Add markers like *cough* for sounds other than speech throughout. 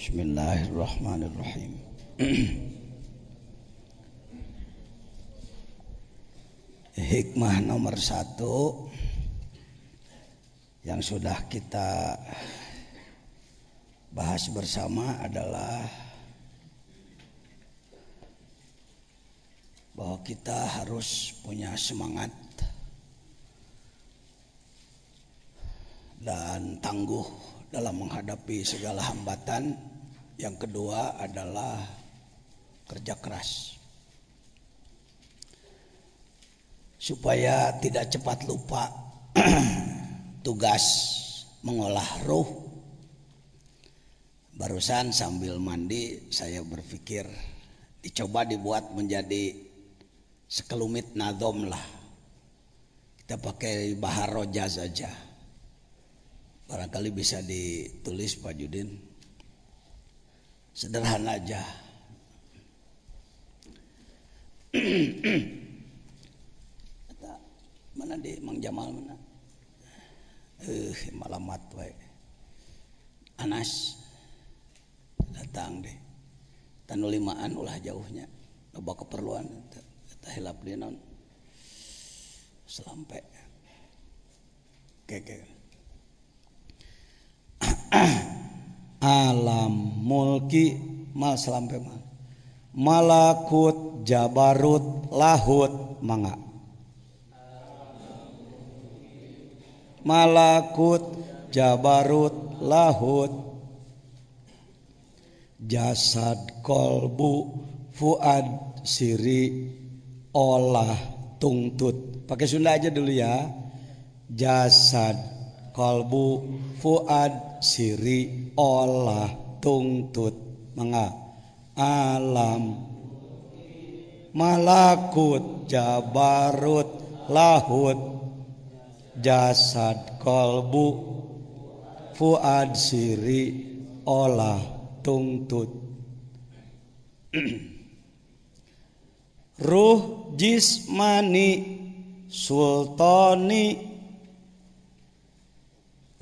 Bismillahirrahmanirrahim. *clears throat* Hikmah nomor satu yang sudah kita bahas bersama adalah bahwa kita harus punya semangat dan tangguh dalam menghadapi segala hambatan. Yang kedua adalah kerja keras. Supaya tidak cepat lupa *clears throat* tugas mengolah ruh. Barusan sambil mandi saya berpikir dicoba dibuat menjadi sekelumit nadom lah. Kita pakai bahar roja saja barangkali bisa ditulis Pak Judin sederhana aja mana deh Mang Jamal mana eh malamat wae Anas datang deh tanu limaan ulah jauhnya loba keperluan eta hilap dia non selampe keke *clears throat* alam mulki mal selampe mal malakut jabarut lahut manga malakut jabarut lahut jasad kolbu fuad siri olah tungtut pakai Sunda aja dulu ya jasad Kalbu fuad siri olah tungtut menga alam malakut jabarut lahut jasad kalbu fuad siri olah tungtut *clears throat* ruh jismani sultani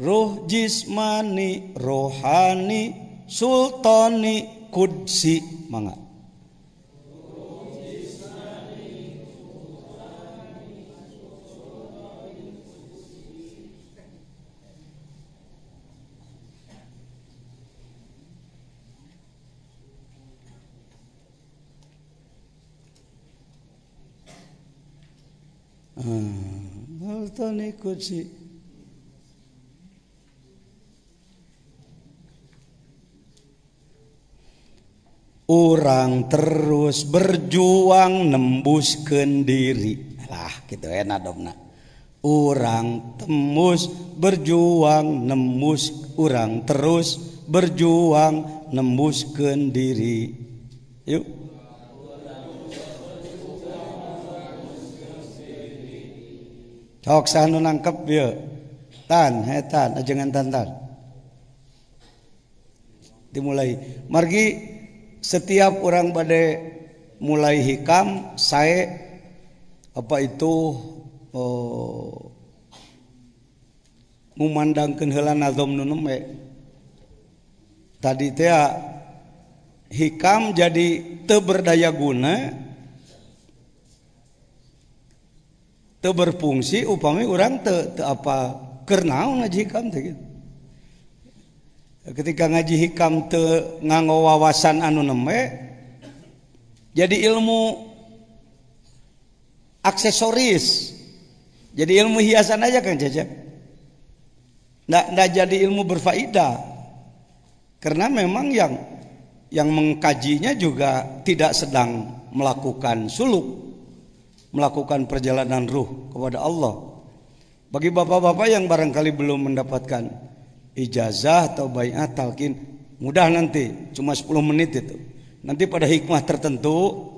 Ruh jismani, rohani, sultani, kudsi mangga. Ah, sultani Kudsi orang terus berjuang nembus lah, gitu enak ya, dong nak orang tembus berjuang nembus orang terus berjuang nembus kendiri yuk Cok sanu nangkep ya. Tan, eh, tan, jangan tan tan. Dimulai. Margi setiap orang pada mulai hikam saya apa itu oh, memandangkan hela nazom nuneme tadi teh hikam jadi teberdaya guna teberfungsi upami orang te, te apa kernaun aja hikam teh gitu ketika ngaji hikam te nganggo wawasan anu neme, jadi ilmu aksesoris jadi ilmu hiasan aja kan Cecep nggak nggak jadi ilmu berfaedah karena memang yang yang mengkajinya juga tidak sedang melakukan suluk melakukan perjalanan ruh kepada Allah bagi bapak-bapak yang barangkali belum mendapatkan ijazah atau bayat talqin mudah nanti cuma 10 menit itu nanti pada hikmah tertentu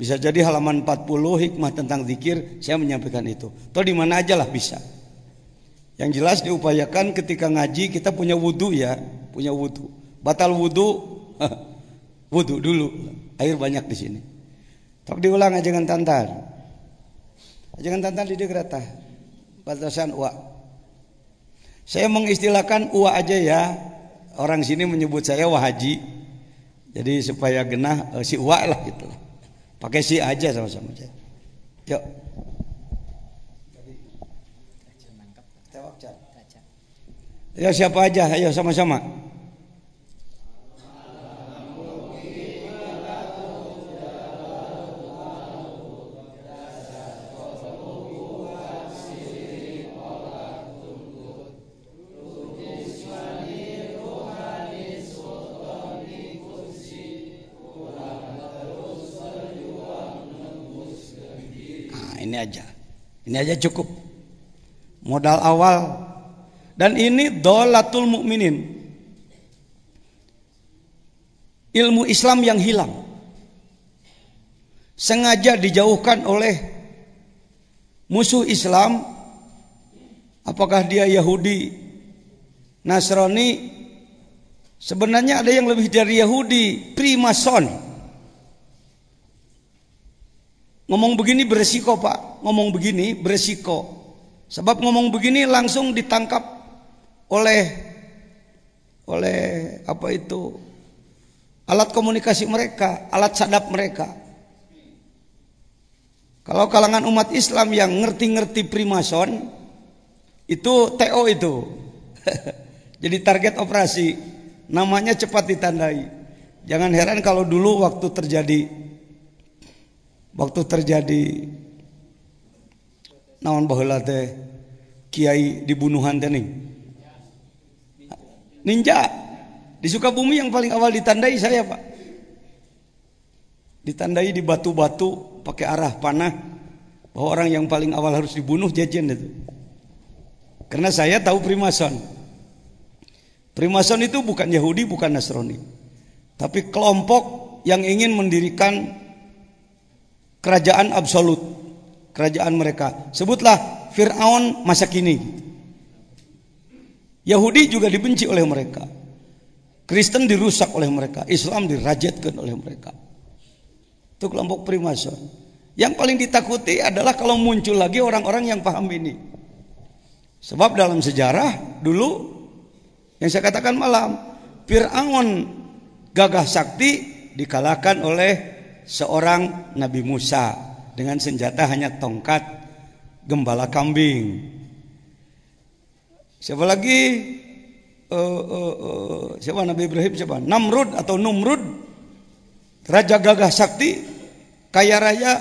bisa jadi halaman 40 hikmah tentang zikir saya menyampaikan itu atau di mana aja lah bisa yang jelas diupayakan ketika ngaji kita punya wudhu ya punya wudhu batal wudhu *laughs* wudhu dulu air banyak di sini tapi diulang aja dengan tantar dengan tantar di dekat batasan uang saya mengistilahkan uwa aja ya. Orang sini menyebut saya wahaji. Jadi supaya genah uh, si uwa lah gitu. Pakai si aja sama-sama aja. Yuk. Ya siapa aja, ayo sama-sama. aja. Ini aja cukup. Modal awal. Dan ini dolatul mukminin. Ilmu Islam yang hilang. Sengaja dijauhkan oleh musuh Islam. Apakah dia Yahudi, Nasrani? Sebenarnya ada yang lebih dari Yahudi, primason. Ngomong begini beresiko pak, ngomong begini beresiko. Sebab ngomong begini langsung ditangkap oleh oleh apa itu alat komunikasi mereka, alat sadap mereka. Kalau kalangan umat Islam yang ngerti-ngerti primason itu TO itu. *laughs* Jadi target operasi namanya cepat ditandai. Jangan heran kalau dulu waktu terjadi waktu terjadi naon bahwa teh kiai dibunuhan teh ninja di Sukabumi yang paling awal ditandai saya Pak ditandai di batu-batu pakai arah panah bahwa orang yang paling awal harus dibunuh jajan itu karena saya tahu primason primason itu bukan Yahudi bukan Nasrani tapi kelompok yang ingin mendirikan kerajaan absolut kerajaan mereka sebutlah Fir'aun masa kini Yahudi juga dibenci oleh mereka Kristen dirusak oleh mereka Islam dirajatkan oleh mereka itu kelompok primason yang paling ditakuti adalah kalau muncul lagi orang-orang yang paham ini sebab dalam sejarah dulu yang saya katakan malam Fir'aun gagah sakti dikalahkan oleh seorang Nabi Musa dengan senjata hanya tongkat gembala kambing. Siapa lagi? Uh, uh, uh, siapa Nabi Ibrahim? Siapa? Namrud atau Numrud, raja gagah sakti, kaya raya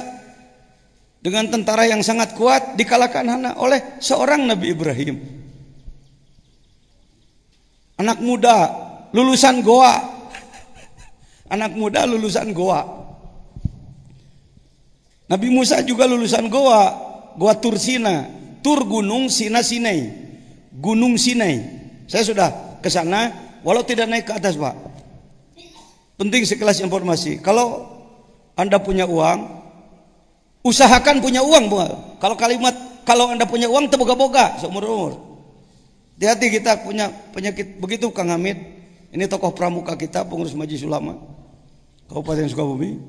dengan tentara yang sangat kuat dikalahkan hana oleh seorang Nabi Ibrahim. Anak muda lulusan Goa. Anak muda lulusan Goa. Nabi Musa juga lulusan Goa, Goa Tursina, Tur Gunung Sina Sinai, Gunung Sinai. Saya sudah ke sana, walau tidak naik ke atas pak. Penting sekelas informasi. Kalau anda punya uang, usahakan punya uang pak. Kalau kalimat kalau anda punya uang terboga-boga seumur umur. Hati-hati kita punya penyakit begitu Kang Hamid. Ini tokoh pramuka kita, pengurus Majelis Ulama Kabupaten Sukabumi.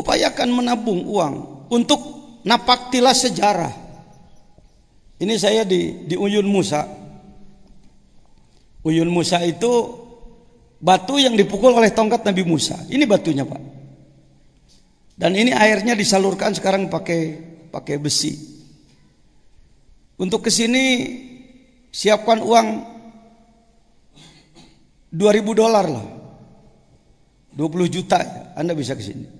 Upayakan menabung uang untuk napaktilah sejarah. Ini saya di di Uyun Musa. Uyun Musa itu batu yang dipukul oleh tongkat Nabi Musa. Ini batunya, Pak. Dan ini airnya disalurkan sekarang pakai pakai besi. Untuk ke sini siapkan uang 2000 dolar lah. 20 juta Anda bisa ke sini.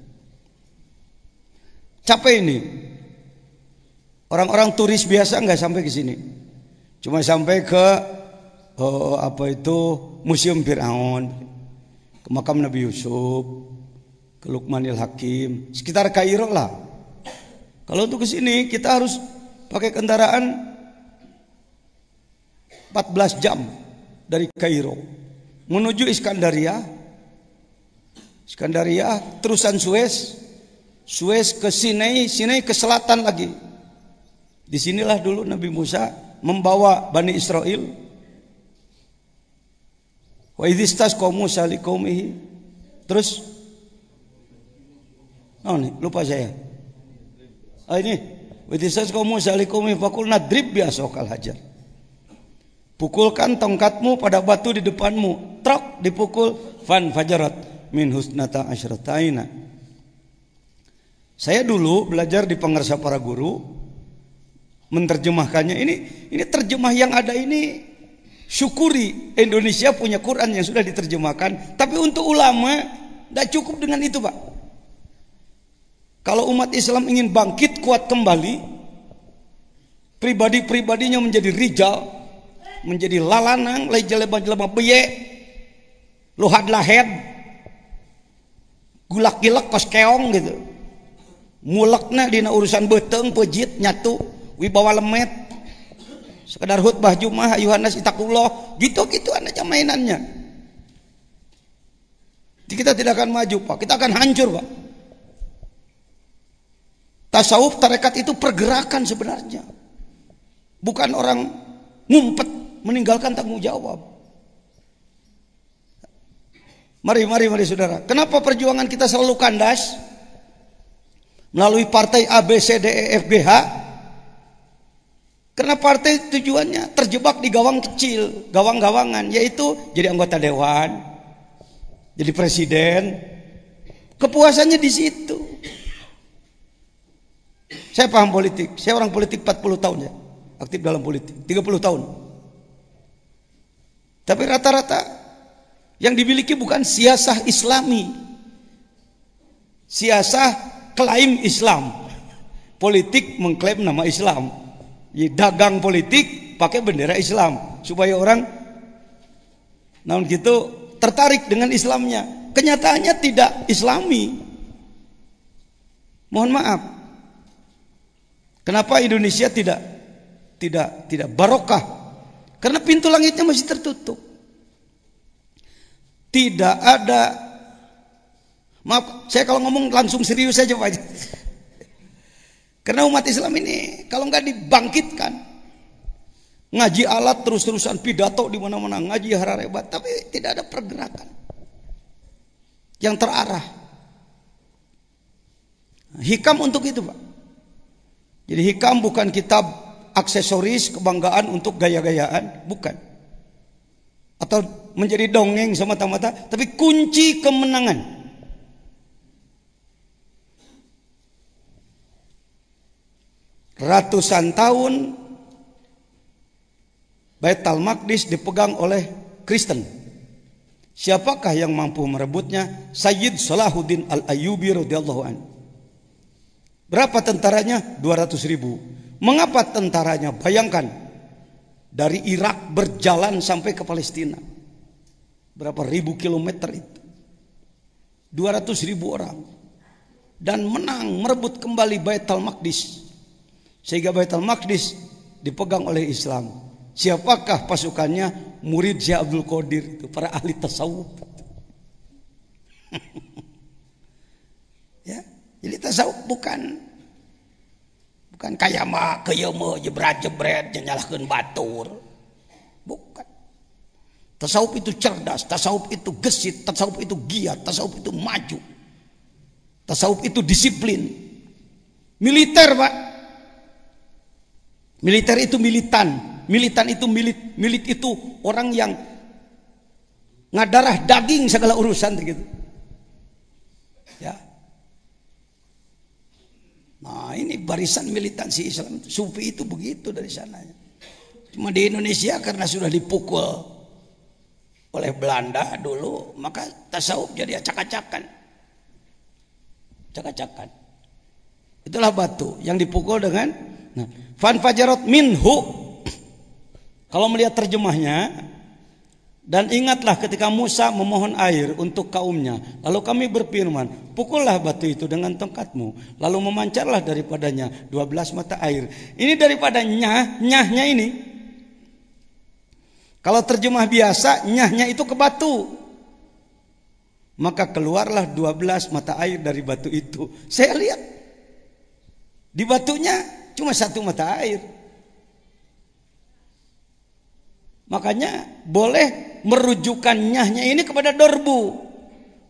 Capek ini. Orang-orang turis biasa nggak sampai ke sini. Cuma sampai ke oh, apa itu Museum Firaun, ke makam Nabi Yusuf, ke Lukmanil Hakim, sekitar Kairo lah. Kalau untuk ke sini kita harus pakai kendaraan 14 jam dari Kairo menuju Iskandaria. Iskandaria terusan Suez Suez ke Sinai, Sinai ke selatan lagi. Disinilah dulu Nabi Musa membawa Bani Israel. Wa idhistas Musa li Terus Oh nih, lupa saya. Oh ini, Wadisas kamu salikumi fakul nadrib bi kal hajar. Pukulkan tongkatmu pada batu di depanmu. Truk dipukul. Fan fajarat min husnata asyrataina. Saya dulu belajar di pengersa para guru menerjemahkannya. Ini ini terjemah yang ada ini syukuri Indonesia punya Quran yang sudah diterjemahkan, tapi untuk ulama tidak cukup dengan itu, Pak. Kalau umat Islam ingin bangkit kuat kembali, pribadi-pribadinya menjadi rijal, menjadi lalanang, jelema-jelema beye, luhad lahed, gulak-gilak kos keong gitu mulakna dina urusan beteng pejit nyatu wibawa lemet sekedar khutbah jumah yuhanas itakullah gitu gitu aja mainannya kita tidak akan maju pak kita akan hancur pak tasawuf tarekat itu pergerakan sebenarnya bukan orang ngumpet meninggalkan tanggung jawab mari mari mari saudara kenapa perjuangan kita selalu kandas melalui partai A B C D E F G H karena partai tujuannya terjebak di gawang kecil, gawang-gawangan, yaitu jadi anggota dewan, jadi presiden. Kepuasannya di situ. Saya paham politik. Saya orang politik 40 tahun ya. Aktif dalam politik. 30 tahun. Tapi rata-rata yang dimiliki bukan siasah islami. Siasah klaim Islam. Politik mengklaim nama Islam. Ya, dagang politik pakai bendera Islam supaya orang namun gitu tertarik dengan Islamnya. Kenyataannya tidak Islami. Mohon maaf. Kenapa Indonesia tidak tidak tidak barokah? Karena pintu langitnya masih tertutup. Tidak ada Maaf, saya kalau ngomong langsung serius saja Pak Karena umat Islam ini kalau nggak dibangkitkan, ngaji alat terus-terusan pidato di mana-mana, ngaji hararebat, tapi tidak ada pergerakan yang terarah. Hikam untuk itu Pak. Jadi hikam bukan kitab aksesoris kebanggaan untuk gaya-gayaan, bukan. Atau menjadi dongeng semata-mata, tapi kunci kemenangan. ratusan tahun Bait al-Maqdis dipegang oleh Kristen. Siapakah yang mampu merebutnya? Sayyid Salahuddin Al-Ayyubi radhiyallahu anhu. Berapa tentaranya? 200 ribu. Mengapa tentaranya? Bayangkan. Dari Irak berjalan sampai ke Palestina. Berapa ribu kilometer itu. 200 ribu orang. Dan menang merebut kembali Baitul Maqdis. Sehingga Baitul Maqdis dipegang oleh Islam. Siapakah pasukannya? Murid Syekh Abdul Qadir itu, para ahli tasawuf. *laughs* ya, jadi tasawuf bukan bukan kaya kayama jebrat jebret nyalahkan batur. Bukan. Tasawuf itu cerdas, tasawuf itu gesit, tasawuf itu giat, tasawuf itu maju. Tasawuf itu disiplin. Militer, Pak. Militer itu militan, militan itu milit, milit itu orang yang ngadarah daging segala urusan gitu. Ya. Nah, ini barisan militansi Islam Sufi itu begitu dari sananya. Cuma di Indonesia karena sudah dipukul oleh Belanda dulu, maka tasawuf jadi acak-acakan. Acak-acakan. Itulah batu yang dipukul dengan Nah, fajarat minhu. Kalau melihat terjemahnya dan ingatlah ketika Musa memohon air untuk kaumnya. Lalu kami berfirman, pukullah batu itu dengan tongkatmu. Lalu memancarlah daripadanya dua belas mata air. Ini daripada nyah, nyahnya ini. Kalau terjemah biasa, nyahnya itu ke batu. Maka keluarlah dua belas mata air dari batu itu. Saya lihat. Di batunya cuma satu mata air. Makanya boleh merujukan nyahnya ini kepada dorbu.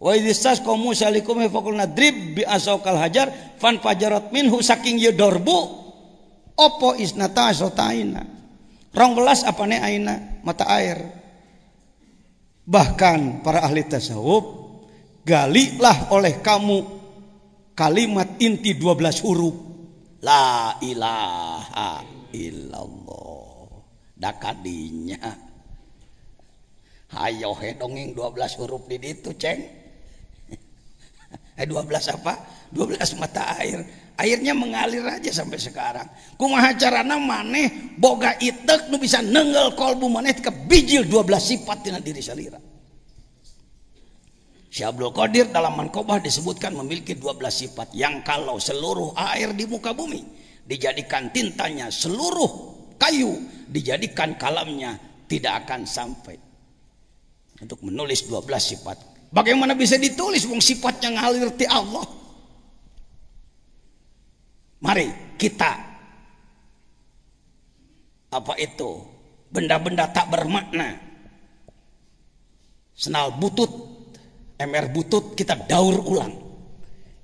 Wa idzas komu salikum hefakulna drib bi asaukal hajar fan fajarat minhu saking ye ya dorbu. Opo isnata asotaina. Rong belas apa ne aina mata air. Bahkan para ahli tasawuf galilah oleh kamu kalimat inti 12 huruf La ilaha illallah. Dakadinya. Hayo he dongeng 12 huruf di ditu, Ceng. *laughs* Eh 12 apa? 12 mata air. Airnya mengalir aja sampai sekarang. Kumaha carana maneh boga itek nu bisa nenggel kolbu maneh ke bijil 12 sifat tina diri salira. Si Abdul Qadir dalam mankobah disebutkan memiliki 12 sifat yang kalau seluruh air di muka bumi dijadikan tintanya seluruh kayu dijadikan kalamnya tidak akan sampai untuk menulis 12 sifat. Bagaimana bisa ditulis wong yang ngalir ti Allah? Mari kita apa itu benda-benda tak bermakna senal butut MR Butut kita daur ulang.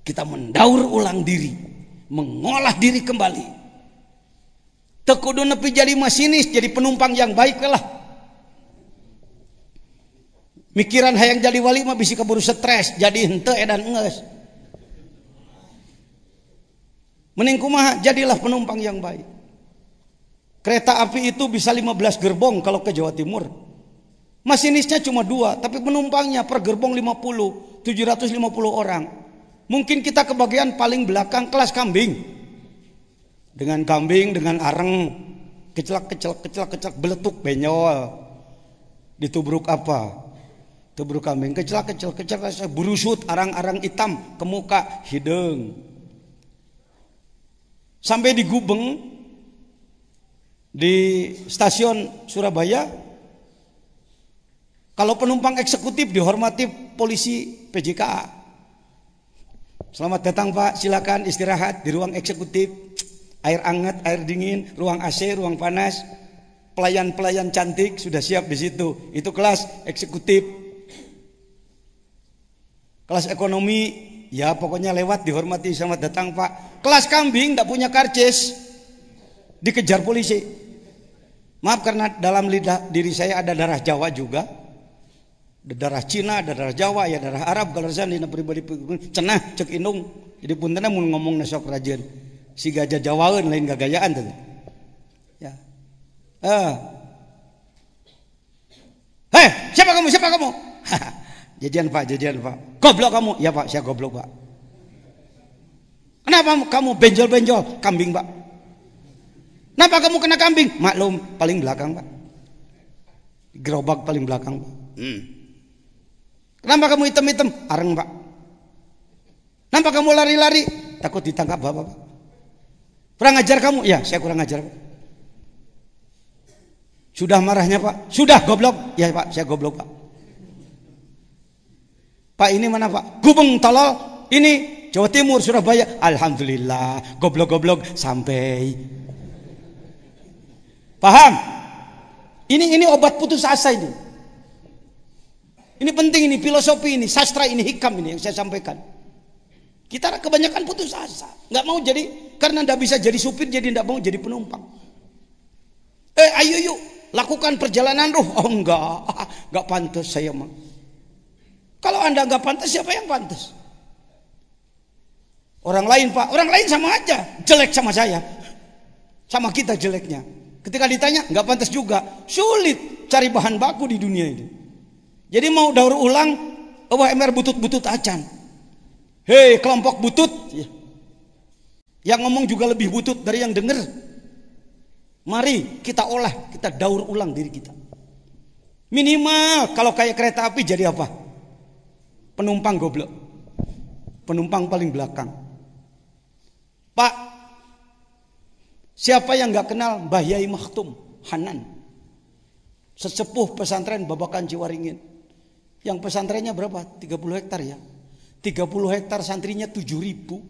Kita mendaur ulang diri, mengolah diri kembali. Tekudu nepi jadi masinis, jadi penumpang yang baik lah. Mikiran hayang jadi wali mah bisa keburu stres, jadi hente edan nges. Mending kumaha, jadilah penumpang yang baik. Kereta api itu bisa 15 gerbong kalau ke Jawa Timur. Masinisnya cuma dua, tapi penumpangnya per gerbong 50, 750 orang. Mungkin kita kebagian paling belakang kelas kambing. Dengan kambing, dengan areng, kecelak kecelak kecelak kecelak beletuk benyol. Ditubruk apa? Tubruk kambing kecelak kecelak kecelak, kecelak berusut arang-arang hitam kemuka hidung. Sampai di Gubeng di stasiun Surabaya kalau penumpang eksekutif dihormati polisi PJKA. Selamat datang Pak, silakan istirahat di ruang eksekutif. Air hangat, air dingin, ruang AC, ruang panas. Pelayan-pelayan cantik sudah siap di situ. Itu kelas eksekutif. Kelas ekonomi, ya pokoknya lewat dihormati selamat datang Pak. Kelas kambing tidak punya karcis. Dikejar polisi. Maaf karena dalam lidah diri saya ada darah Jawa juga darah Cina darah Jawa ya darah Arab galersan dina pribadi cenah cek indung jadi puntena mau ngomong sok rajin si gajah Jawaan lain gagayaan tadi ya eh heh siapa kamu siapa kamu *laughs* jajan Pak jajan Pak goblok kamu ya Pak saya goblok Pak kenapa kamu benjol-benjol kambing Pak kenapa kamu kena kambing maklum paling belakang Pak gerobak paling belakang Pak hmm. Kenapa kamu hitam-hitam? Areng pak. Kenapa kamu lari-lari? Takut ditangkap bapak. bapak Kurang ajar kamu? Ya, saya kurang ajar. Pak. Sudah marahnya pak? Sudah goblok. Ya pak, saya goblok pak. Pak ini mana pak? Gubeng tolol. Ini Jawa Timur, Surabaya. Alhamdulillah. Goblok-goblok sampai. Paham? Ini ini obat putus asa itu. Ini penting ini, filosofi ini, sastra ini, hikam ini yang saya sampaikan. Kita kebanyakan putus asa, nggak mau jadi karena nggak bisa jadi supir, jadi nggak mau jadi penumpang. Eh, ayo yuk, lakukan perjalanan ruh. Oh enggak, *laughs* nggak pantas saya mah. Kalau anda nggak pantas, siapa yang pantas? Orang lain pak, orang lain sama aja, jelek sama saya, sama kita jeleknya. Ketika ditanya, nggak pantas juga, sulit cari bahan baku di dunia ini. Jadi mau daur ulang, oh, MR butut-butut acan. Hei kelompok butut. Iya. Yang ngomong juga lebih butut dari yang dengar. Mari kita olah, kita daur ulang diri kita. Minimal kalau kayak kereta api jadi apa? Penumpang goblok. Penumpang paling belakang. Pak, siapa yang nggak kenal Mbah Yai Maktum Hanan? Sesepuh pesantren Babakan Jiwaringin. Yang pesantrennya berapa? 30 hektar ya. 30 hektar santrinya 7 ribu.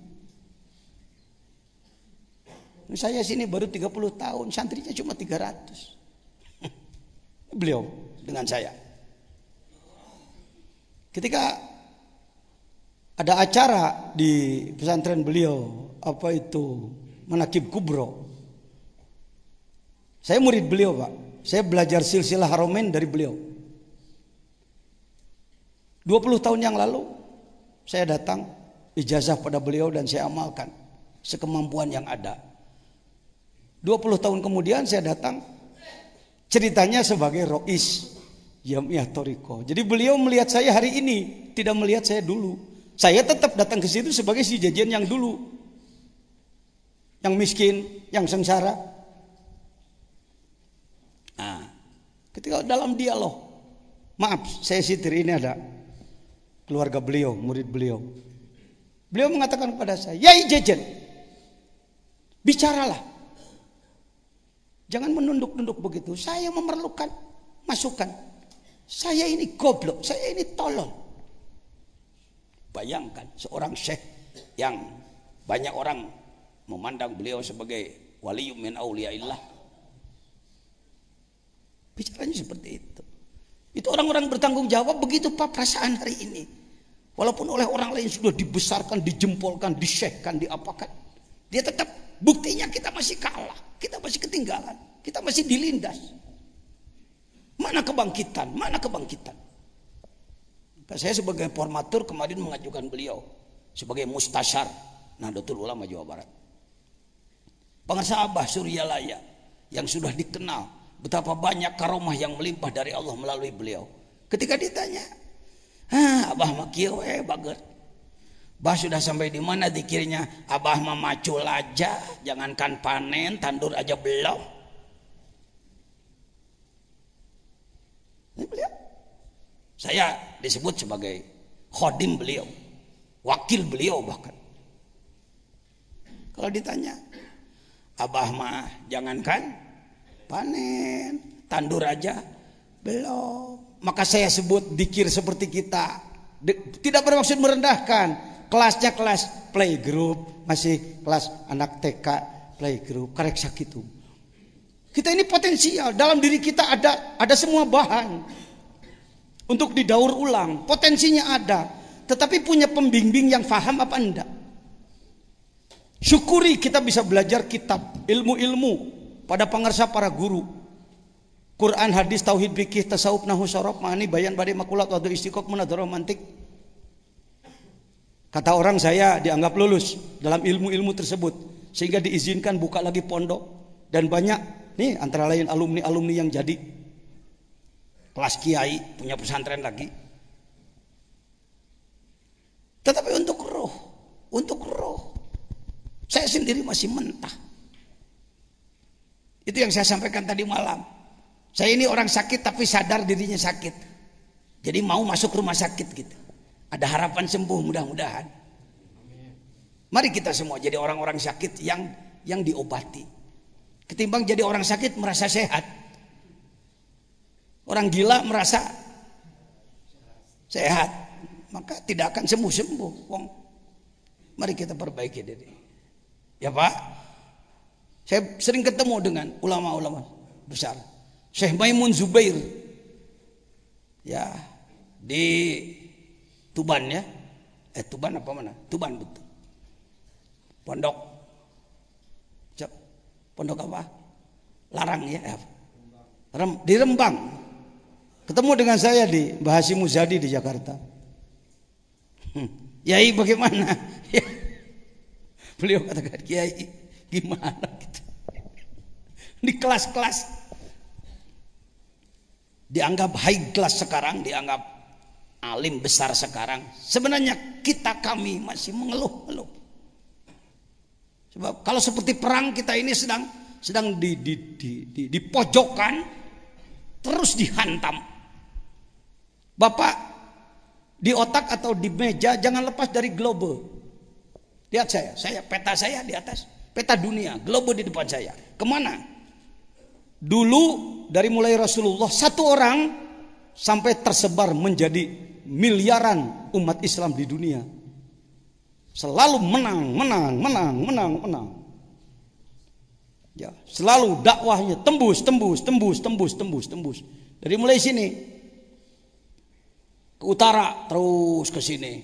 Saya sini baru 30 tahun, santrinya cuma 300. *laughs* Beliau dengan saya. Ketika ada acara di pesantren beliau, apa itu? menakib Kubro. Saya murid beliau, Pak. Saya belajar silsilah Haromen dari beliau. 20 tahun yang lalu saya datang ijazah pada beliau dan saya amalkan sekemampuan yang ada. 20 tahun kemudian saya datang ceritanya sebagai rois Yamiyah Toriko. Jadi beliau melihat saya hari ini, tidak melihat saya dulu. Saya tetap datang ke situ sebagai si jajan yang dulu. Yang miskin, yang sengsara. Nah, ketika dalam dialog, maaf saya sitir ini ada keluarga beliau, murid beliau. Beliau mengatakan kepada saya, Yai Jejen, bicaralah. Jangan menunduk-nunduk begitu. Saya memerlukan masukan. Saya ini goblok, saya ini tolol. Bayangkan seorang syekh yang banyak orang memandang beliau sebagai wali min auliyaillah. Bicaranya seperti itu. Itu orang-orang bertanggung jawab begitu Pak perasaan hari ini. Walaupun oleh orang lain sudah dibesarkan, dijempolkan, disekkan, diapakan. Dia tetap buktinya kita masih kalah. Kita masih ketinggalan. Kita masih dilindas. Mana kebangkitan? Mana kebangkitan? Saya sebagai formatur kemarin mengajukan beliau sebagai mustasyar Nahdlatul Ulama Jawa Barat. pengasabah Abah Suryalaya yang sudah dikenal Betapa banyak karomah yang melimpah dari Allah melalui beliau. Ketika ditanya, ah Abah Makio, eh bager. Bah sudah sampai di mana dikirnya? Abah mah macul aja, jangankan panen, tandur aja belum. Ini beliau. Saya disebut sebagai khodim beliau. Wakil beliau bahkan. Kalau ditanya, Abah mah jangankan panen tandur aja belum maka saya sebut dikir seperti kita De tidak bermaksud merendahkan kelasnya kelas playgroup masih kelas anak TK playgroup karek itu kita ini potensial dalam diri kita ada ada semua bahan untuk didaur ulang potensinya ada tetapi punya pembimbing yang faham apa enggak syukuri kita bisa belajar kitab ilmu-ilmu pada pangersa para guru Quran hadis tauhid fikih tasawuf nahu Sorop, mani bayan badai makulat wadu istiqok munadara romantik kata orang saya dianggap lulus dalam ilmu-ilmu tersebut sehingga diizinkan buka lagi pondok dan banyak nih antara lain alumni-alumni yang jadi kelas kiai punya pesantren lagi tetapi untuk roh untuk roh saya sendiri masih mentah itu yang saya sampaikan tadi malam. Saya ini orang sakit tapi sadar dirinya sakit. Jadi mau masuk rumah sakit gitu. Ada harapan sembuh mudah-mudahan. Mari kita semua jadi orang-orang sakit yang yang diobati. Ketimbang jadi orang sakit merasa sehat. Orang gila merasa sehat. Maka tidak akan sembuh-sembuh. Mari kita perbaiki diri. Ya Pak? Saya sering ketemu dengan ulama-ulama besar. Syekh Maimun Zubair. Ya, di Tuban ya. Eh Tuban apa mana? Tuban betul. Pondok. Pondok apa? Larang ya. Eh. Rem, di Rembang. Ketemu dengan saya di Bahasi Muzadi di Jakarta. Hmm. Yai bagaimana? *laughs* Beliau katakan Kiai gimana? Gitu di kelas-kelas dianggap high class sekarang, dianggap alim besar sekarang. Sebenarnya kita kami masih mengeluh eluh Sebab kalau seperti perang kita ini sedang sedang di, di, di, di, di pojokan terus dihantam. Bapak di otak atau di meja jangan lepas dari globe. Lihat saya, saya peta saya di atas, peta dunia, globe di depan saya. Kemana? Dulu dari mulai Rasulullah satu orang sampai tersebar menjadi miliaran umat Islam di dunia. Selalu menang, menang, menang, menang, menang. Ya, selalu dakwahnya tembus, tembus, tembus, tembus, tembus, tembus. Dari mulai sini ke utara terus ke sini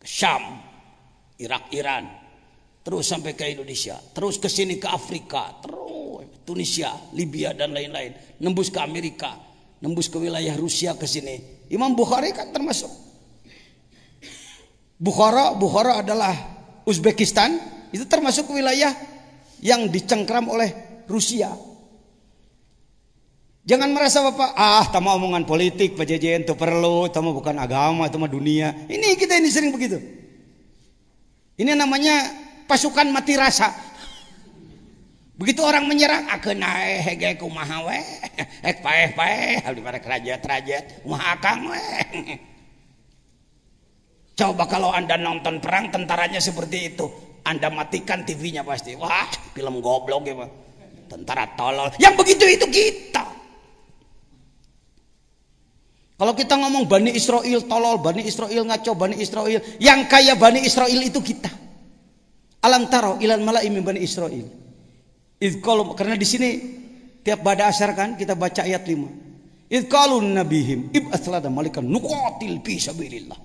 ke Syam, Irak, Iran, terus sampai ke Indonesia, terus ke sini ke Afrika, terus Tunisia, Libya dan lain-lain, nembus ke Amerika, nembus ke wilayah Rusia ke sini. Imam Bukhari kan termasuk. Bukhara, Bukhara adalah Uzbekistan, itu termasuk wilayah yang dicengkram oleh Rusia. Jangan merasa Bapak, ah sama omongan politik Pak Jejen itu perlu, sama bukan agama, sama dunia. Ini kita ini sering begitu. Ini namanya pasukan mati rasa. Begitu orang menyerang, akan naik hege kumaha we, ek paeh paeh, abdi pada kerajaan kerajaan, kumaha akang we. Coba kalau anda nonton perang tentaranya seperti itu, anda matikan TV-nya pasti. Wah, film goblok ya pak. Tentara tolol. Yang begitu itu kita. Kalau kita ngomong Bani Israel tolol, Bani Israel ngaco, Bani Israel. Yang kaya Bani Israel itu kita. Alam taro ilan malah min Bani Israel. Idqalu karena di sini tiap pada asar kan kita baca ayat 5. Idqalu nabihim ib'athlada malikan nuqatil fi sabilillah.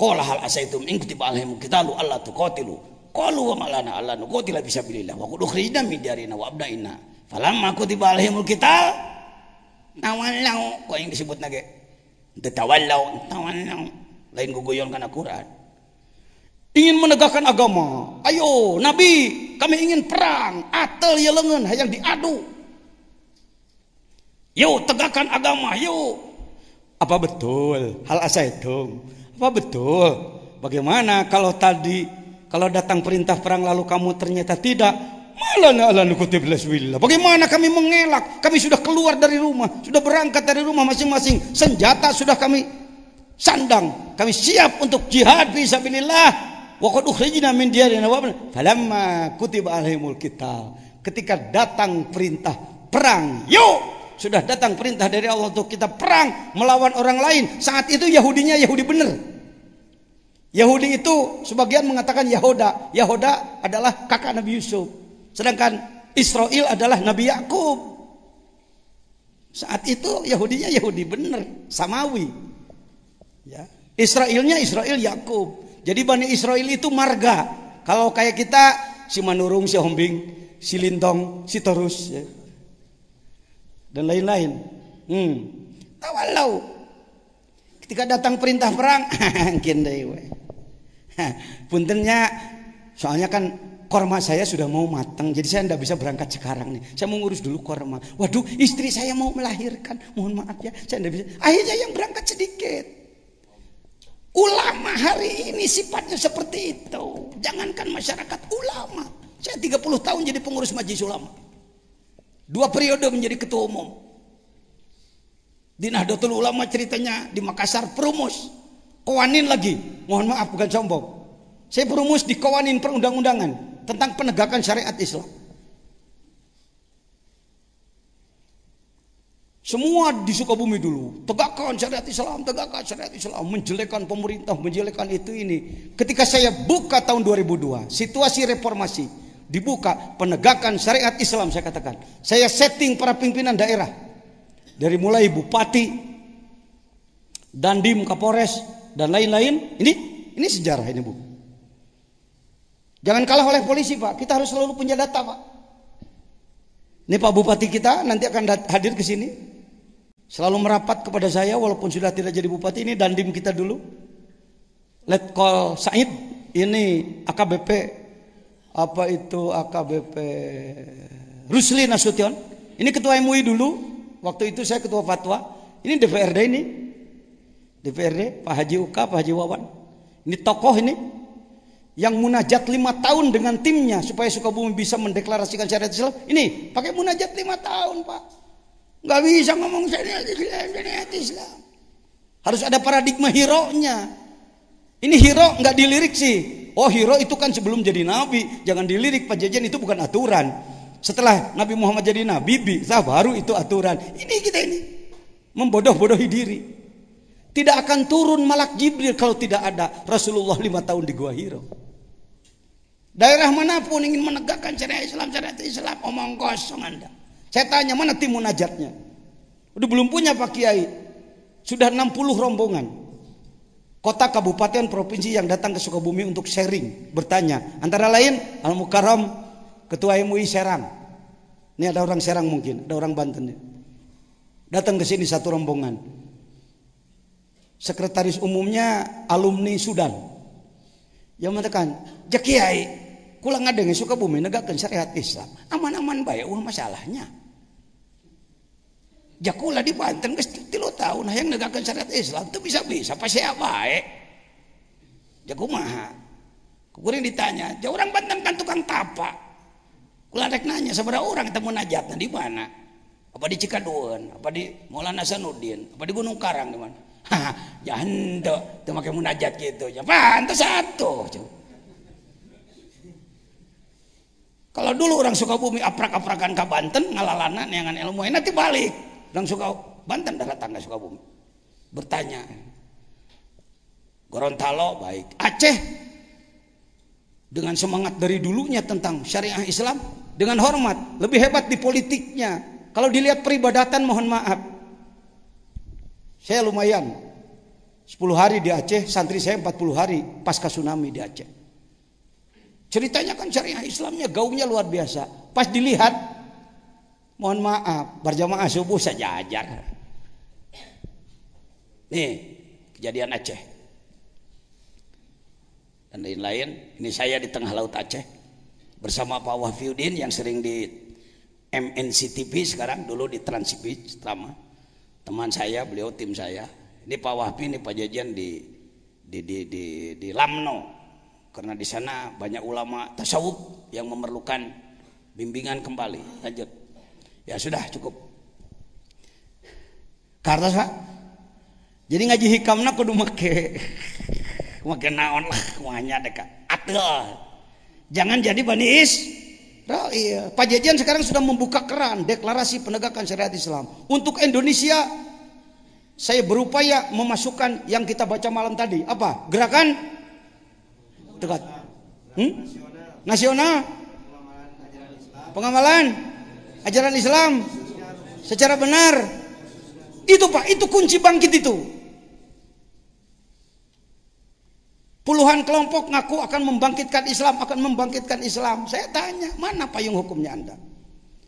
Kalau hal itu asaitum in kita lu Allah tu tuqatilu. Qalu wa malana bisa nuqatila fi sabilillah wa qad ukhrijna min darina wa aku tiba alhem kita. Tawan lau kau yang disebut nage. tawan lau Lain kan karena Quran ingin menegakkan agama. Ayo, Nabi, kami ingin perang. Atel ya lengan, yang diadu. Yuk, tegakkan agama, yuk. Apa betul? Hal itu, Apa betul? Bagaimana kalau tadi, kalau datang perintah perang lalu kamu ternyata tidak, Bagaimana kami mengelak? Kami sudah keluar dari rumah, sudah berangkat dari rumah masing-masing. Senjata sudah kami sandang. Kami siap untuk jihad fisabilillah. Waqad ukhrijna min diyarina wa falamma kutiba alaihimul kita Ketika datang perintah perang, yuk sudah datang perintah dari Allah untuk kita perang melawan orang lain. Saat itu Yahudinya Yahudi benar. Yahudi itu sebagian mengatakan Yahoda. Yahoda adalah kakak Nabi Yusuf. Sedangkan Israel adalah Nabi Yakub. Saat itu Yahudinya Yahudi benar, Samawi. Ya. Israelnya Israel Yakub. Jadi Bani Israel itu marga. Kalau kayak kita si Manurung, si Hombing, si Lintong, si terus ya. dan lain-lain. Hmm. Tawalau. Ketika datang perintah perang, *laughs* mungkin deh. *laughs* Puntennya soalnya kan korma saya sudah mau matang, jadi saya tidak bisa berangkat sekarang nih. Saya mau ngurus dulu korma. Waduh, istri saya mau melahirkan, mohon maaf ya, saya tidak bisa. Akhirnya yang berangkat sedikit. Ulama hari ini sifatnya seperti itu. Jangankan masyarakat ulama. Saya 30 tahun jadi pengurus majelis ulama. Dua periode menjadi ketua umum. Di Nahdlatul Ulama ceritanya di Makassar perumus. Kowanin lagi. Mohon maaf bukan sombong. Saya perumus di kowanin perundang-undangan tentang penegakan syariat Islam. Semua di Sukabumi dulu tegakkan syariat Islam, tegakkan syariat Islam, menjelekkan pemerintah, menjelekkan itu ini. Ketika saya buka tahun 2002, situasi reformasi dibuka penegakan syariat Islam saya katakan. Saya setting para pimpinan daerah dari mulai bupati, dandim, kapolres dan lain-lain. Ini ini sejarah ini, Bu. Jangan kalah oleh polisi, Pak. Kita harus selalu punya data, Pak. Ini Pak Bupati kita nanti akan hadir ke sini Selalu merapat kepada saya walaupun sudah tidak jadi bupati ini dandim kita dulu. Letkol Said ini AKBP apa itu AKBP Rusli Nasution. Ini ketua MUI dulu. Waktu itu saya ketua fatwa. Ini DPRD ini. DPRD Pak Haji Uka, Pak Haji Wawan. Ini tokoh ini yang munajat lima tahun dengan timnya supaya Sukabumi bisa mendeklarasikan syariat Islam. Ini pakai munajat lima tahun Pak. Gak bisa ngomong syariat Islam, syariat Islam. Harus ada paradigma hero-nya. Ini hero nggak dilirik sih. Oh hero itu kan sebelum jadi nabi, jangan dilirik Pak Jajan itu bukan aturan. Setelah Nabi Muhammad jadi nabi, bisa baru itu aturan. Ini kita ini membodoh-bodohi diri. Tidak akan turun malak Jibril kalau tidak ada Rasulullah lima tahun di Gua Hiro. Daerah manapun ingin menegakkan syariat Islam, syariat Islam, omong kosong Anda. Saya tanya mana tim munajatnya? Udah belum punya Pak Kiai. Sudah 60 rombongan. Kota kabupaten provinsi yang datang ke Sukabumi untuk sharing, bertanya. Antara lain Al Mukarram Ketua MUI Serang. Ini ada orang Serang mungkin, ada orang Banten. Datang ke sini satu rombongan. Sekretaris umumnya alumni Sudan. Yang mengatakan, "Ja kulang ada yang Sukabumi negakkan syariat Islam. Aman-aman baik wah masalahnya." Jakula di Banten geus tilu tahun nah hayang negakeun syariat Islam teu bisa-bisa pasti apa eh? Jaku maha. ditanya, ja orang Banten kan tukang tapa. Kula rek nanya sabaraha orang ketemu najat di mana? Apa di Cikaduan, apa di Maulana Sanudin? apa di Gunung Karang di mana? ya henteu teu make munajat kitu. Ya pantes satu. Kalau dulu orang Sukabumi aprak-aprakan ke Banten ngalalana neangan ilmu, nanti balik orang suka Banten darat tangga suka bumi bertanya Gorontalo baik Aceh dengan semangat dari dulunya tentang syariah Islam dengan hormat lebih hebat di politiknya kalau dilihat peribadatan mohon maaf saya lumayan 10 hari di Aceh santri saya 40 hari pasca tsunami di Aceh ceritanya kan syariah Islamnya gaungnya luar biasa pas dilihat mohon maaf berjamaah subuh saja ajar nih kejadian Aceh dan lain-lain ini saya di tengah laut Aceh bersama Pak Wahfiuddin yang sering di mnctv sekarang dulu di Trans beach pertama teman saya beliau tim saya ini Pak Wahfi, ini Pak Jajan di di di di, di Lamno karena di sana banyak ulama tasawuf yang memerlukan bimbingan kembali lanjut Ya sudah cukup. Kartas pak. Jadi ngaji hikamna kudu make *laughs* make naon lah kumanya dekat atel. Jangan jadi bani is. Iya. Pak Jajan sekarang sudah membuka keran deklarasi penegakan syariat Islam untuk Indonesia. Saya berupaya memasukkan yang kita baca malam tadi apa gerakan Tegak. hmm? nasional pengamalan ajaran Islam secara benar. Itu Pak, itu kunci bangkit itu. Puluhan kelompok ngaku akan membangkitkan Islam, akan membangkitkan Islam. Saya tanya, mana payung hukumnya Anda?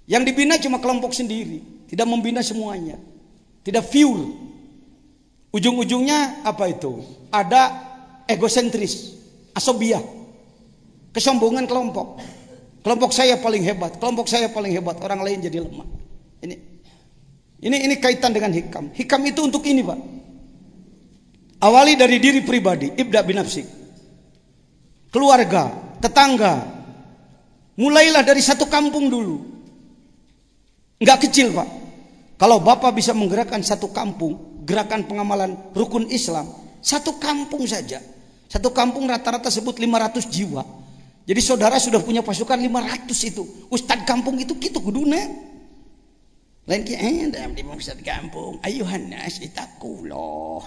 Yang dibina cuma kelompok sendiri, tidak membina semuanya. Tidak fuel. Ujung-ujungnya apa itu? Ada egosentris, asobia, kesombongan kelompok. Kelompok saya paling hebat, kelompok saya paling hebat, orang lain jadi lemah. Ini ini ini kaitan dengan hikam. Hikam itu untuk ini, Pak. Awali dari diri pribadi, ibda binafsik. Keluarga, tetangga. Mulailah dari satu kampung dulu. Enggak kecil, Pak. Kalau Bapak bisa menggerakkan satu kampung, gerakan pengamalan rukun Islam, satu kampung saja. Satu kampung rata-rata sebut 500 jiwa. Jadi saudara sudah punya pasukan 500 itu. Ustad kampung itu kita gitu kuduna. Lain ki eh dalam di ustad kampung, ayuhan nas itakuloh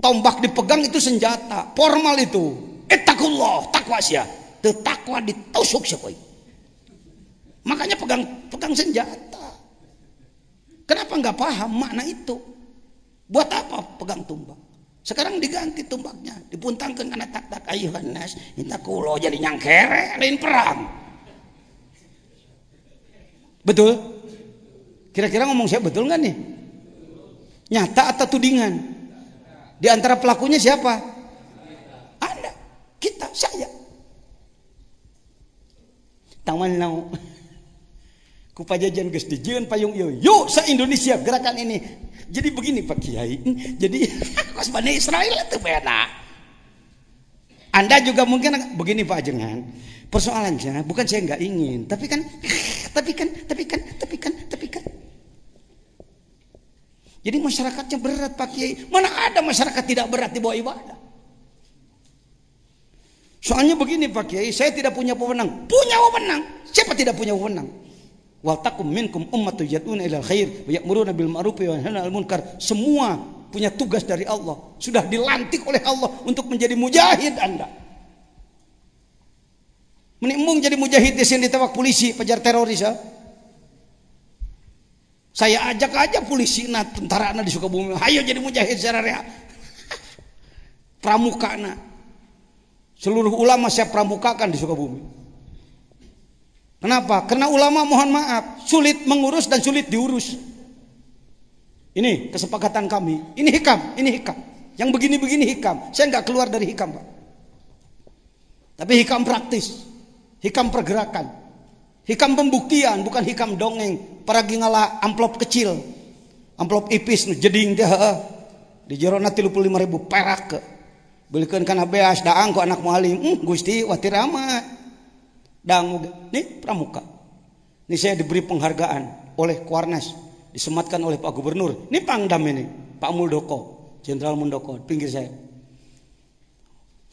Tombak dipegang itu senjata, formal itu. itakuloh takwa sia. Tetakwa ditusuk siapa Makanya pegang pegang senjata. Kenapa nggak paham makna itu? Buat apa pegang tombak? sekarang diganti tumbaknya dipuntangkan karena tak tak ayuhan nas minta kulo jadi nyangkere lain perang betul kira-kira ngomong siapa betul nggak nih nyata atau tudingan di antara pelakunya siapa anda kita saya tangan nau *laughs* kupajajan gus dijian payung yo yo se Indonesia gerakan ini jadi begini Pak Kiai hmm. jadi *laughs* Bani Israel itu beda Anda juga mungkin begini Pak Ajengan persoalannya bukan saya nggak ingin tapi kan *laughs* tapi kan tapi kan tapi kan tapi kan jadi masyarakatnya berat Pak Kiai mana ada masyarakat tidak berat di bawah ibadah Soalnya begini Pak Kiai, saya tidak punya pemenang, Punya pemenang, Siapa tidak punya pemenang? Wal takum minkum ummatu yad'una ilal khair wa ya'muruna bil ma'ruf wa yanhauna 'anil munkar. Semua punya tugas dari Allah. Sudah dilantik oleh Allah untuk menjadi mujahid Anda. Menimbung jadi mujahid di sini ditembak polisi, pejar teroris ya. Saya ajak aja polisi nah tentara anak di Sukabumi. ayo jadi mujahid secara *laughs* Pramuka anak Seluruh ulama saya pramukakan di Sukabumi. Kenapa? Karena ulama mohon maaf sulit mengurus dan sulit diurus. Ini kesepakatan kami. Ini hikam, ini hikam. Yang begini-begini hikam. Saya nggak keluar dari hikam, Pak. Tapi hikam praktis, hikam pergerakan, hikam pembuktian, bukan hikam dongeng. Para gingala amplop kecil, amplop ipis, jeding dia. Di jerona puluh lima ribu perak. Belikan karena beas daang kok anak mualim. Hmm, gusti, watirama dangu nih pramuka ini saya diberi penghargaan oleh Kuarnas disematkan oleh Pak Gubernur ini pangdam ini Pak Muldoko Jenderal Muldoko pinggir saya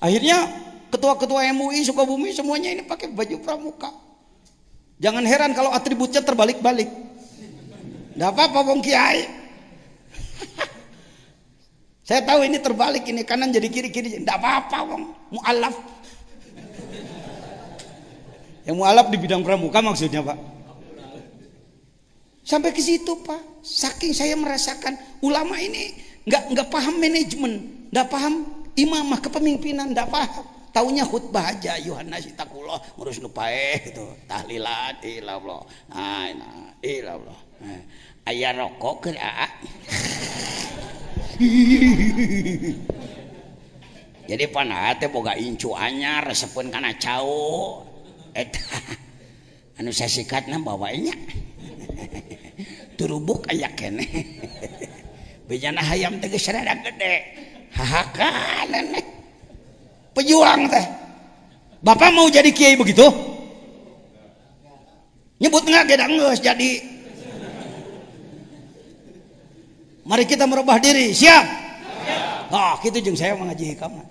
akhirnya ketua-ketua MUI Sukabumi semuanya ini pakai baju pramuka jangan heran kalau atributnya terbalik-balik tidak apa-apa Bung Kiai *laughs* saya tahu ini terbalik ini kanan jadi kiri kiri tidak apa-apa Bung mualaf yang mualaf di bidang pramuka maksudnya Pak. Sampai ke situ Pak. Saking saya merasakan ulama ini nggak nggak paham manajemen, nggak paham imamah kepemimpinan, nggak paham. Taunya khutbah aja Yohana itakullah ngurus nupae itu Tahlilat ilallah. Nah, nah ilallah. Eh, ayah rokok ke *laughs* Jadi teh boga incu anyar resepun kana jauh an saya sikatnya bawanya turubuk ayana ayamdeha pejuang teh Bapak mau jadi Ky begitu nyebut jadi Mari kita merubah diri siap kitajung ah, saya mengajihi kamu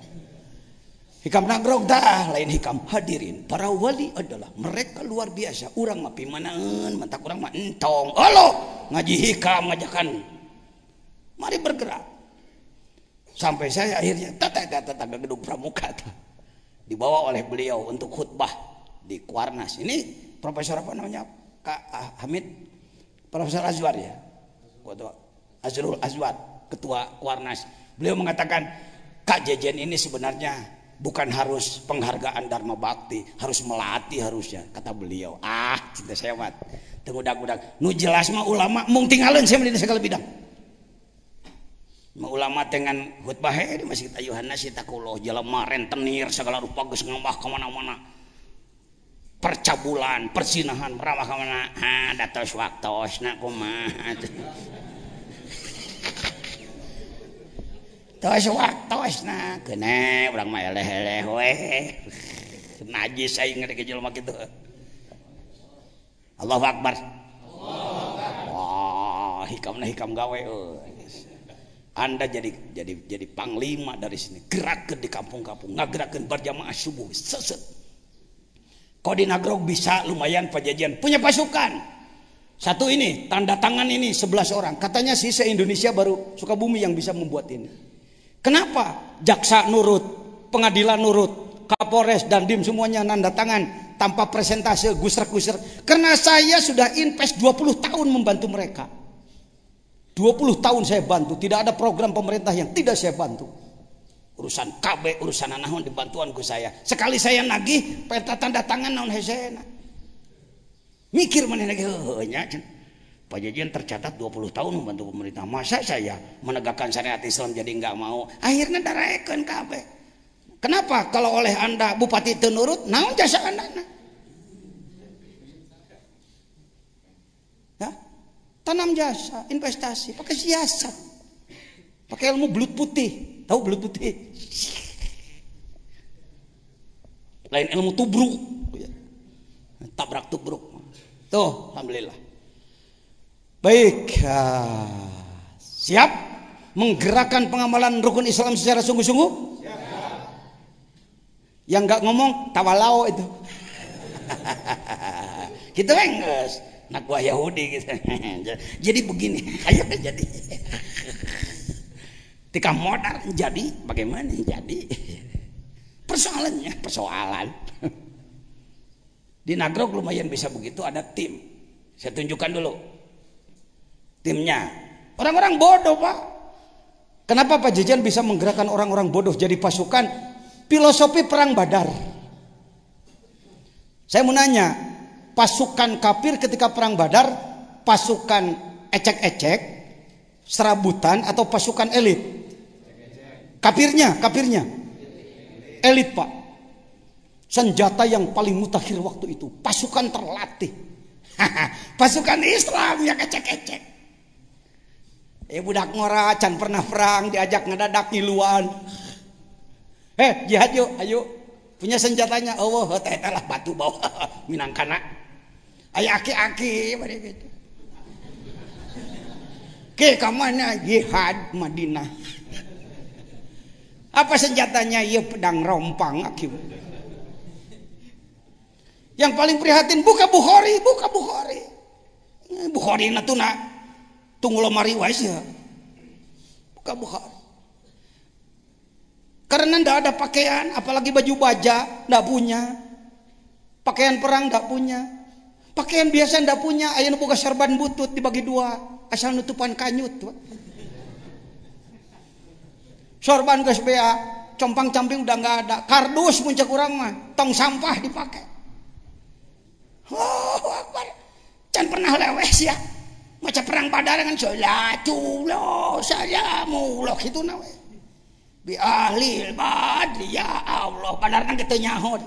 Hikam nangrok dah lain hikam hadirin. Para wali adalah mereka luar biasa. Urang mah pimanangan, mentak urang mah entong. Halo, ngaji hikam ngajakan. Mari bergerak. Sampai saya akhirnya tata tata tata gedung pramuka dibawa oleh beliau untuk khutbah di Kuarnas. Ini profesor apa namanya? Kak ah, Hamid Profesor Azwar ya. Ketua Azrul Azwar, ketua Kuarnas. Beliau mengatakan, Kak Jejen ini sebenarnya bukan harus penghargaan Dharma Bakti harus melatati harusnya kata beliau ah kita sayamat ter- nu jelas mau ulama mu tinggal mau ulama denganba masih Yohanmarinir segala rugus ngomah kemana-mana percabulan persinahan berapawa kemana ada terus waktu na tos waktos nah kena orang mah eleh eleh weh najis saya ngeri kejel mak itu Allahu Akbar wah hikam nah hikam gawe anda jadi jadi jadi panglima dari sini gerakkan di kampung-kampung ngagerakan berjamaah subuh seset kau di Nagrog bisa lumayan pajajian punya pasukan satu ini, tanda tangan ini sebelas orang. Katanya sisa Indonesia baru suka bumi yang bisa membuat ini. Kenapa jaksa nurut, pengadilan nurut, Kapolres dan Dim semuanya nanda tangan tanpa presentasi gusrek-gusrek? Karena saya sudah invest 20 tahun membantu mereka. 20 tahun saya bantu, tidak ada program pemerintah yang tidak saya bantu. Urusan KB, urusan anahun dibantuanku saya. Sekali saya nagih, peta tanda tangan naon hesena. Mikir mana lagi, oh, Pak Jajan tercatat 20 tahun membantu pemerintah. Masa saya menegakkan syariat Islam jadi nggak mau? Akhirnya daraikan kabe. Kenapa kalau oleh Anda bupati itu nurut, naon jasa Anda? Ya? Tanam jasa, investasi, pakai siasat. Pakai ilmu belut putih. Tahu belut putih? Lain ilmu tubruk. Iya. Tabrak tubruk. Tuh, alhamdulillah. Baik, siap menggerakkan pengamalan rukun Islam secara sungguh-sungguh? Yang nggak ngomong tawalau itu. Kita *laughs* gitu, enggak nak buah Yahudi gitu. *laughs* jadi begini, *laughs* ayo jadi. Tika modal jadi bagaimana jadi? Persoalannya, persoalan. Di Nagrog lumayan bisa begitu ada tim. Saya tunjukkan dulu timnya. Orang-orang bodoh pak. Kenapa Pak Jajan bisa menggerakkan orang-orang bodoh jadi pasukan? Filosofi perang badar. Saya mau nanya, pasukan kafir ketika perang badar, pasukan ecek-ecek, serabutan atau pasukan elit? Kapirnya, kapirnya. Elit pak. Senjata yang paling mutakhir waktu itu. Pasukan terlatih. *laughs* pasukan Islam yang ecek-ecek. Eh budak ngora can pernah perang diajak ngedadak ngiluan. Eh jihad yuk ayo punya senjatanya oh, oh teh lah batu bawa *laughs* minangkana. Ayo aki-aki bari gitu. Ke kemana jihad Madinah. Apa senjatanya? Ya pedang rompang aki. Yang paling prihatin buka Bukhari, buka Bukhari. Eh, Bukhari natuna tunggu lemari waisnya buka buka. karena ndak ada pakaian apalagi baju baja ndak punya pakaian perang ndak punya pakaian biasa ndak punya ayam buka serban butut dibagi dua asal nutupan kanyut sorban gas bea compang camping udah nggak ada kardus muncak kurang mah tong sampah dipakai oh Jangan pernah lewes ya Macam perang padarangan salatulah salamulah gitu nawe Bi ahli bad ya Allah padarangan kita nyahot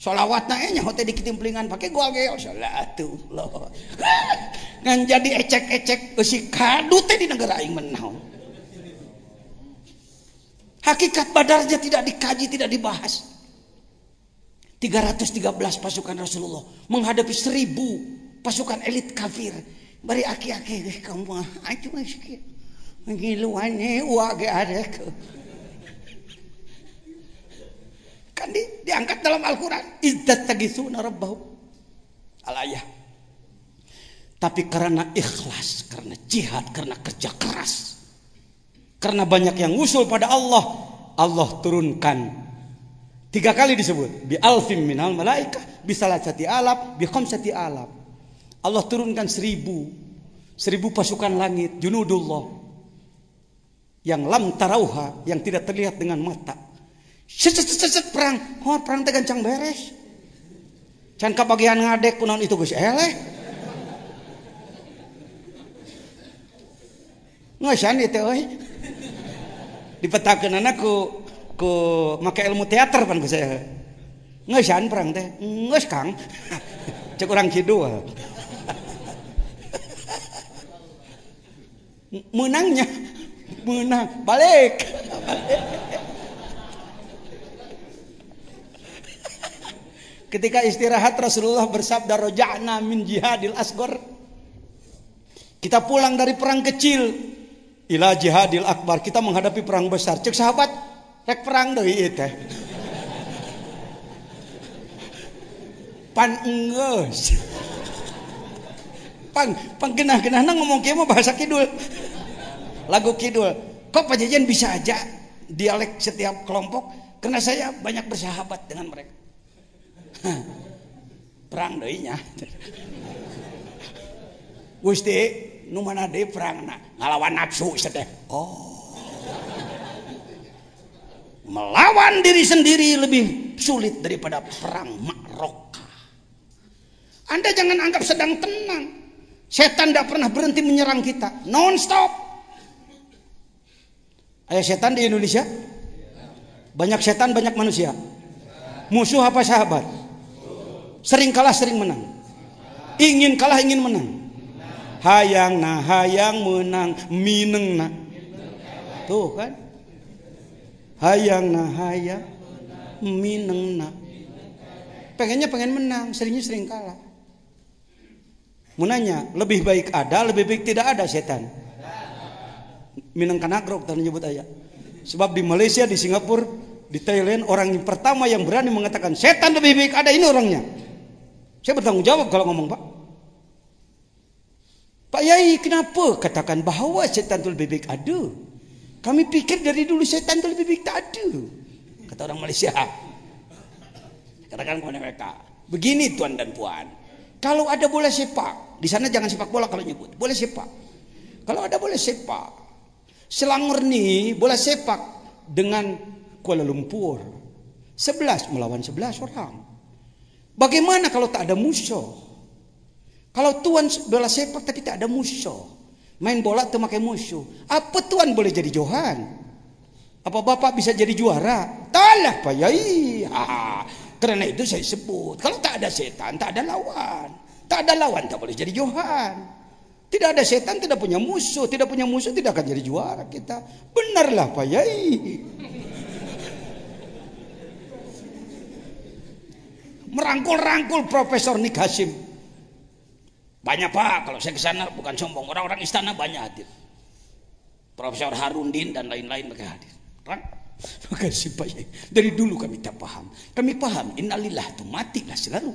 sholawat nae nya di ketimplingan pakai gua ge oh, salatulah. *laughs* Ngan jadi ecek-ecek si kadu teh di negara aing menau. Hakikat badarnya tidak dikaji, tidak dibahas. 313 pasukan Rasulullah menghadapi seribu pasukan elit kafir bari aki-aki kamu acu sikit ngiluan ni ge ada kan di, diangkat dalam Al-Qur'an izzat tagisuna rabbahu alayah tapi karena ikhlas karena jihad karena kerja keras karena banyak yang usul pada Allah Allah turunkan Tiga kali disebut bi alfim minal malaika, bi salasati alaf, bi khamsati alaf. Allah turunkan seribu seribu pasukan langit junudullah yang lam tarauha yang tidak terlihat dengan mata set set set, perang oh perang teh beres can kapagian ngadek kunaon itu gus eleh ngosan itu Dipetakan anak ku ku make ilmu teater pan gus eleh ngosan perang teh ngeus kang *laughs* cek orang kidul menangnya menang balik, ketika istirahat Rasulullah bersabda roja'na min jihadil asgor kita pulang dari perang kecil ila jihadil akbar kita menghadapi perang besar cek sahabat rek perang doi itu pan enggeus pang pang genah nang ngomong kieu mah bahasa kidul. Lagu kidul. Kok pajajan bisa aja dialek setiap kelompok? Karena saya banyak bersahabat dengan mereka. Perang doinya. Gusti, nu mana perang nak? Ngalawan nafsu sedek. Oh. Melawan diri sendiri lebih sulit daripada perang makrok Anda jangan anggap sedang tenang. Setan tidak pernah berhenti menyerang kita. Non-stop. Ada setan di Indonesia? Banyak setan, banyak manusia. Musuh apa sahabat? Sering kalah, sering menang. Ingin kalah, ingin menang. Hayang nah, hayang menang, mineng nah. Tuh kan? Hayang nah, hayang mineng nah. Pengennya pengen menang, seringnya sering kalah. Munanya lebih baik ada, lebih baik tidak ada setan. minang agrok tadi nyebut ayah. Sebab di Malaysia, di Singapura, di Thailand orang yang pertama yang berani mengatakan setan lebih baik ada ini orangnya. Saya bertanggung jawab kalau ngomong pak. Pak Yai kenapa katakan bahwa setan itu lebih baik ada? Kami pikir dari dulu setan itu lebih baik tak ada. Kata orang Malaysia. *laughs* Katakan kepada mereka. Begini tuan dan puan. Kalau ada boleh sepak, di sana jangan sepak bola kalau nyebut, boleh sepak. Kalau ada boleh sepak, Selangor ni boleh sepak dengan Kuala Lumpur. 11 melawan 11 orang. Bagaimana kalau tak ada musuh? Kalau tuan bola sepak tapi tak ada musuh. Main bola tuh pakai musuh. Apa tuan boleh jadi Johan? Apa bapak bisa jadi juara? Talah, Pak Yai. Karena itu saya sebut, kalau tak ada setan, tak ada lawan. Tak ada lawan, tak boleh jadi Johan. Tidak ada setan, tidak punya musuh. Tidak punya musuh, tidak akan jadi juara kita. Benarlah Pak Yai. Merangkul-rangkul Profesor Nik Hasim. Banyak Pak, kalau saya ke sana bukan sombong. Orang-orang istana banyak hadir. Profesor Harundin dan lain-lain mereka hadir. Rang Maka *laughs* supaya dari dulu kami tak faham. Kami faham innalillah mati matilah selalu.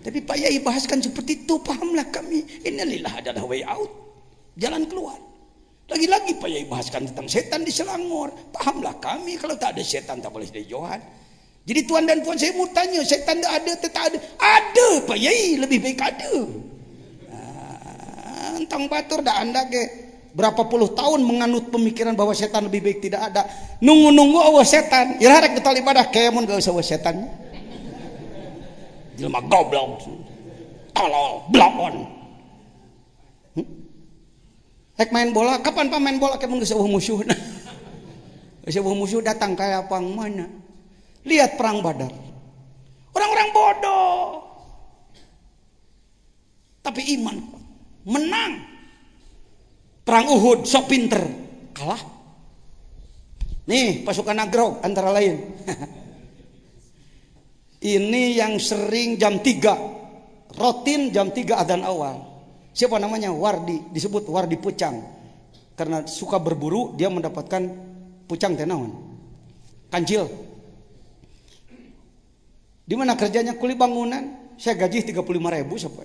Tapi Pak Yai bahaskan seperti itu fahamlah kami innalillah adalah way out. Jalan keluar. Lagi-lagi Pak Yai bahaskan tentang setan di Selangor. Fahamlah kami kalau tak ada setan tak boleh jadi Johan. Jadi tuan dan puan saya mau tanya setan tak ada tetap ada. Ada Pak Yai lebih baik ada. Ah, entang batur dah anda ke. berapa puluh tahun menganut pemikiran bahwa setan lebih baik tidak ada nunggu-nunggu awas oh, setan ya harap kita ibadah kemun gak usah awas setan jelma goblok tolol blokon hmm? Rek main bola, kapan pak main bola kayak usah musuh. *laughs* usah musuh datang kayak apa mana? Lihat perang Badar. Orang-orang bodoh. Tapi iman menang perang Uhud sok pinter kalah nih pasukan Nagro, antara lain *laughs* ini yang sering jam 3 rutin jam 3 adzan awal siapa namanya Wardi disebut Wardi Pucang karena suka berburu dia mendapatkan pucang tenawan kancil di mana kerjanya kuli bangunan saya gaji 35 ribu sampai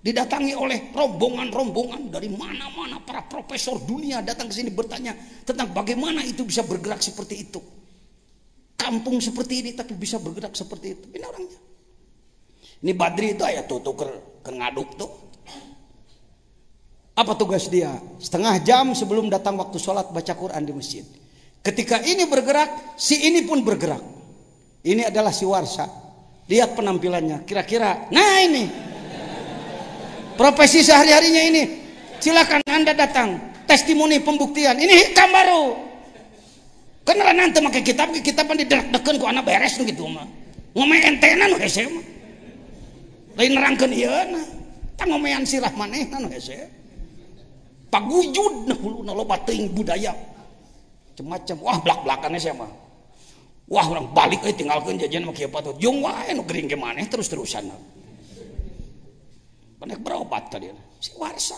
didatangi oleh rombongan-rombongan dari mana-mana para profesor dunia datang ke sini bertanya tentang bagaimana itu bisa bergerak seperti itu. Kampung seperti ini tapi bisa bergerak seperti itu. Ini orangnya. Ini Badri itu ayah tuh tuh ke ngaduk tuh. Apa tugas dia? Setengah jam sebelum datang waktu sholat baca Quran di masjid. Ketika ini bergerak, si ini pun bergerak. Ini adalah si Warsa. Lihat penampilannya, kira-kira, nah ini Profesi sehari-harinya ini. Silakan Anda datang. Testimoni pembuktian. Ini hikam baru. Karena nanti pakai kitab, kitab kan didek dekan ku anak beres gitu mah. Ngomel entenan hese mah. Lain nerangkan iya nah. Tak ngomean sirah manehan nah, hese. Pagujud nah hulu nah loba ting budaya. Macam-macam. Wah belak-belakannya saya mah, Wah orang balik eh tinggalkan jajan sama patut. Jung wah eh, nu kering kemana terus-terusan. Nah. Benek berobat tadi. Si Warsa.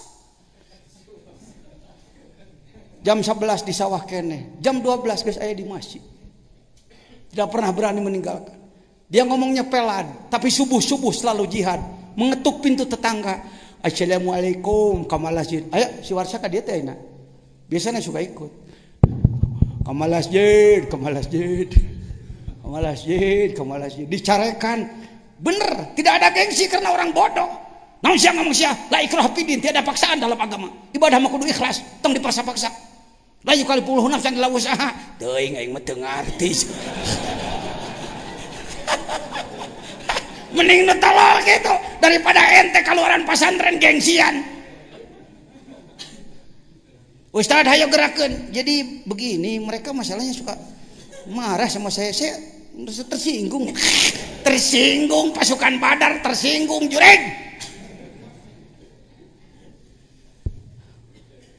Jam 11 di sawah kene. Jam 12 guys ayah di masjid. Tidak pernah berani meninggalkan. Dia ngomongnya pelan. Tapi subuh-subuh selalu jihad. Mengetuk pintu tetangga. Assalamualaikum kamalasjid. Ayo si Warsa kan dia teh Biasanya suka ikut. Kamalasjid, kamalasjid. Kamalasjid, kamalasjid. Dicarekan. Bener, tidak ada gengsi karena orang bodoh. Namun ngomong siapa? la ikrah pidin tiada paksaan dalam agama. Ibadah mah kudu ikhlas, tong dipaksa-paksa. Lain kali puluh nafsan dilawu saha? teuing aing mah teu ngarti. *laughs* Mending netolol gitu daripada ente keluaran pesantren gengsian. Ustaz hayo gerakan. Jadi begini mereka masalahnya suka marah sama saya. Saya tersinggung. *laughs* Tersinggung pasukan badar, tersinggung jureng.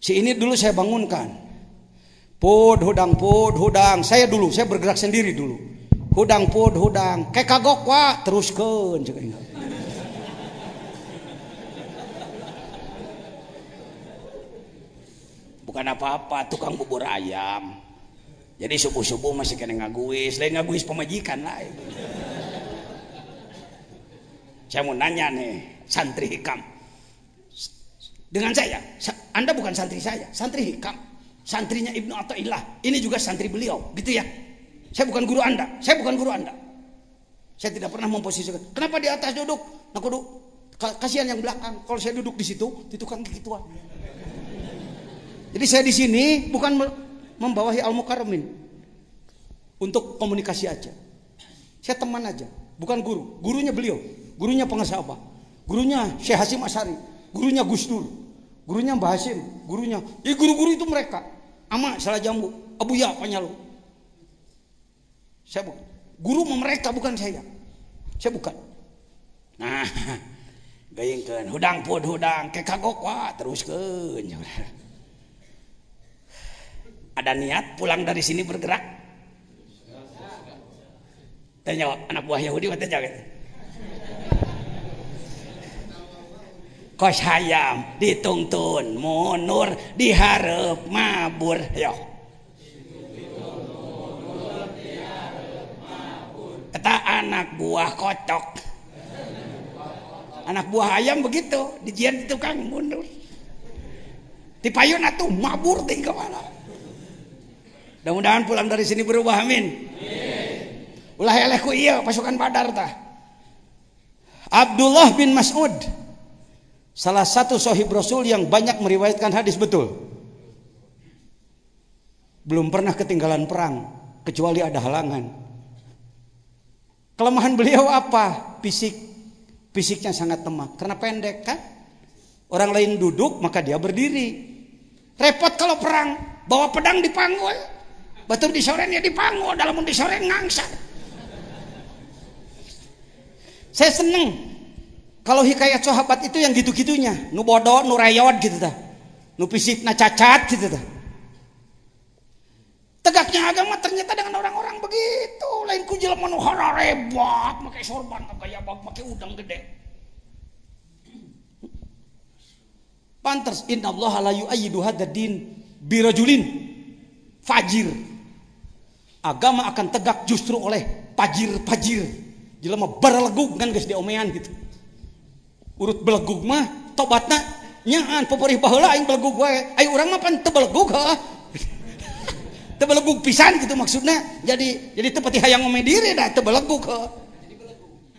Si ini dulu saya bangunkan. pod hudang, pod hudang. Saya dulu, saya bergerak sendiri dulu. Hudang, pod hudang. Kayak kagok, wa Teruskan. Bukan apa-apa, tukang bubur ayam. Jadi subuh-subuh masih kena ngaguis. Lain ngaguis pemajikan lah. Saya mau nanya nih, santri hikam dengan saya. Anda bukan santri saya, santri hikam. Santrinya Ibnu Athaillah. Ini juga santri beliau, gitu ya. Saya bukan guru Anda, saya bukan guru Anda. Saya tidak pernah memposisikan. Kenapa di atas duduk? Nah, kudu kasihan yang belakang. Kalau saya duduk di situ, ditukang gituan. Jadi saya di sini bukan membawahi al mukarramin untuk komunikasi aja. Saya teman aja, bukan guru. Gurunya beliau, gurunya pengasabah, gurunya Syekh Hasim Asari, gurunya Gus Dur, gurunya Mbah Hasim gurunya jadi guru-guru itu mereka ama salah jambu abu ya panyalu saya bu guru mereka bukan saya saya bukan nah *laughs* gayengkan hudang pun hudang kekagok kagok terus ke *sighs* ada niat pulang dari sini bergerak tanya anak buah Yahudi tanya gitu kos hayam dituntun munur diharap mabur yo kata anak buah kocok anak buah ayam begitu dijian di tukang mundur tipayun atuh mabur di mana mudah-mudahan pulang dari sini berubah amin ulah elehku iya pasukan Padarta, ta Abdullah bin Mas'ud Salah satu sohib Rasul yang banyak meriwayatkan hadis betul. Belum pernah ketinggalan perang, kecuali ada halangan. Kelemahan beliau apa? Fisik. Fisiknya sangat lemah, karena pendek kan? Orang lain duduk, maka dia berdiri. Repot kalau perang, bawa pedang dipanggul. Betul di disoreng ya di dalam di disoreng ngangsa. Saya seneng kalau hikayat sahabat itu yang gitu-gitunya, nu bodoh, nu rayot gitu dah. Nu fisikna cacat gitu dah. Tegaknya agama ternyata dengan orang-orang begitu, lain ku jelema nu horarebak, make sorban gaya bag, make udang gede. Pantas inna Allah la yu'ayyidu din birajulin fajir. Agama akan tegak justru oleh pajir-pajir. Jelema berlegu kan guys diomean gitu urut belegug mah tobatna nyaan peperih baheula aing belegug wae ai urang mah pan teu belegug heuh *laughs* teu belegug pisan gitu maksudna jadi jadi teu pati hayang ngomediri dah teu belegug heuh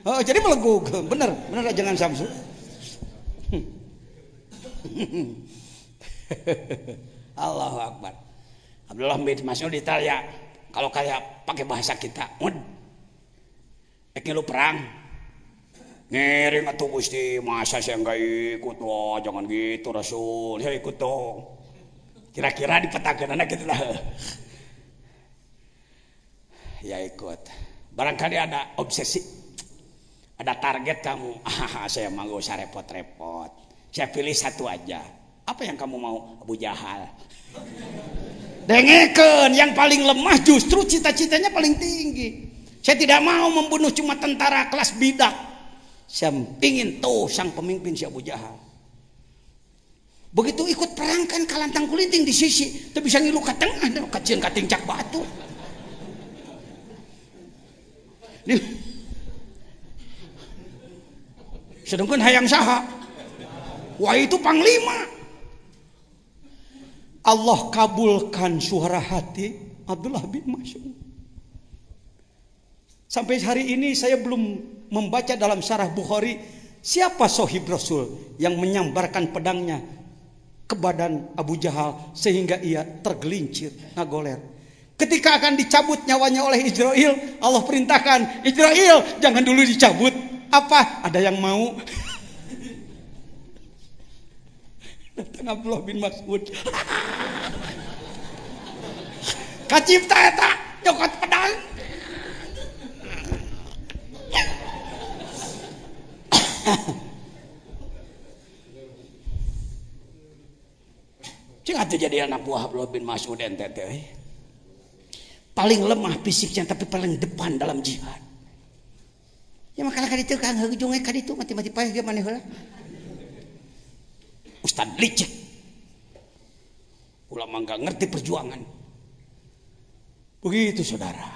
oh, jadi belegug bener bener jangan samsu *laughs* Allahu Akbar Abdullah bin Mas'ud ditanya kalau kayak pakai bahasa kita mud Eknya lu perang ngiring atuh Gusti masa saya nggak ikut wah jangan gitu Rasul saya ikut dong kira-kira dipetakan anak kita gitu lah ya ikut barangkali ada obsesi ada target kamu ah *laughs* saya mau usah repot-repot saya pilih satu aja apa yang kamu mau Abu Jahal dengen yang paling lemah justru cita-citanya paling tinggi saya tidak mau membunuh cuma tentara kelas bidak saya ingin tahu sang pemimpin si Abu Jahal. Begitu ikut perang kan kalantang kulinting di sisi, tapi bisa ngilu ke tengah, kecil ke cak batu. Ini. Sedangkan hayang saha. Wah itu panglima. Allah kabulkan suara hati Abdullah bin Mas'ud. Sampai hari ini saya belum membaca dalam syarah Bukhari siapa sohib Rasul yang menyambarkan pedangnya ke badan Abu Jahal sehingga ia tergelincir nagoler. Ketika akan dicabut nyawanya oleh Israel, Allah perintahkan, Israel jangan dulu dicabut. Apa? Ada yang mau? *laughs* Datang Abdullah bin Mas'ud. *laughs* Kacipta eta ya nyokot pedang. Jangan tuh jadi anak buah Abdullah bin Mas'ud dan teh. Eh. Paling lemah fisiknya tapi paling depan dalam jihad. Ya makalah kali itu kan hujungnya kali itu mati-mati payah gimana lah. Ustaz licik. Ulama enggak ngerti perjuangan. Begitu saudara.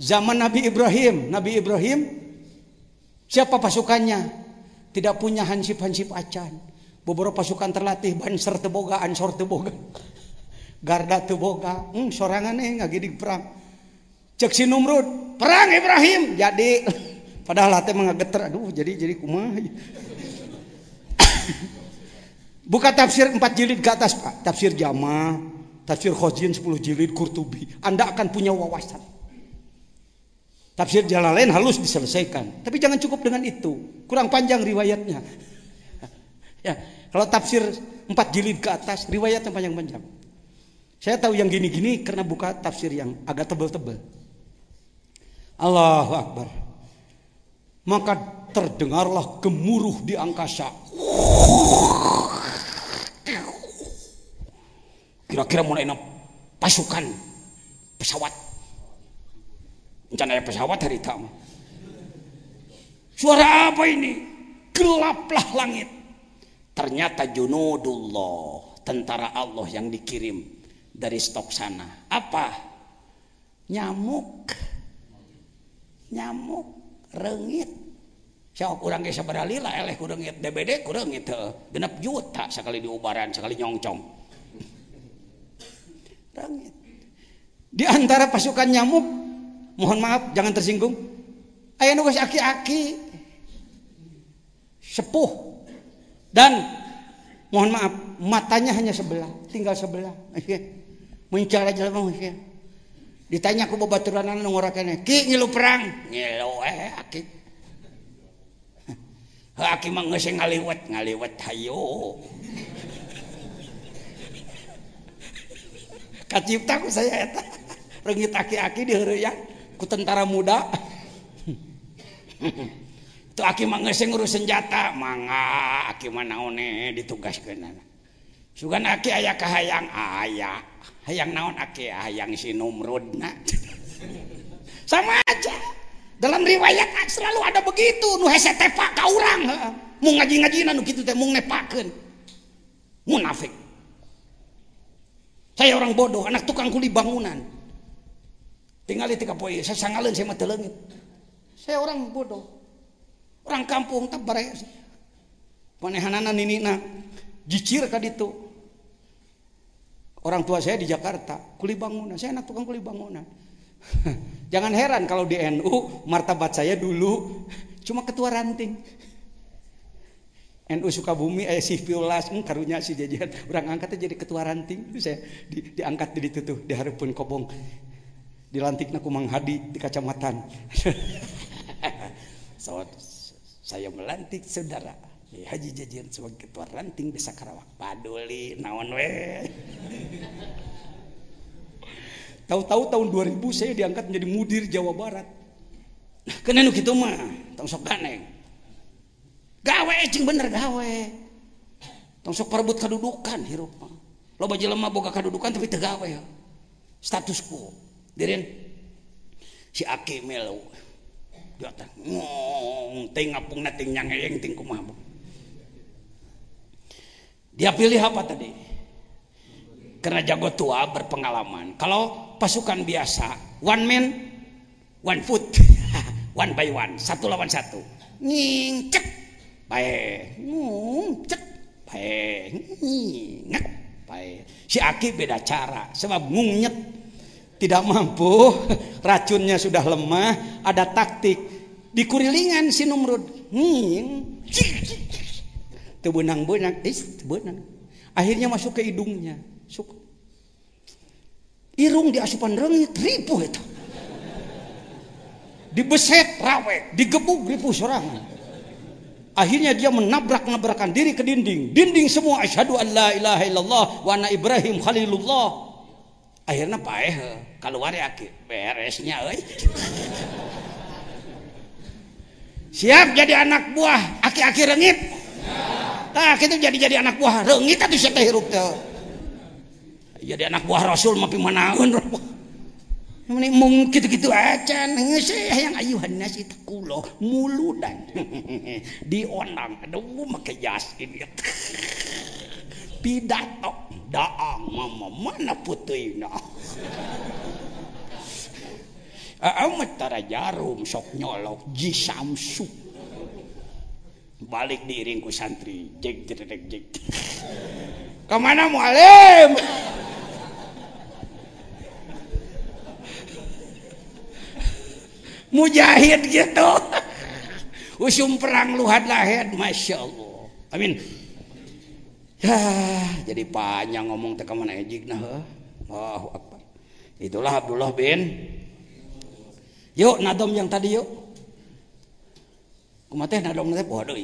Zaman Nabi Ibrahim, Nabi Ibrahim Siapa pasukannya? Tidak punya hansip-hansip acan. Beberapa pasukan terlatih banser teboga, ansor teboga. *laughs* Garda teboga. Hmm, sorangan nih eh, nggak gini perang. Cek si Numrud, perang Ibrahim. Jadi *laughs* padahal latih mengageter. Aduh, jadi jadi kumah ya? *laughs* Buka tafsir empat jilid ke atas Pak. Tafsir Jama, tafsir Khosjin sepuluh jilid Kurtubi. Anda akan punya wawasan. Tafsir jalan lain halus diselesaikan. Tapi jangan cukup dengan itu. Kurang panjang riwayatnya. *laughs* ya, kalau tafsir empat jilid ke atas, riwayatnya panjang-panjang. Saya tahu yang gini-gini karena buka tafsir yang agak tebel-tebel. Allahu Akbar. Maka terdengarlah gemuruh di angkasa. Kira-kira mulai pasukan pesawat Encan ada pesawat dari tamu. Suara apa ini? Gelaplah langit. Ternyata junudullah, tentara Allah yang dikirim dari stok sana. Apa? Nyamuk. Nyamuk rengit. Siapa kurang kisah beralila, eleh ku DBD kurang itu. genep juta sekali diubaran sekali nyongcong. Rengit. Di antara pasukan nyamuk mohon maaf jangan tersinggung ayah nugas aki-aki sepuh dan mohon maaf matanya hanya sebelah tinggal sebelah iya. mencara jelma iya. ditanya aku bawa babaturan anu ngorakene ki ngilu perang ngilu eh aki *laughs* aki mah ngasih ngaliwet ngaliwet hayo *laughs* kacipta aku saya eta aki *laughs* aki-aki yang ku tentara muda itu aki mah ngurus senjata mangga aki mah naone ditugaskeun sugan aki aya kahayang ayah, hayang naon aki hayang si Numrudna sama aja dalam riwayat ah, selalu ada begitu nu hese tepa ka urang mau ngaji ngaji nu kitu teh mung nepakeun munafik saya orang bodoh anak tukang kuli bangunan tinggal di poin saya sangalin saya mati langit saya orang bodoh orang kampung tak bare panehanana nak jicir kan itu orang tua saya di Jakarta kuli bangunan saya anak tukang kuli bangunan *laughs* jangan heran kalau di NU martabat saya dulu cuma ketua ranting NU Sukabumi eh si Fiolas, hmm, karunya si jajan orang angkatnya jadi ketua ranting itu saya di, diangkat di itu tuh diharapun kobong dilantik naku Mang di kacamatan *laughs* so, saya melantik saudara Haji Jajian sebagai ketua ranting desa Karawak paduli naon we *laughs* tahu-tahu tahun 2000 saya diangkat menjadi mudir Jawa Barat kena nu itu mah tong sok ganeng gawe cing bener gawe tong sok perebut kadudukan hirup mah lo baju lemah boga kedudukan tapi tegawe ya status quo Dirin. Si Aki melu. Jota ngong ting ngapung nating nyangeyeng ting kumaha. Dia pilih apa tadi? Karena jago tua berpengalaman. Kalau pasukan biasa, one man, one foot, *laughs* one by one, satu lawan satu. Ning cek, baik, ngung cek, baik, ngek, baik. Si Aki beda cara, sebab ngungnyet tidak mampu, *laughs* racunnya sudah lemah, ada taktik dikurilingan si Numrud. Hmm. tebunang benang is tebunang. Akhirnya masuk ke hidungnya. Suk. Irung di asupan rengit, ribu itu. Dibeset, rawe, digebuk, ribu seorang. Akhirnya dia menabrak-nabrakan diri ke dinding. Dinding semua asyhadu an la ilaha illallah wa anna Ibrahim khalilullah akhirnya kalau eh, eh, keluar ya beresnya eh siap jadi anak buah akhir-akhir rengit nah, kita jadi jadi anak buah rengit atau siapa hirup jadi anak buah rasul mana pun eh, *laughs* ini mungkin gitu-gitu acan yang hayang ayuhan nas mulu dan muludan diondang aduh make jas ini pidato Ah, ah, jarum sok balik diriku santri kemana mum mujahid gitu ussum perang luhat lahir Masya Allah Amin ya jadi panjang ngomong teka mana ejik nah oh, apa itulah Abdullah bin yuk nadom yang tadi yuk kumateh nadom nanti iya. bodoh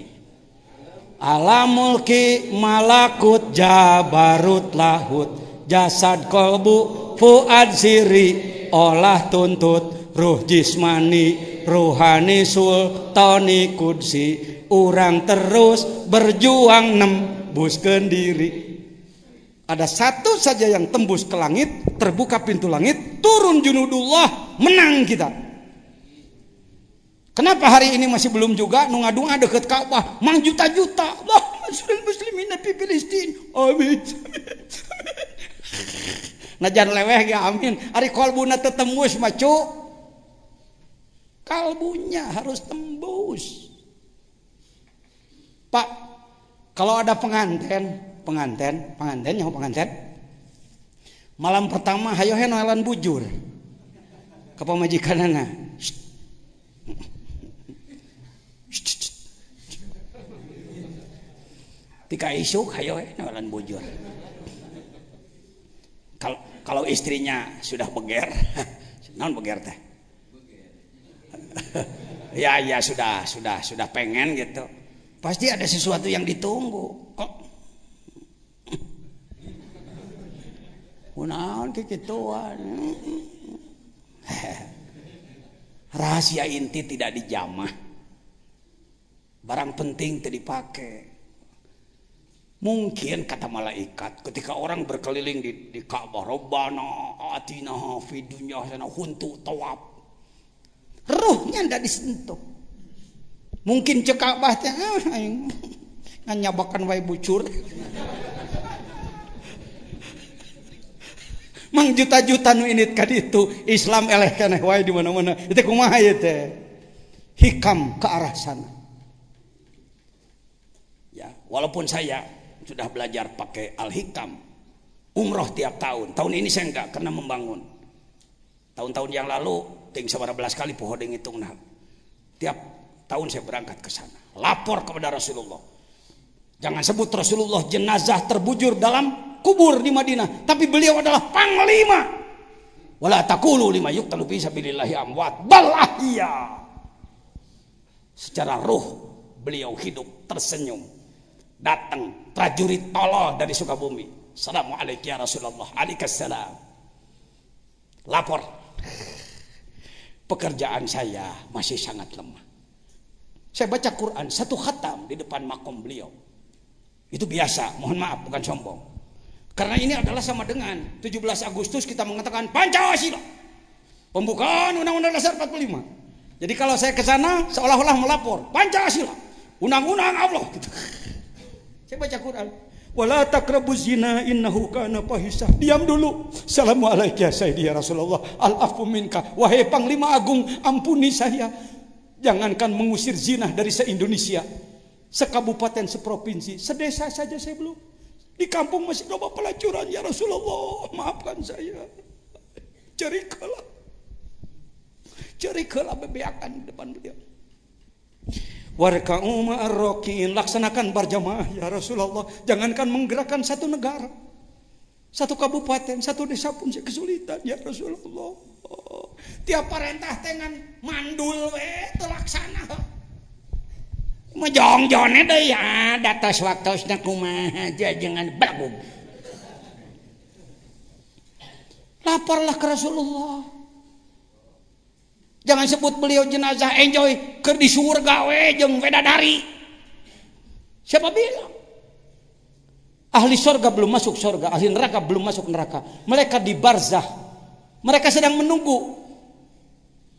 Alamulki malakut jabarut lahut jasad kolbu fuad siri olah tuntut ruh jismani ruhani sultani kudsi orang terus berjuang nem ke diri ada satu saja yang tembus ke langit terbuka pintu langit turun junudullah menang kita kenapa hari ini masih belum juga nungadung ada deket Ka'bah mang juta-juta wah masyarakat muslimin nabi Filistin amin, *laughs* najan leweh ya amin hari kolbuna tetembus macu kalbunya harus tembus Pak kalau ada penganten, penganten, penganten nyaho penganten. Malam pertama hayo he bujur. Ke pamajikanana. Tika isuk hayo he bujur. Kalau kalau istrinya sudah beger, *laughs* non beger teh. *laughs* ya ya sudah sudah sudah pengen gitu Pasti ada sesuatu yang ditunggu. Kok? Kunaon kekituan. *laughs* Rahasia inti tidak dijamah. Barang penting tidak dipakai. Mungkin kata malaikat ketika orang berkeliling di, di Ka'bah Rabbana atina fi dunya huntu tawab. Ruhnya tidak disentuh mungkin cekak teh eh, aing nyabakan wae bucur mang juta-juta nu init ka ditu Islam eleh keneh wae di mana-mana itu kumaha ieu teh hikam ke arah sana ya walaupun saya sudah belajar pakai al-hikam umroh tiap tahun tahun ini saya enggak kena membangun tahun-tahun yang lalu ting belas kali pohon deung ngitung nah tiap tahun saya berangkat ke sana. Lapor kepada Rasulullah. Jangan sebut Rasulullah jenazah terbujur dalam kubur di Madinah, tapi beliau adalah panglima. Wala takulu lima yuk fi sabilillahi amwat bal Secara ruh beliau hidup tersenyum. Datang prajurit tolol dari Sukabumi. Assalamualaikum ya Rasulullah. Alikassalam. Lapor. Pekerjaan saya masih sangat lemah. Saya baca Quran satu khatam di depan makom beliau. Itu biasa, mohon maaf bukan sombong. Karena ini adalah sama dengan 17 Agustus kita mengatakan Pancasila. Pembukaan Undang-Undang Dasar 45. Jadi kalau saya ke sana seolah-olah melapor Pancasila, Undang-Undang Allah gitu. *laughs* Saya baca Quran. Wala taqrabuz zina innahu kana fahisah. Diam dulu. Assalamualaikum ya Sayyidi ya Rasulullah. Al afu minka. Wahai Panglima Agung, ampuni saya. Jangankan mengusir zina dari se-Indonesia, sekabupaten, seprovinsi, sedesa saja saya belum. Di kampung masih ada pelacuran, ya Rasulullah, maafkan saya. Cari kalah. Cari kalah bebeakan di depan beliau. Warga umma arrokin laksanakan berjamaah ya Rasulullah. Jangankan menggerakkan satu negara, satu kabupaten, satu desa pun saya kesulitan ya Rasulullah tiap perintah dengan mandul we terlaksana. mejong jone deh ya datas waktu sudah rumah aja jangan babung laporlah ke Rasulullah jangan sebut beliau jenazah enjoy ke di surga we jeng weda dari siapa bilang ahli surga belum masuk surga ahli neraka belum masuk neraka mereka di barzah mereka sedang menunggu.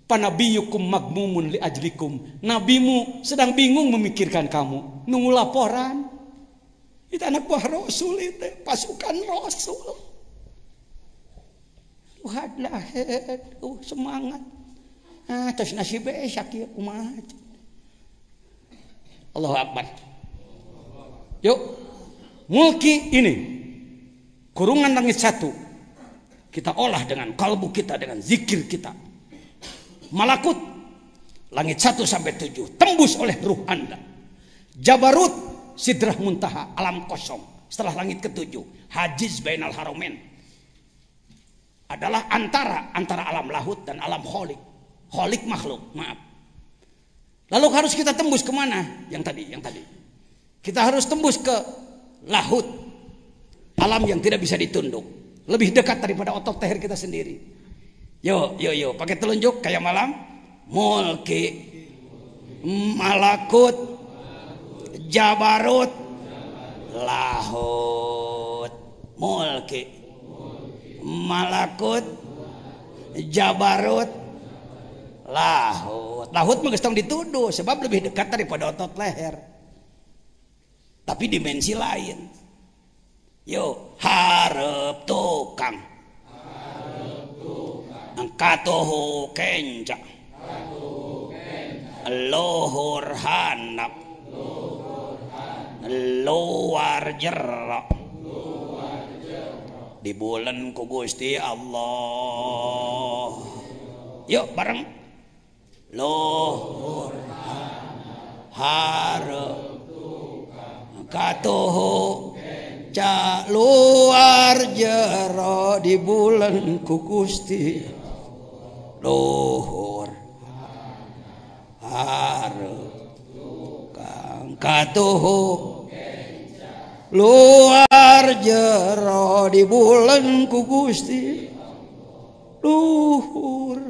Panabiyukum magmumun li ajlikum. Nabimu sedang bingung memikirkan kamu. Nunggu laporan. Itu anak buah Rasul itu. Pasukan Rasul. Wahadlah. Uh, oh, semangat. Ah, terus nasib esak ya umat. Allahu Akbar. Yuk. Mulki ini. Kurungan langit satu kita olah dengan kalbu kita, dengan zikir kita. Malakut, langit satu sampai tujuh, tembus oleh ruh Anda. Jabarut, sidrah muntaha, alam kosong. Setelah langit ketujuh, hajiz bainal haromen. Adalah antara, antara alam lahut dan alam holik-holik makhluk, maaf. Lalu harus kita tembus kemana? Yang tadi, yang tadi. Kita harus tembus ke lahut, alam yang tidak bisa ditunduk. Lebih dekat daripada otot leher kita sendiri. Yo, yo, yo. Pakai telunjuk kayak malam. Mulki. Malakut. Jabarut. Lahut. Mulki. Malakut. Jabarut. Lahut. Lahut mengestong dituduh. Sebab lebih dekat daripada otot leher. Tapi dimensi lain. y haep tukangkattuhu kencak lohurhanap luar jeruk di bulan ku Gusti Allah yuk bareng lo Har ka cak luar jero di bulan kukusti luhur haru kang katuhu luar jero di bulan kukusti luhur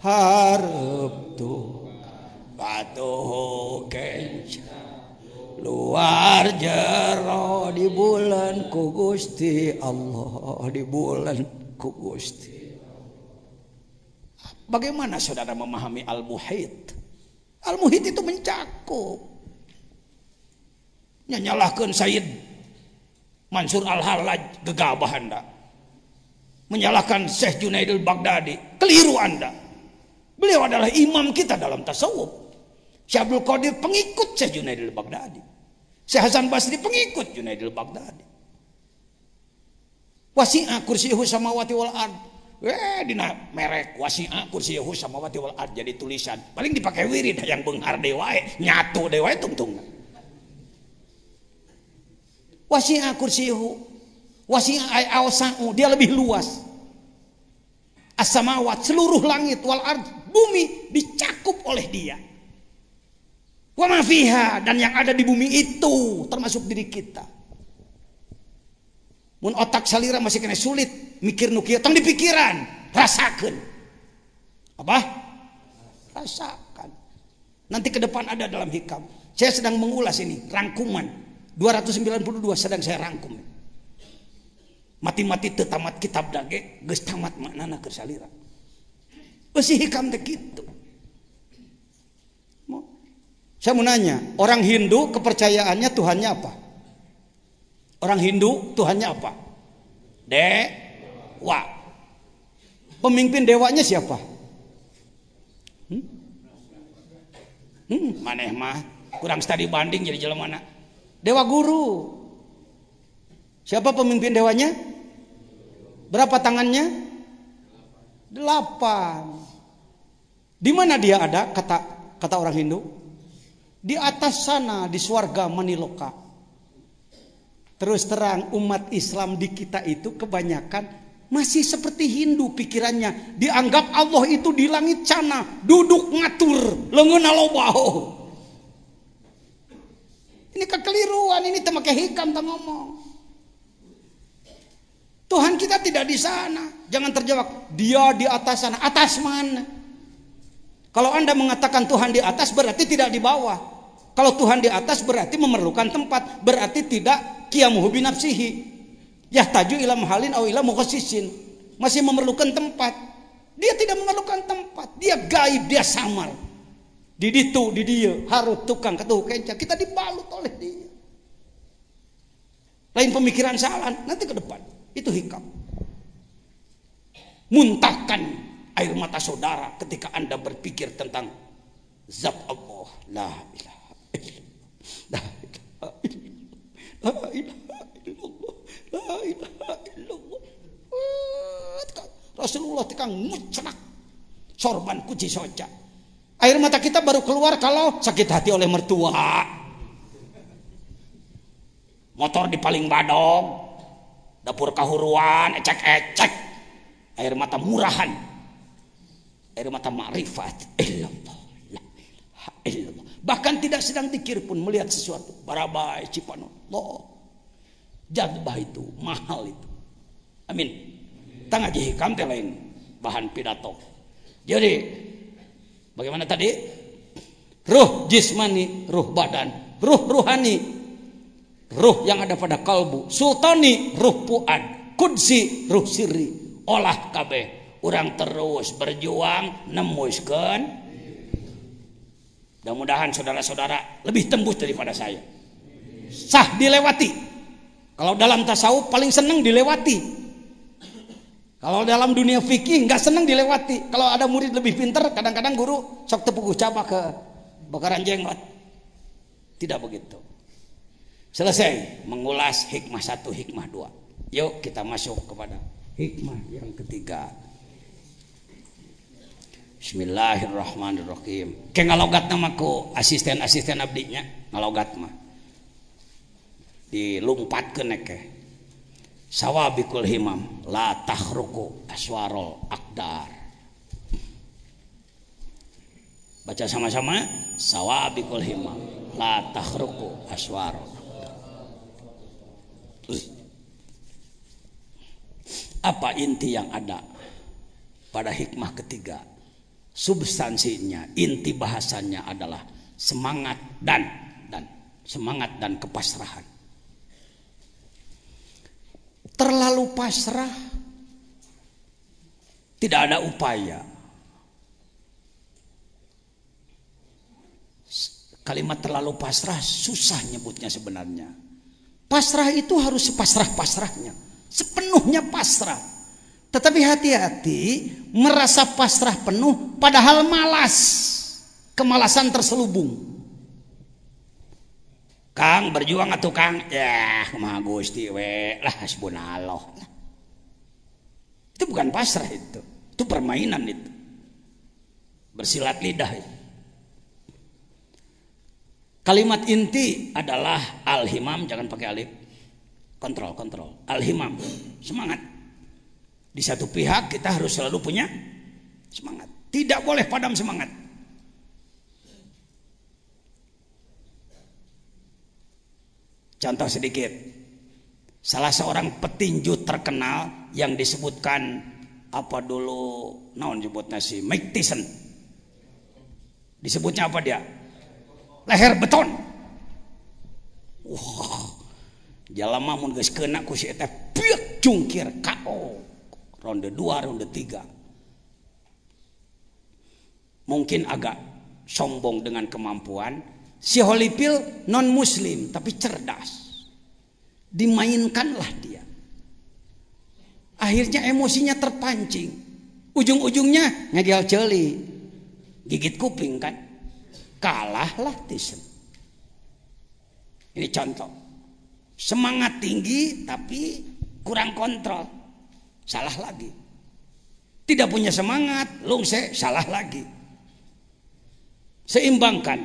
harap tu tuh patuh kenca luar jero di bulan ku Allah di bulan ku Bagaimana saudara memahami Al-Muhit? Al-Muhit itu mencakup. Menyalahkan Said Mansur Al-Halaj gegabah Anda. Menyalahkan Syekh Junaidul Baghdadi. Keliru Anda. Beliau adalah imam kita dalam tasawuf. Syabul Qadir pengikut Syekh Junaidul Baghdadi. Si Hasan Basri pengikut Junaidil Baghdadi. Wasi'a sama samawati wal ard. Eh, dina merek wasi'a sama samawati wal ard jadi tulisan. Paling dipakai wirid yang benghar dewae, nyatu dewa tungtung. Wasi'a kursiyahu wasi'a ay awsa'u dia lebih luas. As-samawat seluruh langit wal ard bumi dicakup oleh dia. Wa dan yang ada di bumi itu termasuk diri kita. Mun otak salira masih kena sulit mikir nukia tang di pikiran, rasakan Apa? Rasakan. Nanti ke depan ada dalam hikam. Saya sedang mengulas ini rangkuman 292 sedang saya rangkum. Mati-mati tetamat kitab dage getamat maknana kersalira. Besi hikam begitu. Saya mau nanya, orang Hindu kepercayaannya Tuhannya apa? Orang Hindu Tuhannya apa? Dewa. Pemimpin dewanya siapa? Hmm? Hmm, maneh mah kurang studi banding jadi jalan mana? Dewa guru. Siapa pemimpin dewanya? Berapa tangannya? Delapan. Di mana dia ada? Kata kata orang Hindu. Di atas sana di swarga maniloka. Terus terang umat Islam di kita itu kebanyakan masih seperti Hindu pikirannya. Dianggap Allah itu di langit sana, duduk ngatur, lengan lobao. Ini kekeliruan, ini teman hikam tak ngomong. Tuhan kita tidak di sana. Jangan terjawab, dia di atas sana. Atas mana? Kalau Anda mengatakan Tuhan di atas berarti tidak di bawah. Kalau Tuhan di atas berarti memerlukan tempat, berarti tidak qiyamuhu binafsihi. taju ila mahalin au ila mukhassisin. Masih memerlukan tempat. Dia tidak memerlukan tempat, dia gaib, dia samar. Di ditu, di dia, harut tukang ketuh kenca, kita dibalut oleh dia. Lain pemikiran salah, nanti ke depan. Itu hikam. Muntahkan air mata saudara ketika Anda berpikir tentang zat Allah. La ilaha illallah. La ilaha illallah. La ilaha illallah. Rasulullah tekan mucrak. Sorban kuci soja. Air mata kita baru keluar kalau sakit hati oleh mertua. Motor di paling badong. Dapur kahuruan, ecek-ecek. Air mata murahan air mata makrifat illallah illallah bahkan tidak sedang dikir pun melihat sesuatu barabai cipano Allah jadbah itu mahal itu amin tangga jihikam teh lain bahan pidato jadi bagaimana tadi ruh jismani ruh badan ruh ruhani ruh yang ada pada kalbu sultani ruh puan kudsi ruh sirri olah kabeh orang terus berjuang nemuskan mudah-mudahan saudara-saudara lebih tembus daripada saya sah dilewati kalau dalam tasawuf paling seneng dilewati kalau dalam dunia fikih nggak seneng dilewati. Kalau ada murid lebih pinter, kadang-kadang guru sok tepuk ucapa ke bakaran jenggot. Tidak begitu. Selesai mengulas hikmah satu, hikmah dua. Yuk kita masuk kepada hikmah yang ketiga. Bismillahirrahmanirrahim. Kayak ngalogat nama ku asisten-asisten abdinya ngalogat mah. Dilumpatkeun neke. Sawabikul himam la tahruku aswarol akdar. Baca sama-sama. Sawabikul himam la tahruku aswarol Apa inti yang ada pada hikmah ketiga substansinya, inti bahasanya adalah semangat dan dan semangat dan kepasrahan. Terlalu pasrah tidak ada upaya. Kalimat terlalu pasrah susah nyebutnya sebenarnya. Pasrah itu harus sepasrah-pasrahnya, sepenuhnya pasrah. Tetapi hati-hati merasa pasrah penuh padahal malas. Kemalasan terselubung. Kang berjuang atau Kang? Ya, mah Gusti we lah hasbunallah. Itu bukan pasrah itu. Itu permainan itu. Bersilat lidah. Kalimat inti adalah al-himam jangan pakai alif. Kontrol, kontrol. Al-himam. Semangat. Di satu pihak kita harus selalu punya semangat. Tidak boleh padam semangat. Contoh sedikit. Salah seorang petinju terkenal yang disebutkan apa dulu naon disebutnya si Mike Tyson. Disebutnya apa dia? Leher beton. Wah. jalan mamun mun geus kena ku si eta cungkir jungkir ronde 2, ronde 3. Mungkin agak sombong dengan kemampuan. Si Holyfield non muslim tapi cerdas. Dimainkanlah dia. Akhirnya emosinya terpancing. Ujung-ujungnya ngegel celi. Gigit kuping kan. Kalahlah Tyson. Ini contoh. Semangat tinggi tapi kurang kontrol salah lagi. Tidak punya semangat, lungse, salah lagi. Seimbangkan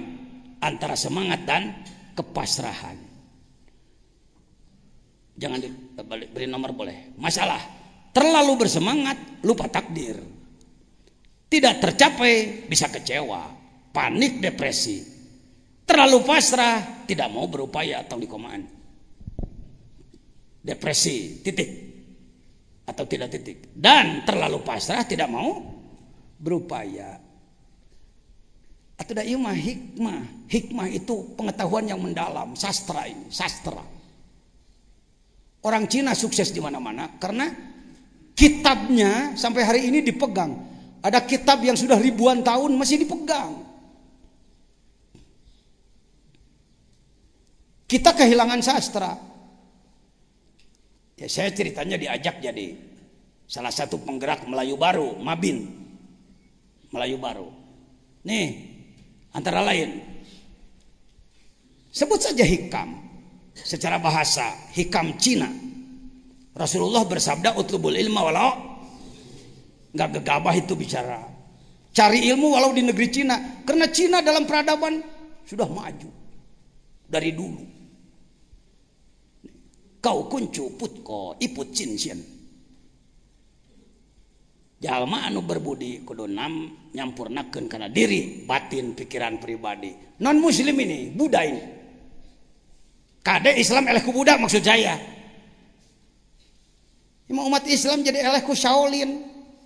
antara semangat dan kepasrahan. Jangan beri nomor boleh. Masalah, terlalu bersemangat, lupa takdir. Tidak tercapai, bisa kecewa, panik, depresi. Terlalu pasrah, tidak mau berupaya atau dikomaan. Depresi, titik atau tidak titik dan terlalu pasrah tidak mau berupaya atau tidak iya, mah hikmah hikmah itu pengetahuan yang mendalam sastra ini sastra orang Cina sukses di mana-mana karena kitabnya sampai hari ini dipegang ada kitab yang sudah ribuan tahun masih dipegang kita kehilangan sastra Ya, saya ceritanya diajak jadi salah satu penggerak Melayu Baru, Mabin. Melayu Baru. Nih, antara lain. Sebut saja hikam. Secara bahasa, hikam Cina. Rasulullah bersabda, utlubul ilma walau nggak gegabah itu bicara. Cari ilmu walau di negeri Cina. Karena Cina dalam peradaban sudah maju. Dari dulu. Kau 高 kun cuput ko iput cincin jalma anu berbudi kudu enam nyampurnakeun karena diri batin pikiran pribadi non muslim ini budaya ini kade Islam eleh ku budak maksud saya Ima umat Islam jadi eleh ku Shaolin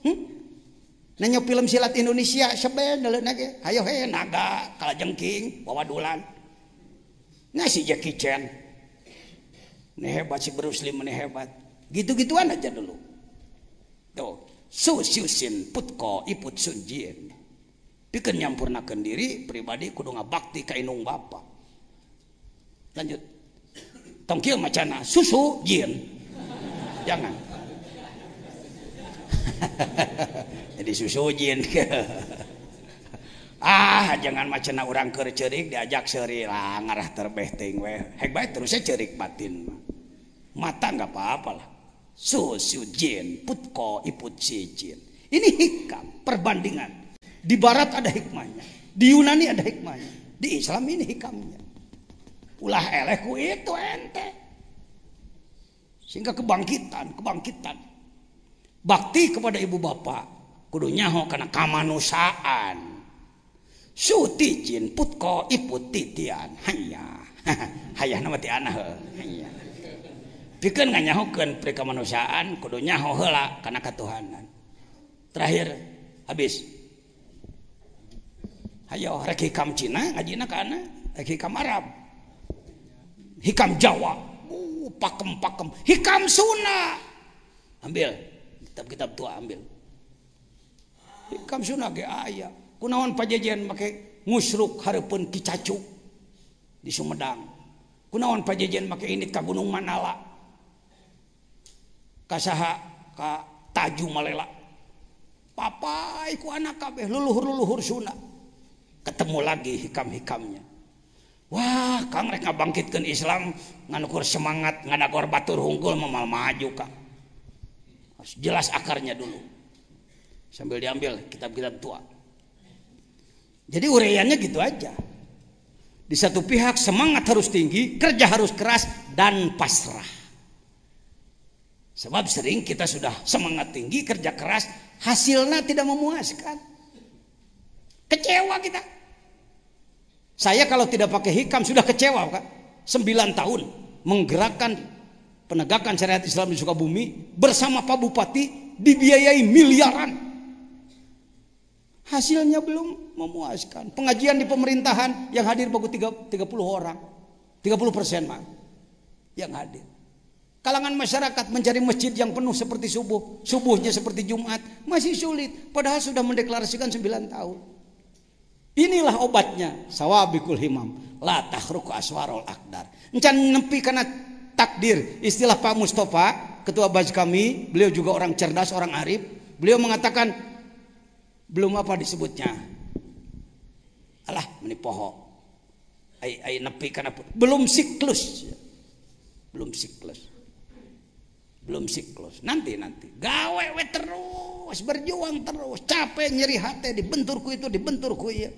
hmm? Nanyo film silat Indonesia seben deuleu nage ayo he naga kalajengking bawa dulan Nasi Jackie Chan ini hebat si Bruce Lee, ini hebat. Gitu-gituan aja dulu. Tuh. Su siusin putko iput sunjien. Pikir nyampurnakan diri pribadi kudu ngabakti ka inung bapa. Lanjut. Tong macana susu jin. Jangan. *laughs* Jadi susu jieun. *laughs* ah jangan macana orang ke cerik diajak serilah ngarah terbehting we hek baik terusnya cerik batin mata nggak apa-apalah susu jin putko iput jin ini hikam perbandingan di barat ada hikmahnya di Yunani ada hikmahnya di Islam ini hikamnya ulah elehku itu ente sehingga kebangkitan kebangkitan bakti kepada ibu bapak kudunya ho karena kemanusiaan Suti jin put ko iput titian tian haya haya nama ti anah haya pikeun nganyahokeun pri kemanusiaan kudu nyaho heula kana katuhanan terakhir habis hayo rek hikam Cina ngajina kana rek hikam Arab hikam Jawa uh, pakem pakem hikam Sunna. ambil kitab-kitab tua ambil hikam Sunna ge ayah. nawan pajajian pakai musruk Harpun Kicacuk di Sumedang Gunawan pajajian pakai inikah Gunung Manala Tajuela papaiku anakeh lluluhurnah ketemu lagi hikam-hikamnya Wah Ka mereka bangkitkan Islamnganuku semangat ngana gorbatur hunggul memal maju Ka jelas akarnya dulu sambil diambil kitab bilang tua Jadi uraiannya gitu aja. Di satu pihak semangat harus tinggi, kerja harus keras dan pasrah. Sebab sering kita sudah semangat tinggi, kerja keras, hasilnya tidak memuaskan. Kecewa kita. Saya kalau tidak pakai hikam sudah kecewa, Pak. Sembilan tahun menggerakkan penegakan syariat Islam di Sukabumi bersama Pak Bupati dibiayai miliaran. Hasilnya belum memuaskan. Pengajian di pemerintahan yang hadir baru 30 orang. 30 persen mah yang hadir. Kalangan masyarakat mencari masjid yang penuh seperti subuh. Subuhnya seperti Jumat. Masih sulit. Padahal sudah mendeklarasikan 9 tahun. Inilah obatnya. Sawabikul himam. La tahruku aswarol akdar. Encan nepi karena takdir. Istilah Pak Mustafa, ketua baj kami. Beliau juga orang cerdas, orang arif. Beliau mengatakan, belum apa disebutnya alah meni poho ai ai nepi kana belum siklus belum siklus belum siklus nanti nanti gawe we terus berjuang terus capek nyeri hati dibenturku itu dibenturku ya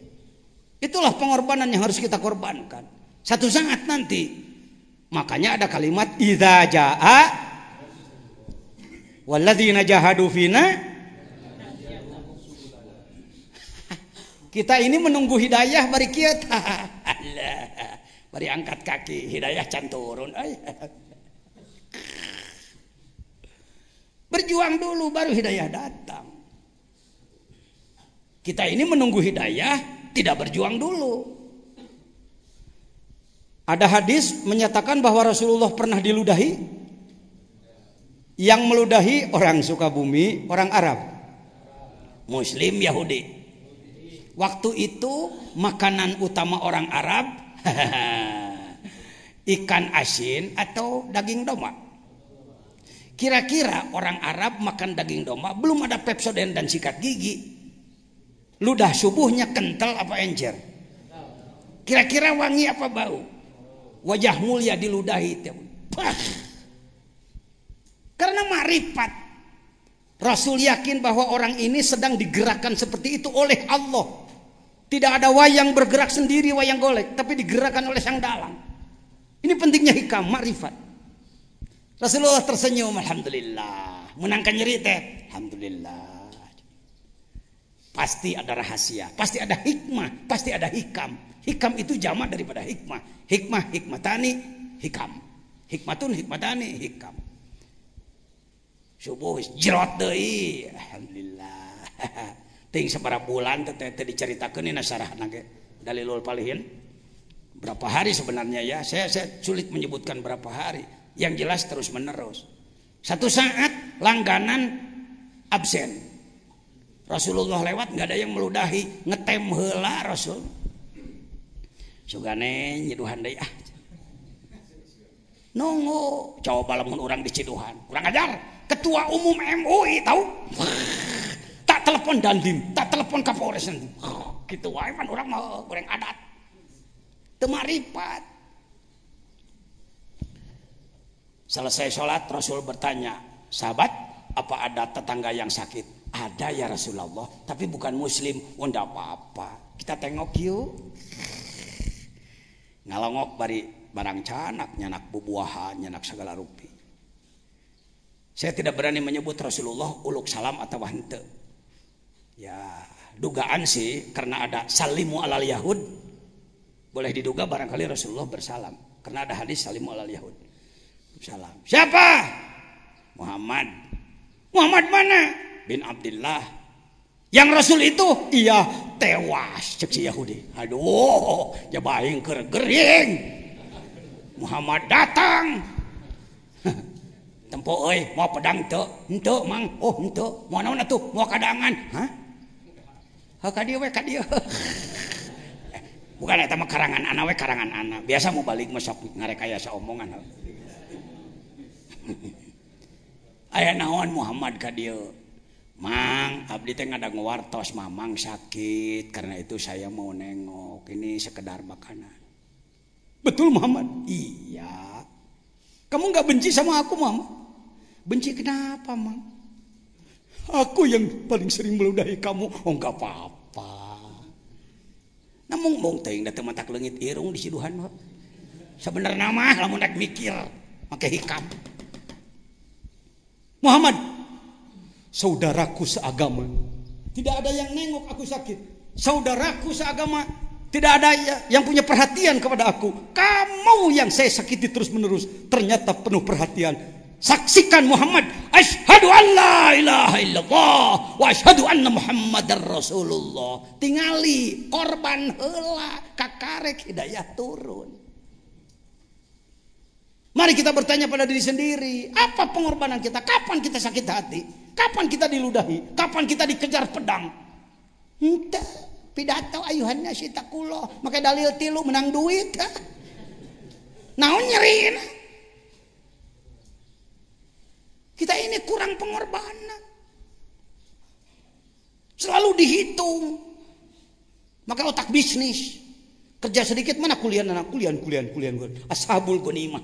itulah pengorbanan yang harus kita korbankan satu saat nanti makanya ada kalimat idza jaa walladzina jahadu fina Kita ini menunggu hidayah bari kita. Allah. Bari angkat kaki, hidayah can turun. Berjuang dulu baru hidayah datang. Kita ini menunggu hidayah, tidak berjuang dulu. Ada hadis menyatakan bahwa Rasulullah pernah diludahi. Yang meludahi orang Sukabumi, orang Arab. Muslim Yahudi. Waktu itu makanan utama orang Arab *laughs* ikan asin atau daging domba. Kira-kira orang Arab makan daging domba belum ada pepsodent dan sikat gigi. Ludah subuhnya kental apa encer? Kira-kira wangi apa bau? Wajah mulia diludahi. Pah. Karena marifat Rasul yakin bahwa orang ini sedang digerakkan seperti itu oleh Allah. Tidak ada wayang bergerak sendiri wayang golek, tapi digerakkan oleh sang dalang. Ini pentingnya hikam, marifat. Rasulullah tersenyum, Alhamdulillah. Menangkan nyeri Alhamdulillah. Pasti ada rahasia, pasti ada hikmah, pasti ada hikam. Hikam itu jamak daripada hikmah. Hikmah, hikmatani, hikam. Hikmatun, hikmatani, hikam. Subuh, jerot deh. Alhamdulillah. *laughs* ting seberapa bulan teteh teh ini nasarah sarahna dari dalilul palihin berapa hari sebenarnya ya saya saya sulit menyebutkan berapa hari yang jelas terus menerus satu saat langganan absen Rasulullah lewat nggak ada yang meludahi ngetem hela Rasul sugane nyeduhan deh ah nunggu coba lamun orang di Ciduhan kurang ajar ketua umum MUI tahu tak telepon dandim, tak telepon kapolres nanti. Oh, gitu wae man orang mau orang adat. Temaripat. Selesai sholat Rasul bertanya, sahabat, apa ada tetangga yang sakit? Ada ya Rasulullah, tapi bukan muslim. Oh enggak apa-apa. Kita tengok yuk. Ngalongok bari barang canak, nyanak bubuahan, nyanak segala rupi. Saya tidak berani menyebut Rasulullah uluk salam atau hente ya dugaan sih karena ada salimu alal Yahud boleh diduga barangkali Rasulullah bersalam karena ada hadis salimu alal Yahud salam siapa Muhammad Muhammad mana bin Abdullah yang Rasul itu iya tewas cek si Yahudi aduh ya baing gering Muhammad datang *laughs* tempo oi mau pedang tuh ente mang oh ente mau naon tuh mau kadangan hah Oh, bukan sama karangan anak karangan anak biasa mau balik masuk ngarekayasa omongan *laughs* Ayah naon Muhammad Kadil Mang Abdi teh ngadang wartos mamang sakit karena itu saya mau nengok ini sekedar makanan betul Muhammad iya kamu nggak benci sama aku Mang? benci kenapa Mang Aku yang paling sering meludahi kamu. Oh enggak apa-apa. Namun mong teuing da mata leungit irung di mah. Sebenarnya mah lamun rek mikir make hikam. Muhammad, saudaraku seagama. Tidak ada yang nengok aku sakit. Saudaraku seagama tidak ada ya- yang punya perhatian kepada aku. Kamu yang saya sakiti terus-menerus ternyata penuh perhatian Saksikan Muhammad. asyhadu an la ilaha illallah. Wa asyhadu anna Muhammadar Rasulullah. Tingali korban hela kakarek hidayah turun. Mari kita bertanya pada diri sendiri, apa pengorbanan kita? Kapan kita sakit hati? Kapan kita diludahi? Kapan kita dikejar pedang? Entah, pidato ayuhannya kulo maka dalil tilu menang duit. Nah, nyeri. Nah. Kita ini kurang pengorbanan. Selalu dihitung. Maka otak bisnis. Kerja sedikit mana kuliah anak kuliah kuliah kuliah gue. Ashabul ghanimah.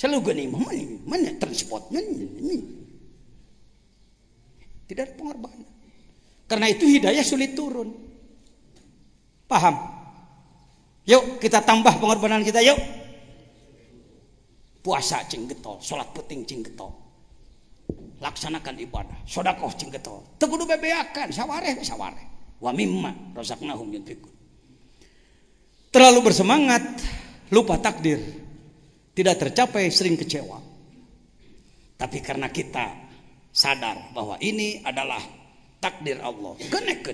Selalu ghanimah mana mana transport mana, Tidak ada pengorbanan. Karena itu hidayah sulit turun. Paham? Yuk kita tambah pengorbanan kita yuk. Puasa cinggetol, sholat puting cinggetol laksanakan ibadah sodakoh cing tegudu bebeakan sawareh sawareh wa mimma rozaknahum yunfikun terlalu bersemangat lupa takdir tidak tercapai sering kecewa tapi karena kita sadar bahwa ini adalah takdir Allah ke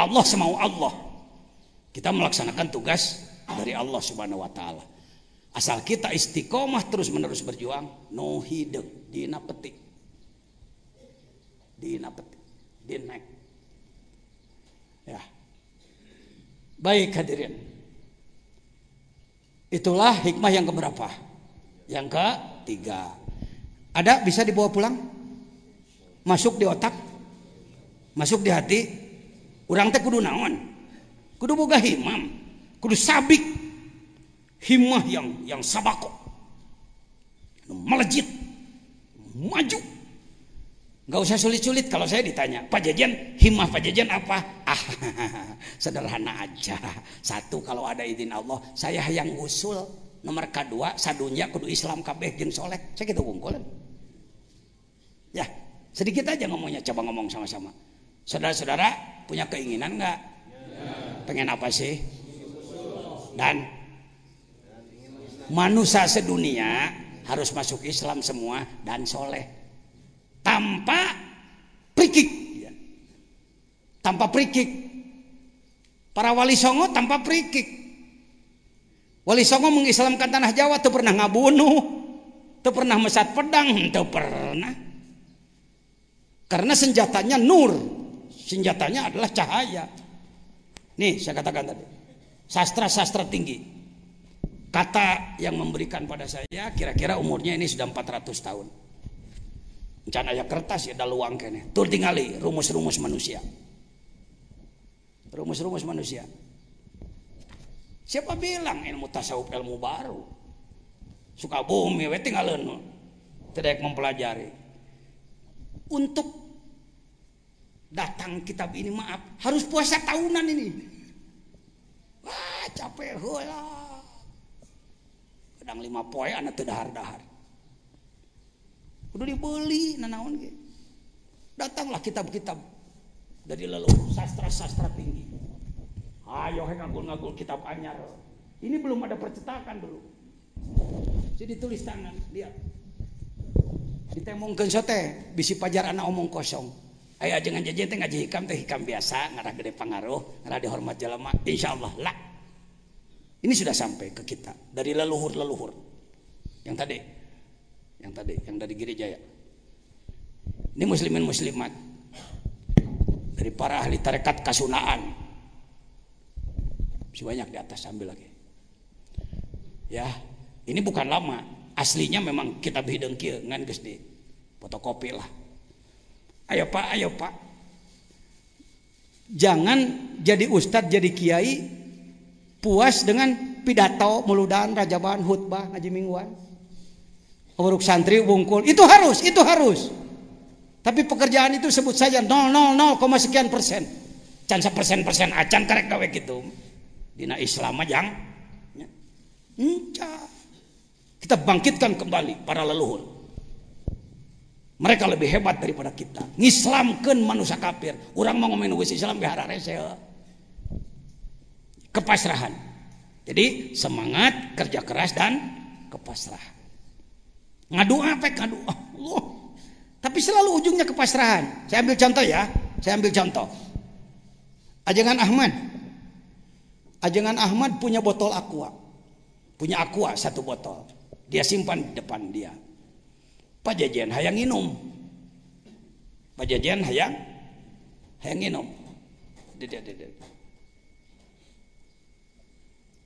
Allah semau Allah kita melaksanakan tugas dari Allah Subhanahu wa taala asal kita istiqomah terus menerus berjuang no hidup dina petik dina petik diinak. ya baik hadirin itulah hikmah yang keberapa yang ke tiga. ada bisa dibawa pulang masuk di otak masuk di hati orang teh kudu naon kudu boga himam kudu sabik himah yang yang sabako melejit maju nggak usah sulit-sulit kalau saya ditanya Pak Jajan himah Pak Jajan apa ah *laughs* sederhana aja satu kalau ada izin Allah saya yang usul nomor kedua sadunya kudu Islam kabeh jeng solek. saya gitu bungkulan ya sedikit aja ngomongnya coba ngomong sama-sama saudara-saudara punya keinginan nggak ya. pengen apa sih dan manusia sedunia harus masuk Islam semua dan soleh tanpa prikik, iya. tanpa prikik, para wali songo tanpa prikik, wali songo mengislamkan tanah Jawa tuh pernah ngabunuh tuh pernah mesat pedang tuh pernah karena senjatanya nur senjatanya adalah cahaya nih saya katakan tadi sastra-sastra tinggi kata yang memberikan pada saya kira-kira umurnya ini sudah 400 tahun. Encan ya kertas ya ada luang kene. Tur tingali rumus-rumus manusia. Rumus-rumus manusia. Siapa bilang ilmu tasawuf ilmu baru? Suka bumi we tinggalin. Tidak mempelajari. Untuk datang kitab ini maaf harus puasa tahunan ini. Wah capek lah pedang lima poe anak tuh dahar udah dibeli nanaon gitu datanglah kitab-kitab dari leluhur sastra-sastra tinggi ayo ngagul-ngagul kitab anyar ini belum ada percetakan dulu jadi tulis tangan lihat kita mungkin sote bisi pajar anak omong kosong ayo jangan jajan teh ngaji hikam teh hikam biasa ngarah gede pengaruh ngarah dihormat Insya insyaallah lah ini sudah sampai ke kita dari leluhur-leluhur. Yang tadi, yang tadi, yang dari Giri Jaya. Ini muslimin muslimat dari para ahli tarekat kasunaan. Masih banyak di atas sambil lagi. Ya, ini bukan lama. Aslinya memang kita hidung dengan ngan geus di fotokopi lah. Ayo Pak, ayo Pak. Jangan jadi ustadz, jadi kiai, puas dengan pidato muludan rajaban khutbah ngaji mingguan uruk santri bungkul itu harus itu harus tapi pekerjaan itu sebut saja 000, sekian persen can persen persen acan karek gawe gitu dina Islam aja ya. hmm, kita bangkitkan kembali para leluhur mereka lebih hebat daripada kita ngislamkan manusia kafir orang mau wis Islam biar resel kepasrahan. Jadi semangat, kerja keras dan kepasrahan. Ngadu apa? Ngadu ah, Allah. Tapi selalu ujungnya kepasrahan. Saya ambil contoh ya. Saya ambil contoh. ajengan Ahmad. ajengan Ahmad punya botol aqua. Punya aqua satu botol. Dia simpan di depan dia. Pak Jajan hayang minum. Pak Jajan hayang hayang minum.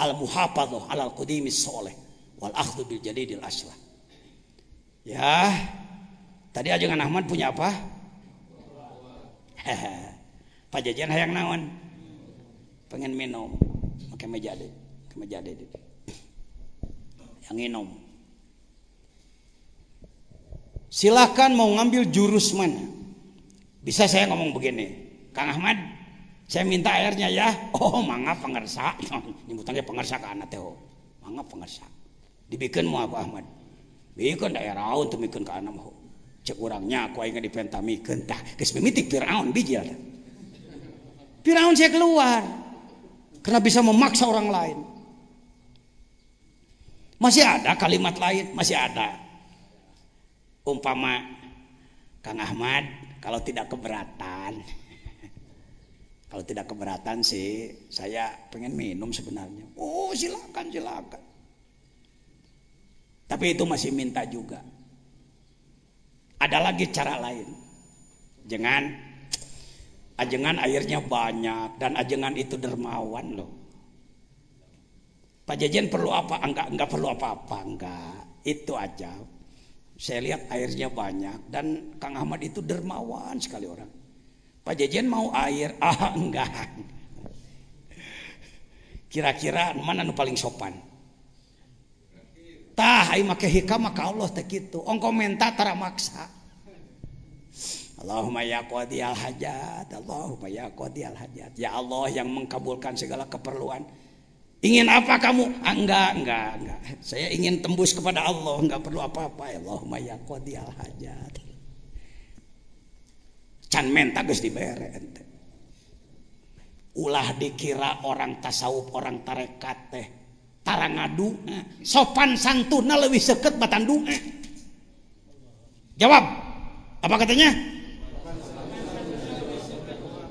al muhafadhah al qadimi soleh wal akhdhu bil jadidil aslah. Ya. Tadi aja ajengan Ahmad punya apa? *laughs* Pak Jajan hayang naon? Pengen minum. Pakai meja deh. Ke meja deh. *clears throat* Yang minum. Silahkan mau ngambil jurus mana. Bisa saya ngomong begini. Kang Ahmad, saya minta airnya ya oh mangga pengersa *laughs* nyebutannya pengersa ke anak teh oh. mangap pengersa dibikin mau aku Ahmad bikin daerah ya, raun tuh bikin ke anak mau oh. cek orangnya aku ingat di pentami kentah kes mimitik Fir'aun bijil Fir'aun saya keluar karena bisa memaksa orang lain masih ada kalimat lain masih ada umpama Kang Ahmad kalau tidak keberatan kalau tidak keberatan sih, saya pengen minum sebenarnya. Oh silakan silakan. Tapi itu masih minta juga. Ada lagi cara lain. Jangan ajengan airnya banyak dan ajengan itu dermawan loh. Pak Jajan perlu apa? Enggak, enggak perlu apa-apa, enggak. Itu aja. Saya lihat airnya banyak dan Kang Ahmad itu dermawan sekali orang. Pak Jajan mau air *laughs* ah enggak kira-kira anu mana nu paling sopan tah ai make hikam maka Allah teh kitu Ong komenta tara maksa Allahumma ya al hajat Allahumma ya al hajat ya Allah yang mengkabulkan segala keperluan Ingin apa kamu? Ah, enggak, enggak, enggak. Saya ingin tembus kepada Allah, enggak perlu apa-apa. Allahumma ya al hajat can menta geus dibere ente ulah dikira orang tasawuf orang tarekat teh tara eh. sopan santunna leuwih seket batan eh. jawab apa katanya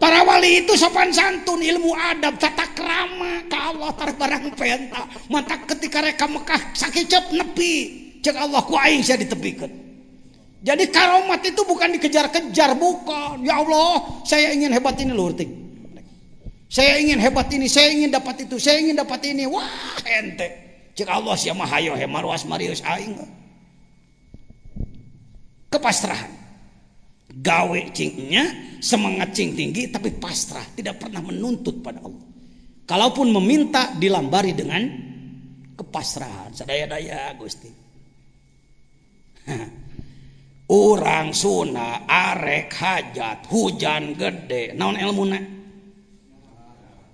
para wali itu sopan santun ilmu adab tata kerama ke Allah tar barang penta mata ketika reka Mekah sakit cep nepi cek Allah ku aing sia ditepikeun. Jadi karomat itu bukan dikejar-kejar, bukan. Ya Allah, saya ingin hebat ini ting Saya ingin hebat ini, saya ingin dapat itu, saya ingin dapat ini. Wah, ente. Cik Allah hayo he marwas marius aing. Kepasrahan. Gawe cingnya, semangat cing tinggi, tapi pasrah. Tidak pernah menuntut pada Allah. Kalaupun meminta, dilambari dengan kepasrahan. Sedaya-daya, Gusti. *laughs* orang Sunda arek hajat hujan gede naon ilmuna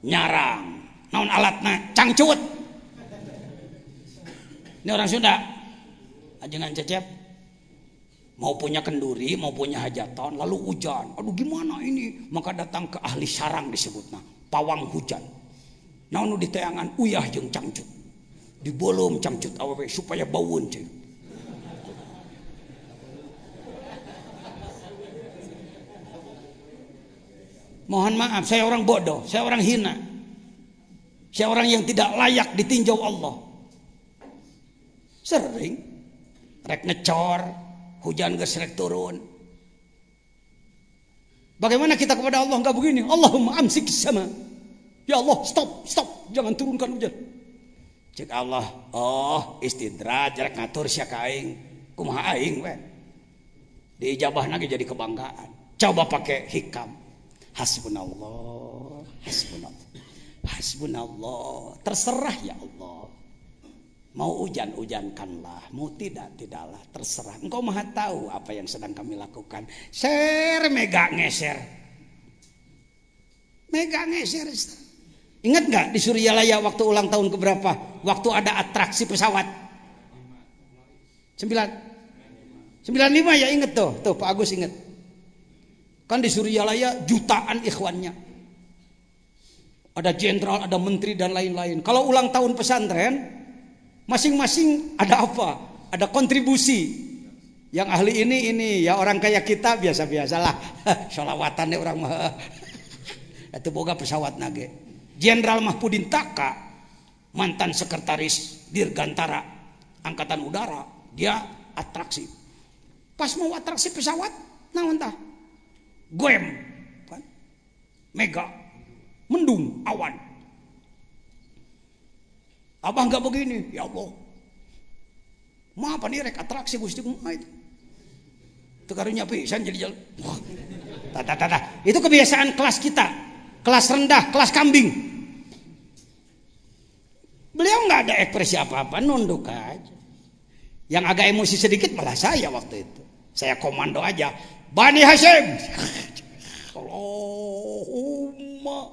nyarang naon alatna cangcut ini orang Sunda ajengan cecep mau punya kenduri mau punya hajatan lalu hujan aduh gimana ini maka datang ke ahli sarang disebutnya pawang hujan naon tayangan uyah jeng cangcut Di bolom cangcut awewe supaya bauun. ceng Mohon maaf, saya orang bodoh, saya orang hina. Saya orang yang tidak layak ditinjau Allah. Sering rek ngecor, hujan gas rek turun. Bagaimana kita kepada Allah enggak begini? Allahumma amsik sama. Ya Allah, stop, stop, jangan turunkan hujan. Cek Allah, oh istidraj rek ngatur sia ka aing. Kumaha aing we? Diijabah lagi jadi kebanggaan. Coba pakai hikam. Hasbunallah, hasbunallah. Hasbunallah, terserah ya Allah. Mau hujan-hujankanlah, mau tidak tidaklah, terserah. Engkau maha tahu apa yang sedang kami lakukan. Share mega ngeser. Mega ngeser. Ingat nggak di Suryalaya waktu ulang tahun keberapa? Waktu ada atraksi pesawat. Sembilan. Sembilan lima ya inget tuh. Tuh Pak Agus inget. Kan di Suryalaya jutaan ikhwannya. Ada jenderal, ada menteri dan lain-lain. Kalau ulang tahun pesantren, masing-masing ada apa? Ada kontribusi. Yang ahli ini ini ya orang kayak kita biasa-biasalah. Salawatannya *laughs* orang mah. *laughs* Itu boga pesawat nage. Jenderal Mahpudin Taka, mantan sekretaris Dirgantara Angkatan Udara, dia atraksi. Pas mau atraksi pesawat, nah entah Goem, kan? Mega, mendung, awan. Apa nggak begini, ya Allah. Ma apa nih rek atraksi gusti kumaha itu? Tekarunya pisan jadi jalan. Tata tata. Itu kebiasaan kelas kita, kelas rendah, kelas kambing. Beliau nggak ada ekspresi apa-apa, nunduk aja. Yang agak emosi sedikit malah saya waktu itu. Saya komando aja. Bani kalau Allahumma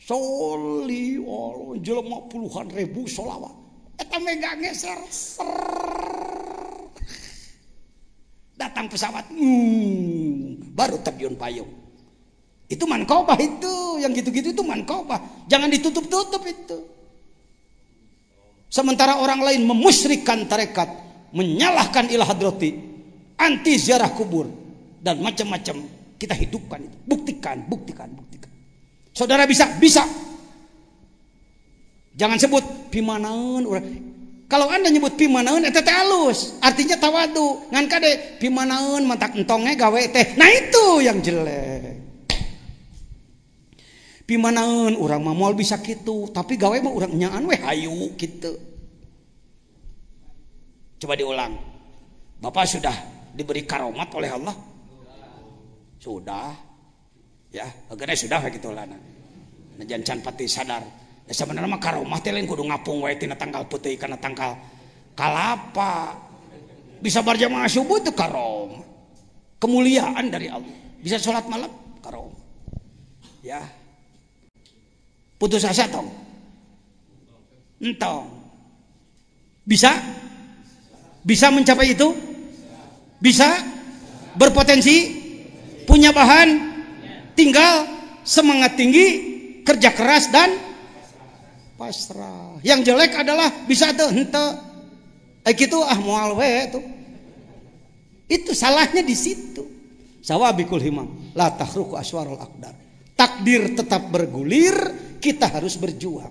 soli, Allah jelema puluhan ribu solawat. Eta megang geser. Datang pesawat. Hmm, baru terjun payung. Itu mankobah itu, yang gitu-gitu itu mankobah. Jangan ditutup-tutup itu. Sementara orang lain memusrikan tarekat, menyalahkan ilah hadrati, anti ziarah kubur, dan macam-macam kita hidupkan itu. Buktikan, buktikan, buktikan. Saudara bisa, bisa. Jangan sebut pimanaun orang. Kalau Anda nyebut pimanaun itu teh alus, artinya tawadu. Ngan kade pimanaun mantak entongnya gawe teh. Nah itu yang jelek. Pimanaun orang mah bisa gitu, tapi gawe mah orang nyaan weh hayu gitu. Coba diulang. Bapak sudah diberi karomat oleh Allah, sudah ya akhirnya sudah kayak gitu lah nah jancan pati sadar ya sebenarnya mah karomah teh lain kudu ngapung wae tina tanggal putih karena tanggal kalapa bisa berjamaah subuh itu karom kemuliaan dari Allah bisa sholat malam karom ya putus asa tong entong bisa bisa mencapai itu bisa berpotensi punya bahan tinggal semangat tinggi kerja keras dan pasrah yang jelek adalah bisa tuh ente eh gitu ah mual we tuh itu salahnya di situ sawabikul himam la tahruku aswarul akdar takdir tetap bergulir kita harus berjuang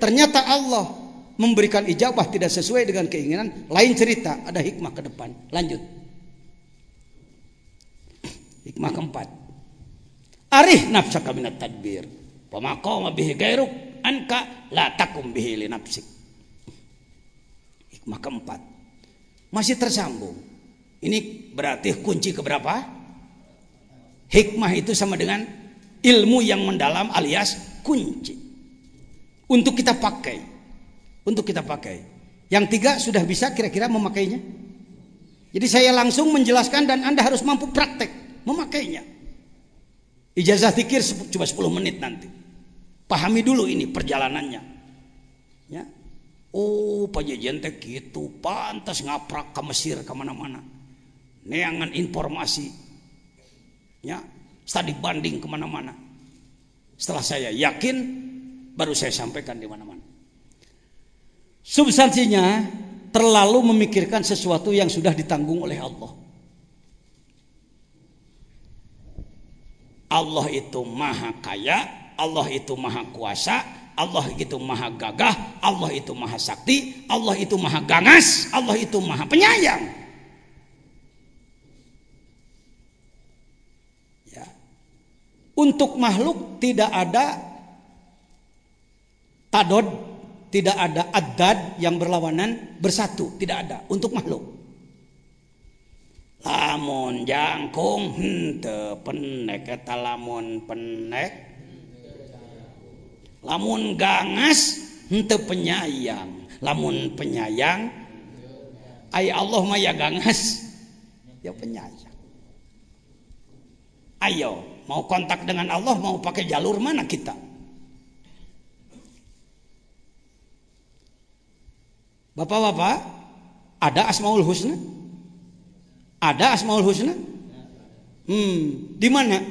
ternyata Allah memberikan ijabah tidak sesuai dengan keinginan lain cerita ada hikmah ke depan lanjut Hikmah keempat. Arih kami minat tadbir. Pemakau bihi gairuk anka la takum bihi nafsik. Hikmah keempat. Masih tersambung. Ini berarti kunci keberapa? Hikmah itu sama dengan ilmu yang mendalam alias kunci. Untuk kita pakai. Untuk kita pakai. Yang tiga sudah bisa kira-kira memakainya. Jadi saya langsung menjelaskan dan Anda harus mampu praktek memakainya. Ijazah zikir cuma 10 menit nanti. Pahami dulu ini perjalanannya. Ya. Oh, Jajan teh gitu, pantas ngaprak ke Mesir ke mana-mana. Neangan informasi. Ya, studi banding kemana-mana. Setelah saya yakin, baru saya sampaikan di mana-mana. Substansinya terlalu memikirkan sesuatu yang sudah ditanggung oleh Allah. Allah itu maha kaya, Allah itu maha kuasa, Allah itu maha gagah, Allah itu maha sakti, Allah itu maha ganas, Allah itu maha penyayang. Ya. Untuk makhluk tidak ada tadod, tidak ada adad yang berlawanan bersatu, tidak ada untuk makhluk lamun jangkung hente hmm, penek eta lamun penek lamun gangas hente hmm, penyayang lamun penyayang ay Allah maya gangas ya penyayang ayo mau kontak dengan Allah mau pakai jalur mana kita Bapak-bapak ada asmaul husna ada Asmaul Husna? Hmm, di mana?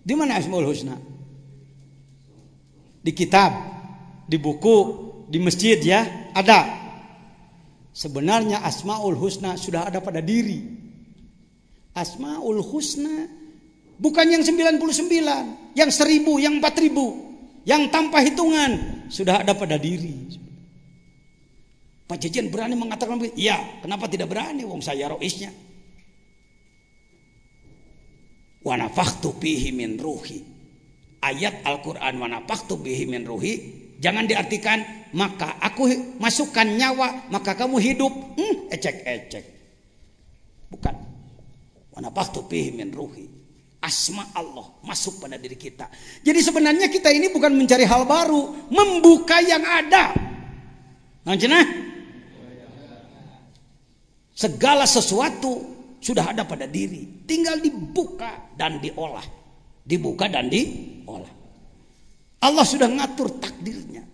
Di mana Asmaul Husna? Di kitab, di buku, di masjid ya, ada. Sebenarnya Asmaul Husna sudah ada pada diri. Asmaul Husna bukan yang 99, yang 1000, yang 4000, yang tanpa hitungan sudah ada pada diri. Pak Jajan berani mengatakan begitu? Iya, kenapa tidak berani? Wong saya roisnya. Wanafaktu bihi min ruhi. Ayat Al-Quran wanafaktu bihi min ruhi. Jangan diartikan, maka aku masukkan nyawa, maka kamu hidup. Hmm, ecek-ecek. Bukan. Wanafaktu bihi min ruhi. Asma Allah masuk pada diri kita. Jadi sebenarnya kita ini bukan mencari hal baru. Membuka yang ada. Nah, Segala sesuatu sudah ada pada diri, tinggal dibuka dan diolah. Dibuka dan diolah. Allah sudah ngatur takdirnya.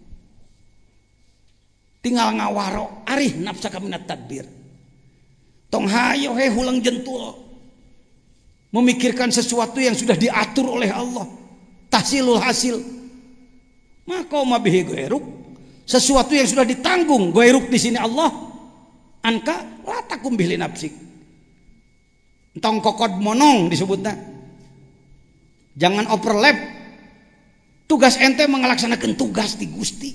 Tinggal ngawaro arih nafsa kami tadbir. Tong hayo he hulang jentul. Memikirkan sesuatu yang sudah diatur oleh Allah. Tahsilul hasil. Maka ma gueruk, Sesuatu yang sudah ditanggung gueruk di sini Allah Anka latakum bihli nafsik. Tong kokot monong disebutnya. Jangan overlap. Tugas ente mengelaksanakan tugas di Gusti.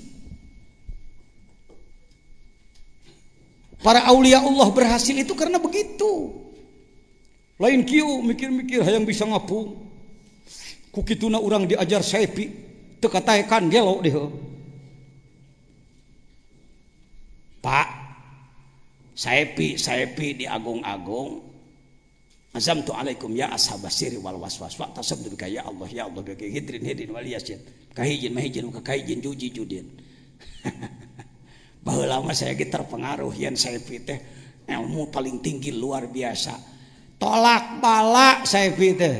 Para aulia Allah berhasil itu karena begitu. Lain kiu mikir-mikir yang bisa ngapung. Kukituna orang diajar sepi. Tekataekan gelo deh. Pak, saepi saepi di agung azam tu alaikum ya ashabasiri wal waswas wa tasab bika ya Allah ya Allah bika hidrin hidrin wal yasin kahijin mahijin ka kahijin juji judin *laughs* bahwa lama saya kita terpengaruh yang saepi teh ilmu paling tinggi luar biasa tolak balak saepi teh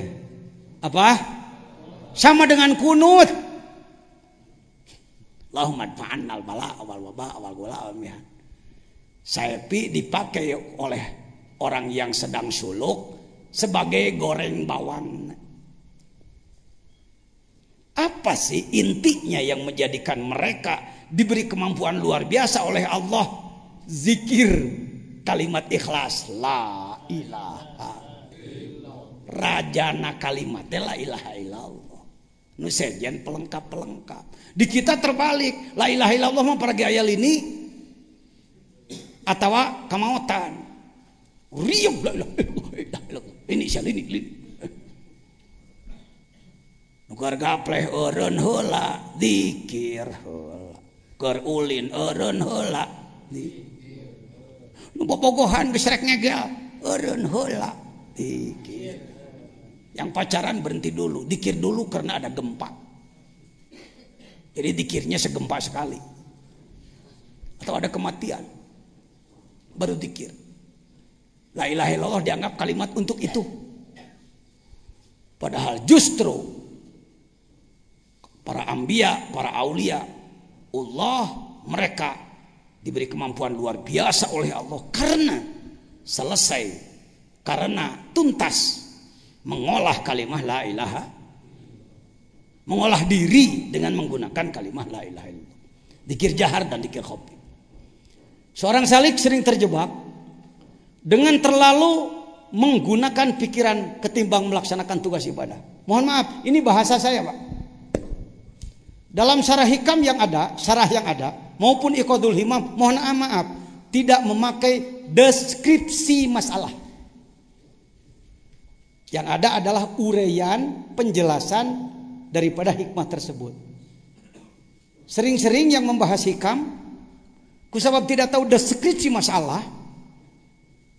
apa sama dengan kunut Allahumma al bala awal wabah awal gula awal mihan Saepi dipakai oleh orang yang sedang suluk sebagai goreng bawang. Apa sih intinya yang menjadikan mereka diberi kemampuan luar biasa oleh Allah? Zikir kalimat ikhlas la ilaha rajana kalimat la ilaha illallah nu pelengkap-pelengkap. Di kita terbalik, la ilaha illallah mah ayat ini atawa kemautan riuh la ini sial ini salini Nugar gapleh eureun heula dikir heula keur ulin eureun heula nu bobogohan geus rek ngegel eureun heula dikir yang pacaran berhenti dulu dikir dulu karena ada gempa jadi dikirnya segempa sekali atau ada kematian baru dikir La ilaha illallah dianggap kalimat untuk itu. Padahal justru para ambia, para aulia, Allah mereka diberi kemampuan luar biasa oleh Allah karena selesai karena tuntas mengolah kalimat la ilaha mengolah diri dengan menggunakan kalimat la ilaha illallah. Dikir jahar dan dikir khofi. Seorang salik sering terjebak dengan terlalu menggunakan pikiran ketimbang melaksanakan tugas ibadah. Mohon maaf, ini bahasa saya, Pak. Dalam syarah hikam yang ada, syarah yang ada, maupun ikodul himam, mohon maaf, tidak memakai deskripsi masalah. Yang ada adalah ureyan penjelasan daripada hikmah tersebut. Sering-sering yang membahas hikam kusabab tidak tahu deskripsi masalah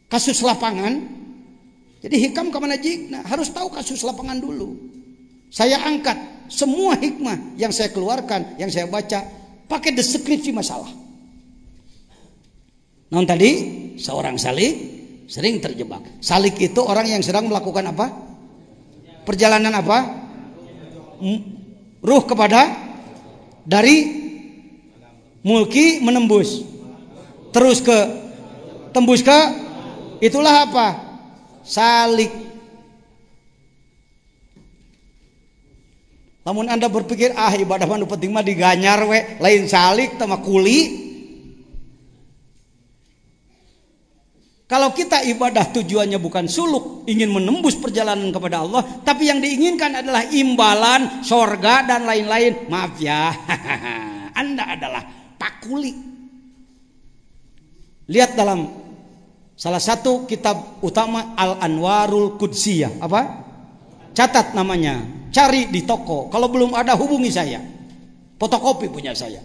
kasus lapangan jadi hikam kemana nah, harus tahu kasus lapangan dulu saya angkat semua hikmah yang saya keluarkan yang saya baca pakai deskripsi masalah non tadi seorang salik sering terjebak salik itu orang yang sedang melakukan apa perjalanan apa ruh kepada dari mulki menembus terus ke tembus ke itulah apa salik namun anda berpikir ah ibadah mah penting mah diganyar we lain salik sama kuli kalau kita ibadah tujuannya bukan suluk ingin menembus perjalanan kepada Allah tapi yang diinginkan adalah imbalan sorga dan lain-lain maaf ya *laughs* anda adalah Pakuli. Lihat dalam salah satu kitab utama Al Anwarul Qudsiyah, apa? Catat namanya, cari di toko. Kalau belum ada hubungi saya. Fotokopi punya saya.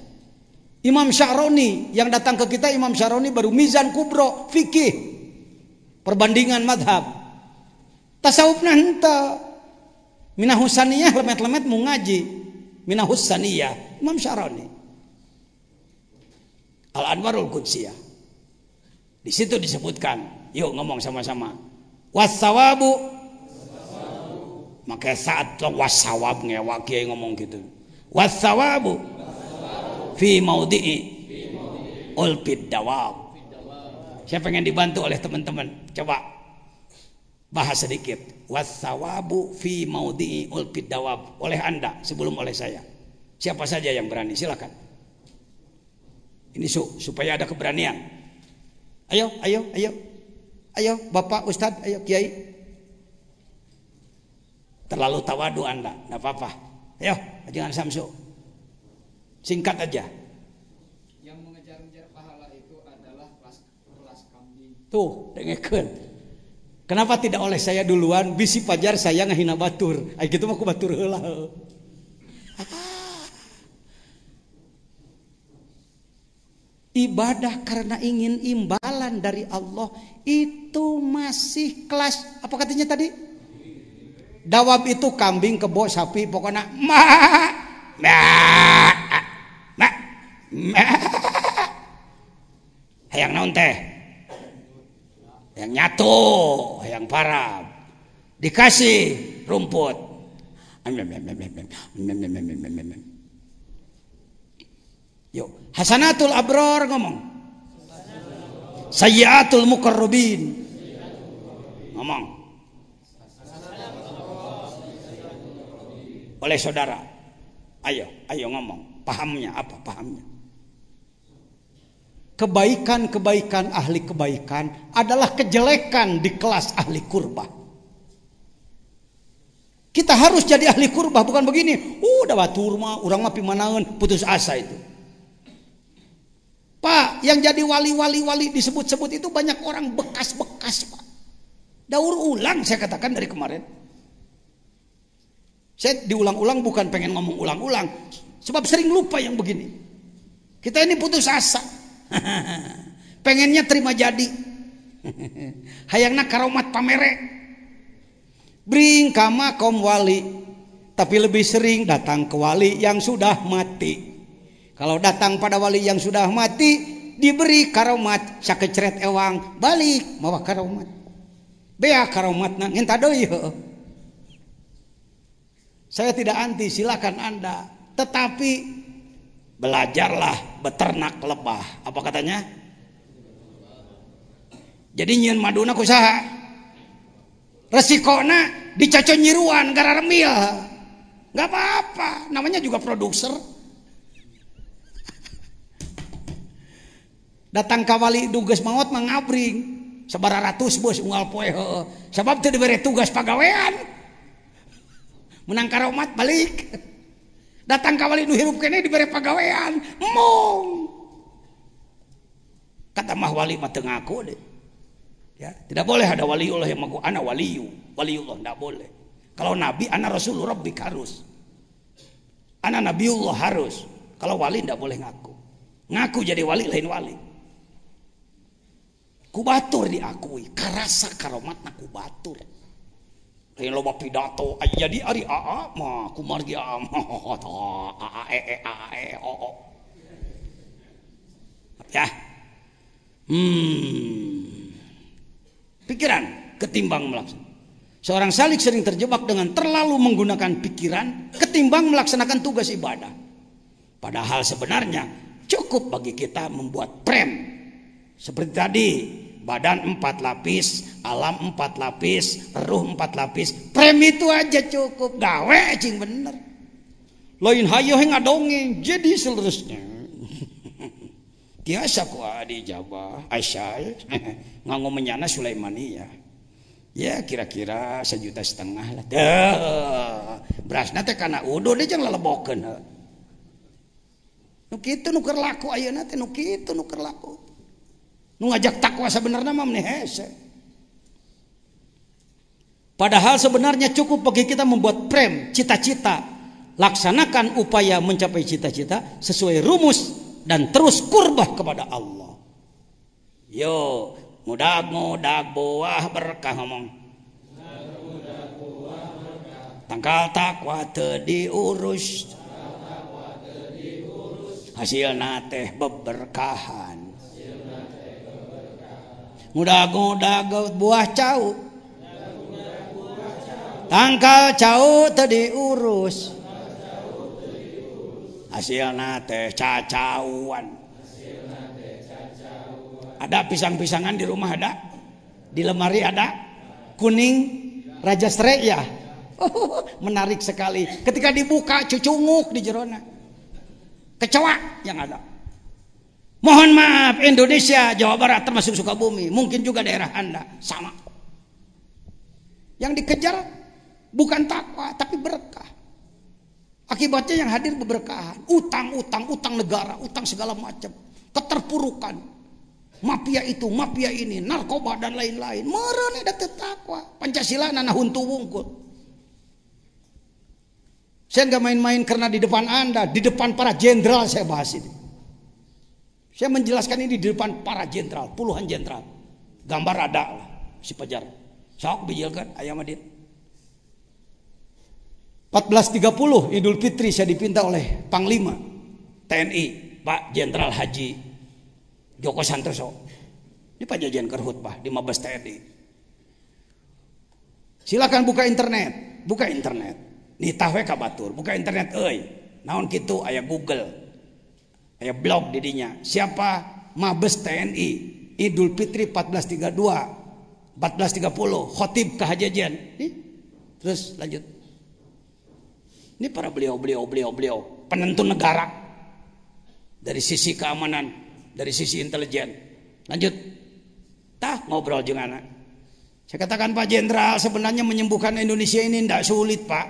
Imam Syahroni yang datang ke kita Imam Syahroni baru Mizan Kubro fikih perbandingan madhab Tasawuf nanta minahusaniyah lemet-lemet mengaji ngaji minahusaniyah Imam Syahroni Al Anwarul Qudsiyah. Di situ disebutkan, yuk ngomong sama-sama. Wasawabu maka saat lo wasawab ngewak kiai ngomong gitu. Wasawabu fi maudi'i ulfid dawab. Saya pengen dibantu oleh teman-teman. Coba bahas sedikit. Wasawabu fi maudi'i ulfid dawab oleh Anda sebelum oleh saya. Siapa saja yang berani silakan. Ini su supaya ada keberanian. Ayo, ayo, ayo. Ayo, Bapak, Ustadz, ayo, Kiai. Terlalu tawadu Anda, enggak apa-apa. Ayo, jangan samsu. Singkat aja. Yang mengejar-ngejar pahala itu adalah kelas, kelas kambing. Tuh, dengekeun. Kenapa tidak oleh saya duluan? Bisi pajar saya ngahina batur. Ayo gitu mah ku batur heula. ibadah karena ingin imbalan dari Allah itu masih kelas apa katanya tadi dawab itu kambing kebo sapi pokoknya ma ma ma ma hayang naon teh yang nyatu yang parah dikasih rumput yuk Hasanatul Abror ngomong. Sayyatul Mukarrabin ngomong. Oleh saudara. Ayo, ayo ngomong. Pahamnya apa? Pahamnya. Kebaikan-kebaikan ahli kebaikan adalah kejelekan di kelas ahli kurba. Kita harus jadi ahli kurba, bukan begini. Udah batur mah, orang mah pimanaeun, putus asa itu. Pak, yang jadi wali-wali-wali disebut-sebut itu banyak orang bekas-bekas, Pak. Daur ulang saya katakan dari kemarin. Saya diulang-ulang bukan pengen ngomong ulang-ulang, sebab sering lupa yang begini. Kita ini putus asa. *laughs* Pengennya terima jadi. *laughs* Hayangna karomat pamere. Bring kama kom wali. Tapi lebih sering datang ke wali yang sudah mati. Kalau datang pada wali yang sudah mati diberi karomat sakecret ewang balik mawa karomat. Bea karomat ngenta doyo. Saya tidak anti, silakan Anda. Tetapi belajarlah beternak lebah. Apa katanya? Jadi nyian maduna kusaha. resikona dicaco nyiruan gara remil. Gak apa-apa, namanya juga produser. datang kawali dugas maut mengabring sebara ratus bos unggal poe sebab tidak diberi tugas pagawean menangkar umat balik datang kawali nu hirup kene diberi pagawean mong kata mah wali mah ngaku deh ya tidak boleh ada wali allah yang mengaku anak wali allah tidak boleh kalau nabi anak rasul rabbi harus anak nabiullah harus kalau wali tidak boleh ngaku ngaku jadi wali lain wali kubatur diakui karasa karomat na kubatur Lain loba pidato aja di ari aa mah kumargi aa mah e e a e o o ya hmm pikiran ketimbang melaksanakan seorang salik sering terjebak dengan terlalu menggunakan pikiran ketimbang melaksanakan tugas ibadah padahal sebenarnya cukup bagi kita membuat prem seperti tadi badan empat lapis, alam empat lapis, ruh empat lapis. Prem itu aja cukup, gawe cing bener. Lain hayo yang dongeng, jadi seluruhnya. *laughs* Tiasa ku adi jaba, asyai, *laughs* nganggo menyana Sulaimani Ya Ya kira-kira sejuta setengah lah. beras teh karena udo dia jangan lelebokeun. Nuk itu nuker laku ayo nate nuk itu nuker laku nu takwa sebenarnya mah hese padahal sebenarnya cukup bagi kita membuat prem cita-cita laksanakan upaya mencapai cita-cita sesuai rumus dan terus kurbah kepada Allah yo mudah mudah buah berkah ngomong tangkal takwa urus. hasil nateh beberkahan muda gak buah cau tangkal cau tadi urus hasil nate cacauan ada pisang-pisangan di rumah ada di lemari ada kuning raja serai ya oh, *laughs* menarik sekali ketika dibuka cucunguk di jerona kecoa yang ada Mohon maaf, Indonesia, Jawa Barat termasuk Sukabumi, mungkin juga daerah Anda sama. Yang dikejar bukan takwa, tapi berkah. Akibatnya yang hadir berberkahan utang-utang, utang negara, utang segala macam, keterpurukan, mafia itu, mafia ini, narkoba dan lain-lain. Merani ada takwa, Pancasila nana huntu wungkut. Saya nggak main-main karena di depan Anda, di depan para jenderal saya bahas ini. Saya menjelaskan ini di depan para jenderal, puluhan jenderal. Gambar ada lah, si pejar. Sok bijilkan ayam adit. 14.30 Idul Fitri saya dipinta oleh Panglima TNI Pak Jenderal Haji Joko Santoso di Pajajan Kerhutbah di Mabes TNI. Silakan buka internet, buka internet. ya Kak kabatur, buka internet euy. Naon kitu aya Google, saya blog, didinya. Siapa? Mabes TNI. Idul Fitri 1432. 1430. Khotib kehajajan. Nih. Terus lanjut. Ini para beliau, beliau, beliau, beliau. Penentu negara. Dari sisi keamanan. Dari sisi intelijen. Lanjut. Tah ngobrol dengan anak. Saya katakan Pak Jenderal sebenarnya menyembuhkan Indonesia ini tidak sulit Pak.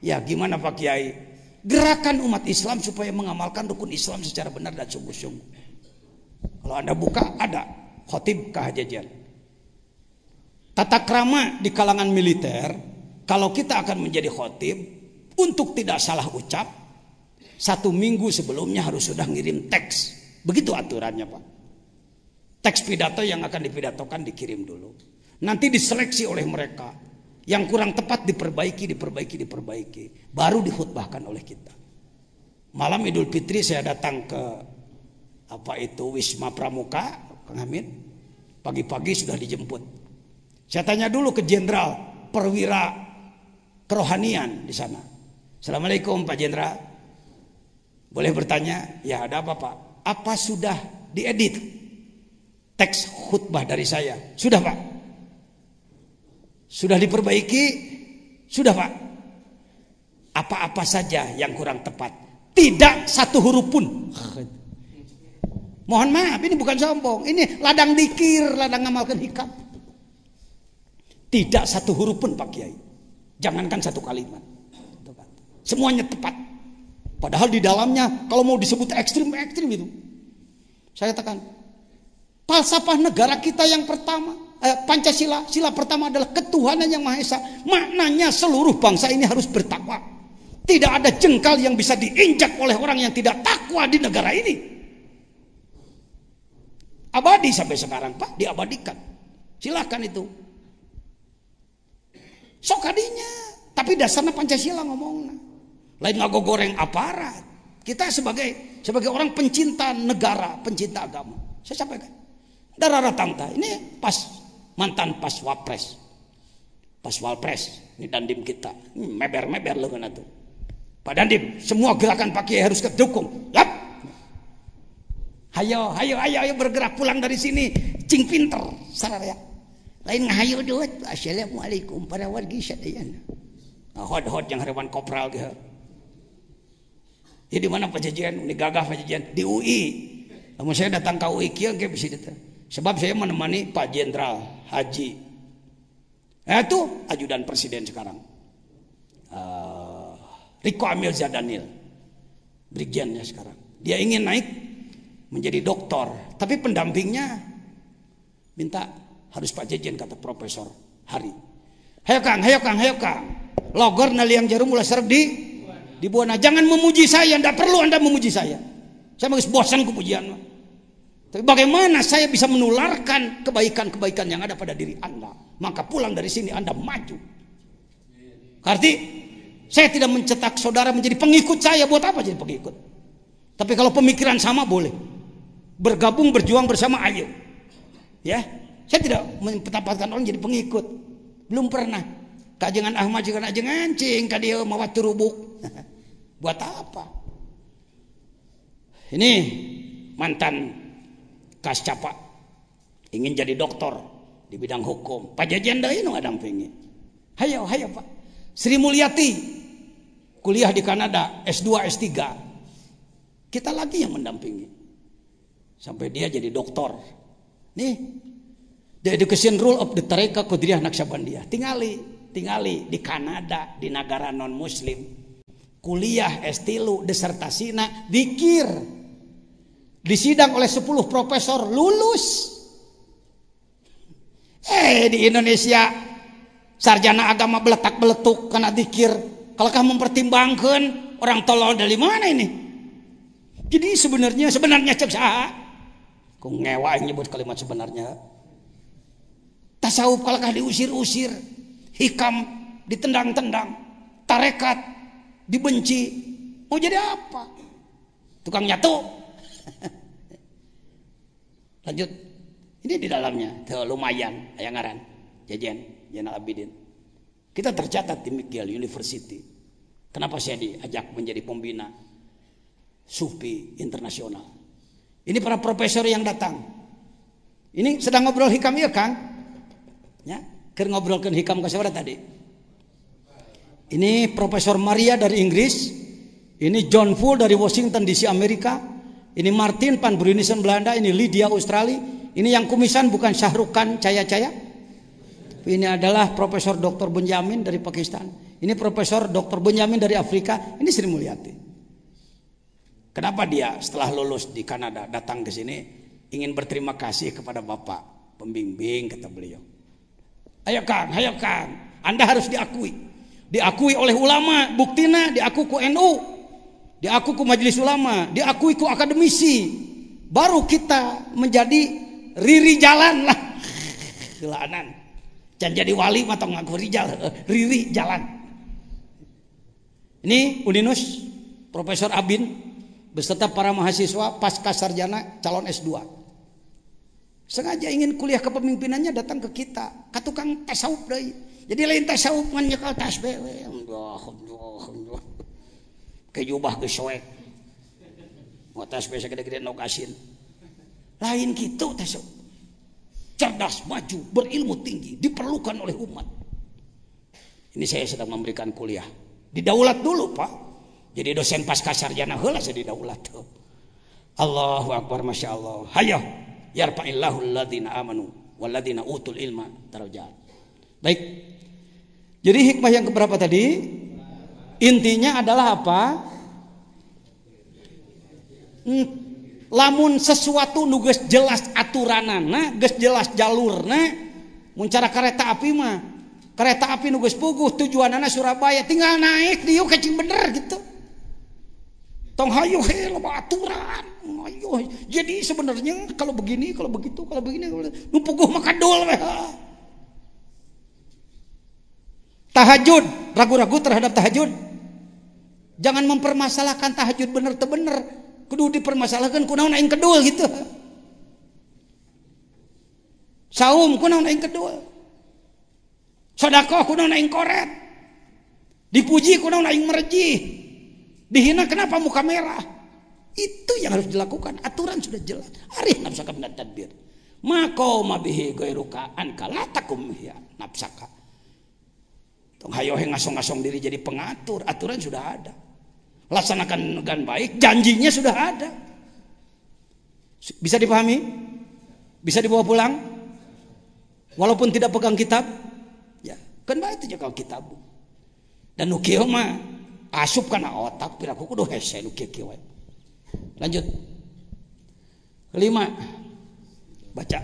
Ya gimana Pak Kiai? gerakan umat Islam supaya mengamalkan rukun Islam secara benar dan sungguh-sungguh. Kalau Anda buka ada khotib kehajajan. Tata krama di kalangan militer, kalau kita akan menjadi khotib untuk tidak salah ucap, satu minggu sebelumnya harus sudah ngirim teks. Begitu aturannya, Pak. Teks pidato yang akan dipidatokan dikirim dulu. Nanti diseleksi oleh mereka yang kurang tepat diperbaiki, diperbaiki, diperbaiki. Baru dihutbahkan oleh kita. Malam Idul Fitri saya datang ke apa itu Wisma Pramuka, Kang Hamid. Pagi-pagi sudah dijemput. Saya tanya dulu ke jenderal, perwira kerohanian di sana. Assalamualaikum Pak Jenderal. Boleh bertanya? Ya ada apa Pak? Apa sudah diedit teks khutbah dari saya? Sudah Pak. Sudah diperbaiki? Sudah Pak. Apa-apa saja yang kurang tepat. Tidak satu huruf pun. Mohon maaf, ini bukan sombong. Ini ladang dikir, ladang amalkan hikam. Tidak satu huruf pun Pak Kiai. Jangankan satu kalimat. Semuanya tepat. Padahal di dalamnya kalau mau disebut ekstrim, ekstrim itu. Saya katakan, falsafah negara kita yang pertama eh, Pancasila, sila pertama adalah ketuhanan yang Maha Esa. Maknanya seluruh bangsa ini harus bertakwa. Tidak ada jengkal yang bisa diinjak oleh orang yang tidak takwa di negara ini. Abadi sampai sekarang, Pak, diabadikan. Silahkan itu. Sokadinya, tapi dasarnya Pancasila ngomongnya. Lain nggak goreng aparat. Kita sebagai sebagai orang pencinta negara, pencinta agama. Saya sampaikan. Darah ratang Ini pas mantan pas wapres pas ini dandim kita hmm, meber meber loh kan tuh pak dandim semua gerakan pak kiai harus kedukung lap, hayo hayo ayo ayo bergerak pulang dari sini cing pinter ya lain ngahayo duit assalamualaikum para wargi sadayana nah, hot hot yang harapan kopral gitu jadi mana pajajian ini gagah pajajian di UI kamu saya datang ke UI kia, ge bisa datang Sebab saya menemani Pak Jenderal Haji. Eh itu ajudan presiden sekarang. Eh, Riko Amil Zadanil. Brigjennya sekarang. Dia ingin naik menjadi doktor. Tapi pendampingnya minta harus Pak Jejen kata Profesor Hari. Hayo Kang, hayo Kang, hayo Kang. Logor naliang jarum mulai serdi. di di Buana. Jangan memuji saya, tidak perlu Anda memuji saya. Saya mau bosan kepujian mah. Tapi bagaimana saya bisa menularkan kebaikan-kebaikan yang ada pada diri Anda? Maka pulang dari sini Anda maju. Arti saya tidak mencetak saudara menjadi pengikut saya buat apa jadi pengikut? Tapi kalau pemikiran sama boleh. Bergabung berjuang bersama ayo. Ya. Saya tidak menempatkan orang jadi pengikut. Belum pernah. Kajengan Ahmad juga nak ajengan cing dia mawat terubuk. *laughs* buat apa? Ini mantan kas capa ingin jadi dokter di bidang hukum jajan dah ini ada pengin hayo hayo Pak Sri Mulyati kuliah di Kanada S2 S3 kita lagi yang mendampingi sampai dia jadi dokter nih the education rule of the Tariqah Qadiriyah dia tingali tingali di Kanada di negara non muslim kuliah S3 desertasina dikir Disidang oleh 10 profesor lulus. Eh di Indonesia sarjana agama beletak-beletuk karena dikir. Kalau kamu mempertimbangkan orang tolol dari mana ini? Jadi sebenarnya sebenarnya cek saha. Ku ngewa nyebut kalimat sebenarnya. Tasawuf kalkah diusir-usir, hikam ditendang-tendang, tarekat dibenci. Mau jadi apa? Tukang nyatu *laughs* Lanjut. Ini di dalamnya. Tuh, lumayan. Ayangaran. Jajan. jenal Abidin. Kita tercatat di McGill University. Kenapa saya diajak menjadi pembina sufi internasional? Ini para profesor yang datang. Ini sedang ngobrol hikam ya Kang? Ya, ker ngobrolkan hikam ke siapa tadi? Ini Profesor Maria dari Inggris. Ini John Full dari Washington DC Amerika ini Martin Brunissen Belanda, ini Lydia Australia, ini yang kumisan bukan Syahrukan Caya-Caya. Ini adalah Profesor Dr. Benjamin dari Pakistan. Ini Profesor Dr. Benjamin dari Afrika. Ini Sri Mulyati. Kenapa dia setelah lulus di Kanada datang ke sini ingin berterima kasih kepada Bapak pembimbing kata beliau. Ayo Kang, ayo Kang, Anda harus diakui. Diakui oleh ulama, buktina diakui ku NU diaku ku majelis ulama, diakui ku akademisi. Baru kita menjadi riri jalan lah. *laughs* Gelanan. Dan jadi wali atau ngaku riri jalan. *laughs* Riri jalan. Ini Uninus, Profesor Abin, beserta para mahasiswa pasca sarjana calon S2. Sengaja ingin kuliah kepemimpinannya datang ke kita, ke tukang tasawuf deh. Jadi lain tasawuf menyekal tasbih. Alhamdulillah, Alhamdulillah kejubah ke soek ngotas oh, biasa gede-gede nokasin lain kita gitu, teh cerdas maju berilmu tinggi diperlukan oleh umat ini saya sedang memberikan kuliah di daulat dulu pak jadi dosen pasca sarjana hela saya di daulat tuh Allahu akbar masya Allah hayo yarfa'illahu ladina amanu waladina utul ilma darajat baik jadi hikmah yang keberapa tadi Intinya adalah apa? Hmm, lamun sesuatu nugas jelas aturanan, nugas jelas jalurna, muncara kereta api mah. Kereta api nuges puguh tujuanana Surabaya, tinggal naik diu kecing bener gitu. Tong hayu he loba aturan. Hayu. Jadi sebenarnya kalau begini, kalau begitu, kalau begini, kalau nu puguh mah dol Tahajud, ragu-ragu terhadap tahajud jangan mempermasalahkan tahajud benar tebener kudu dipermasalahkan kunaun aing kedul gitu saum kunaun aing kedul sedekah kunaun aing koret dipuji kunaun aing merji dihina kenapa muka merah itu yang harus dilakukan aturan sudah jelas arif nafsaka benar tadbir mako mabihi gairuka anka latakum ya nafsaka tong hayo ngasong-ngasong diri jadi pengatur aturan sudah ada laksanakan dengan baik, janjinya sudah ada. Bisa dipahami? Bisa dibawa pulang? Walaupun tidak pegang kitab? Ya, kan baik itu juga kitab. Dan nukil mah asup karena otak piraku kudu hese nukil kiwe. Lanjut. Kelima. Baca.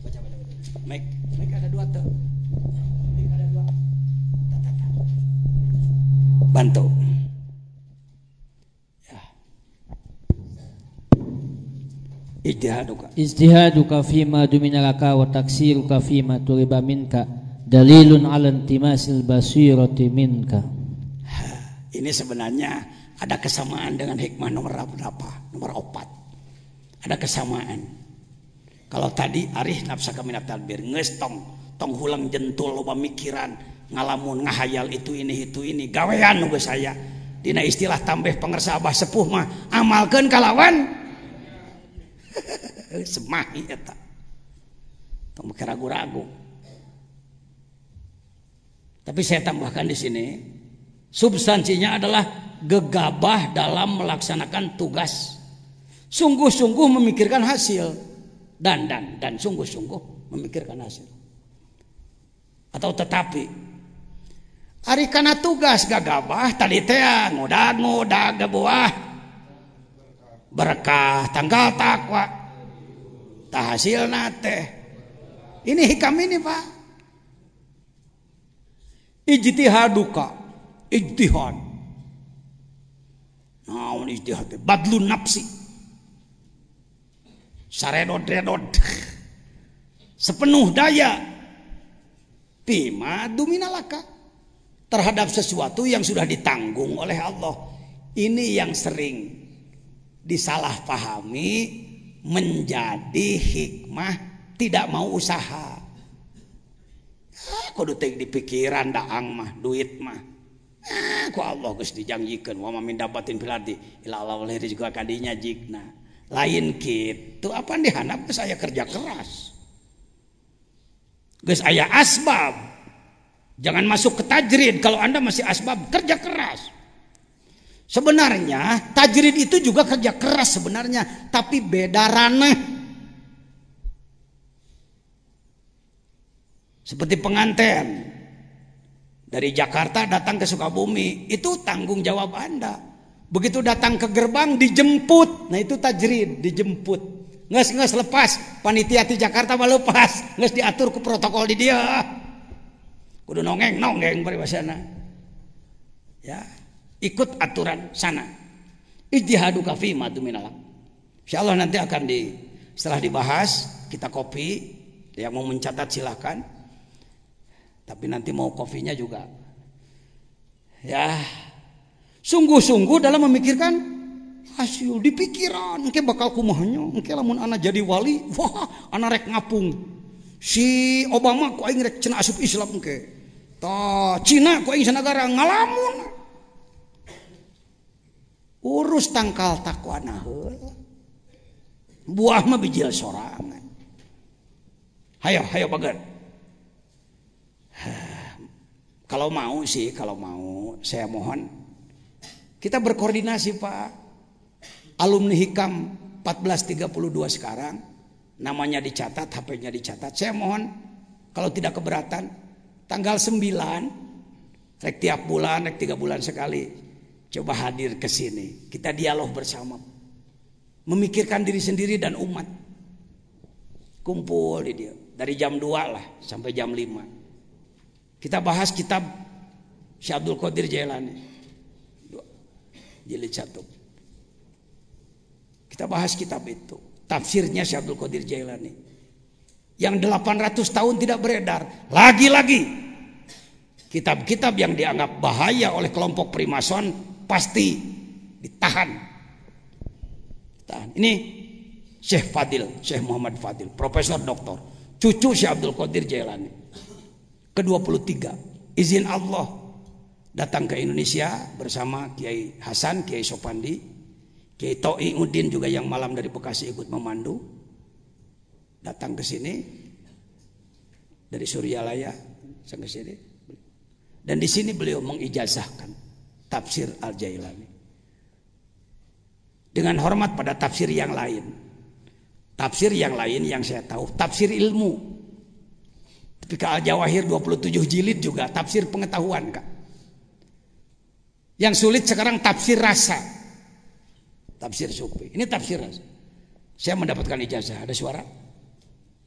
Baca baca baca. ada dua tuh. ada dua. Bantu. ijtihaduka ijtihaduka fima dumina laka wa taksiruka fima turiba minka dalilun ala intimasil basirati minka ini sebenarnya ada kesamaan dengan hikmah nomor berapa nomor opat ada kesamaan kalau tadi arih nafsa kami tadbir albir tong tong hulang jentul loba mikiran ngalamun ngahayal itu ini itu ini gawean nunggu saya dina istilah tambah pengersa abah sepuh mah amalkan kalawan Eh, semahi eta pemikir ragu-ragu tapi saya tambahkan di sini substansinya adalah gegabah dalam melaksanakan tugas sungguh-sungguh memikirkan hasil dan dan dan sungguh-sungguh memikirkan hasil atau tetapi Ari kana tugas gegabah, tadi teh ngodag ngodag gebuah berkah tanggal takwa tak hasil nate ini hikam ini pak ijtihaduka ijtihad naon ijtihad badlu nafsi saredot redot sepenuh daya pima duminalaka terhadap sesuatu yang sudah ditanggung oleh Allah ini yang sering disalahpahami menjadi hikmah tidak mau usaha ah, kudu teuing di pikiran daang mah duit mah Aku ah, Allah geus dijanjikeun wa mamin dapatin pelatih ilallah Allah illa juga kadinya jikna lain kitu apa nih dihanap geus saya kerja keras geus aya asbab jangan masuk ke tajrid kalau Anda masih asbab kerja keras Sebenarnya tajrid itu juga kerja keras sebenarnya, tapi beda ranah. Seperti pengantin dari Jakarta datang ke Sukabumi, itu tanggung jawab Anda. Begitu datang ke gerbang dijemput, nah itu tajrid, dijemput. Nges nges lepas, panitia di Jakarta mah lepas, nges diatur ke protokol di dia. Kudu nongeng nongeng bari Ya, Ikut aturan sana. Ijtihadu kafi matuminalam. Insya Allah nanti akan di setelah dibahas kita kopi yang mau mencatat silahkan. Tapi nanti mau kopinya juga. Ya, sungguh-sungguh dalam memikirkan hasil di pikiran Mungkin bakal kumahnya mungkin lamun anak jadi wali wah anak rek ngapung si Obama kau ingin rek cina asup Islam mungkin. tah Cina kau ingin negara ngalamun urus tangkal takwa nahul buah mah bijil sorangan hayo hayo bagan *sighs* kalau mau sih kalau mau saya mohon kita berkoordinasi pak alumni hikam 1432 sekarang namanya dicatat hpnya dicatat saya mohon kalau tidak keberatan tanggal 9 rek tiap bulan rek tiga bulan sekali Coba hadir ke sini. Kita dialog bersama. Memikirkan diri sendiri dan umat. Kumpul di dia. Dari jam 2 lah sampai jam 5. Kita bahas kitab Syabdul Qadir Jailani. Jilid satu. Kita bahas kitab itu. Tafsirnya Syabdul Qadir Jailani. Yang 800 tahun tidak beredar. Lagi-lagi. Kitab-kitab yang dianggap bahaya oleh kelompok primason pasti ditahan. Tahan. Ini Syekh Fadil, Syekh Muhammad Fadil, profesor doktor, cucu Syekh Abdul Qadir Jailani. Ke-23, izin Allah datang ke Indonesia bersama Kiai Hasan, Kiai Sopandi, Kiai Toi Udin juga yang malam dari Bekasi ikut memandu. Datang ke sini dari Suryalaya sampai sini. Dan di sini beliau mengijazahkan tafsir Al-Jailani. Dengan hormat pada tafsir yang lain. Tafsir yang lain yang saya tahu, tafsir ilmu. Ketika Al-Jawahir 27 jilid juga tafsir pengetahuan, Kak. Yang sulit sekarang tafsir rasa. Tafsir sufi. Ini tafsir rasa. Saya mendapatkan ijazah, ada suara?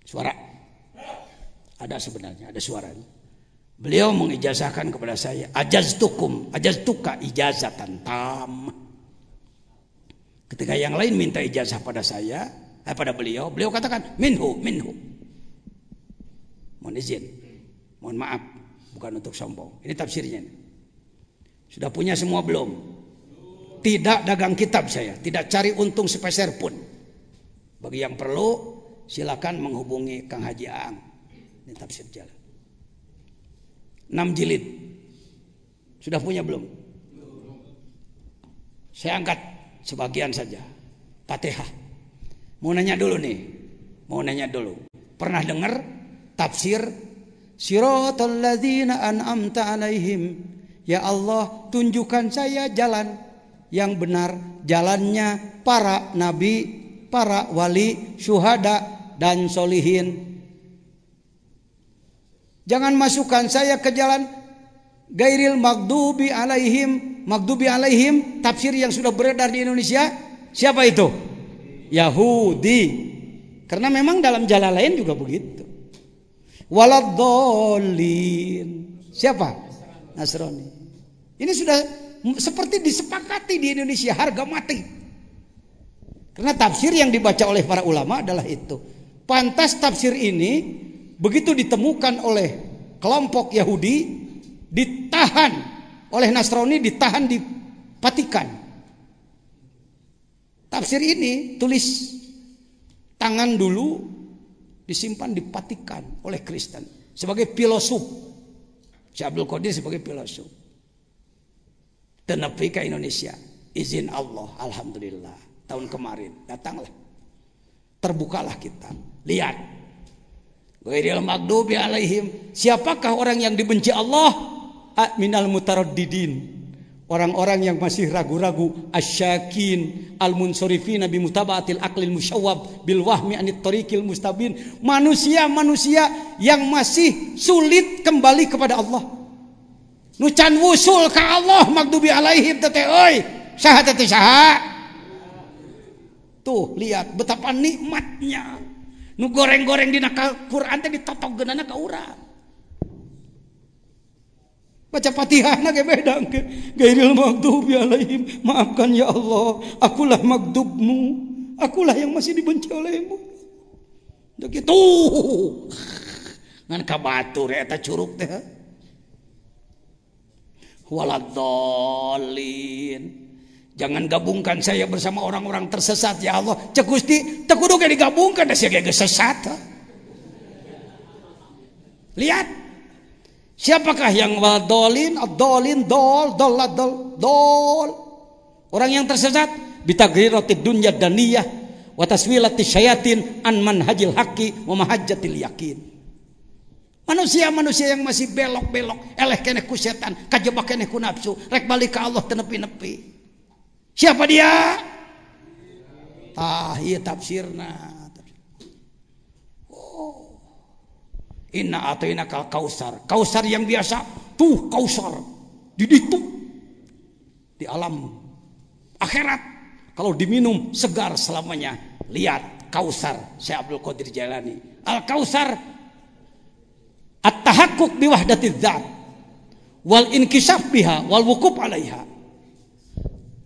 Suara. Ada sebenarnya, ada suaranya. Beliau mengijazahkan kepada saya ajaz tukum, ajaz tuka ijazatan tam. Ketika yang lain minta ijazah pada saya, eh, pada beliau, beliau katakan minhu, minhu. Mohon izin, mohon maaf, bukan untuk sombong. Ini tafsirnya. Sudah punya semua belum? Tidak dagang kitab saya, tidak cari untung sepeser pun. Bagi yang perlu, silakan menghubungi Kang Haji Aang. Ini tafsir jalan. 6 jilid. Sudah punya belum? Saya angkat sebagian saja. Fatihah. Mau nanya dulu nih. Mau nanya dulu. Pernah dengar tafsir Siratal ladhina an'amta alaihim. Ya Allah, tunjukkan saya jalan yang benar, jalannya para nabi, para wali, syuhada dan solihin Jangan masukkan saya ke jalan gairil magdubi alaihim, magdubi alaihim, tafsir yang sudah beredar di Indonesia. Siapa itu? Yahudi. Karena memang dalam jalan lain juga begitu. Waladolin. Siapa? Nasrani. Ini sudah seperti disepakati di Indonesia harga mati. Karena tafsir yang dibaca oleh para ulama adalah itu. Pantas tafsir ini Begitu ditemukan oleh kelompok Yahudi, ditahan oleh Nasrani, ditahan di Patikan. Tafsir ini tulis tangan dulu disimpan di Patikan oleh Kristen sebagai filosof. Si Abdul Qadir sebagai filosof. Tenepi ke Indonesia. Izin Allah, Alhamdulillah. Tahun kemarin datanglah. Terbukalah kita. Lihat Ghairil maghdubi alaihim. Siapakah orang yang dibenci Allah? Minal mutaraddidin. Orang-orang yang masih ragu-ragu, asyakin, al-munsorifin nabi mutaba'atil aqlil musyawwab bil wahmi anit torikil mustabin. Manusia-manusia yang masih sulit kembali kepada Allah. Nucan wusul ke Allah magdubi alaihim teteh oi. sahat teteh sahat Tuh, lihat betapa nikmatnya nu goreng-goreng dina Quran teh ditotoggeunana ka urang baca patihahna ge beda ge gairil ya alaihim maafkan ya Allah akulah maghdubmu akulah yang masih dibenci olehmu da kitu ngan ka batur eta curug teh waladolin Jangan gabungkan saya bersama orang-orang tersesat ya Allah. Cek Gusti, teu kudu digabungkan da sia sesat. Lihat. Siapakah yang wadolin, adolin, dol, dol, dol, dol. Orang yang tersesat bitagriratid dunya daniyah wa taswilati syayatin an manhajil haqi wa mahajjatil yakin. Manusia-manusia yang masih belok-belok, eleh kene ku setan, kajebak kene ku nafsu, rek balik ke Allah tenepi-nepi. Siapa dia? Tah, iya tafsirna. Oh. Inna atau inna kal kausar. Kausar yang biasa. Tuh kausar. Di itu. Di alam akhirat. Kalau diminum segar selamanya. Lihat kausar. Saya Abdul Qadir Jailani. Al kausar. at tahakuk biwahdatiz zat. Wal inkisaf biha. Wal wukuf alaiha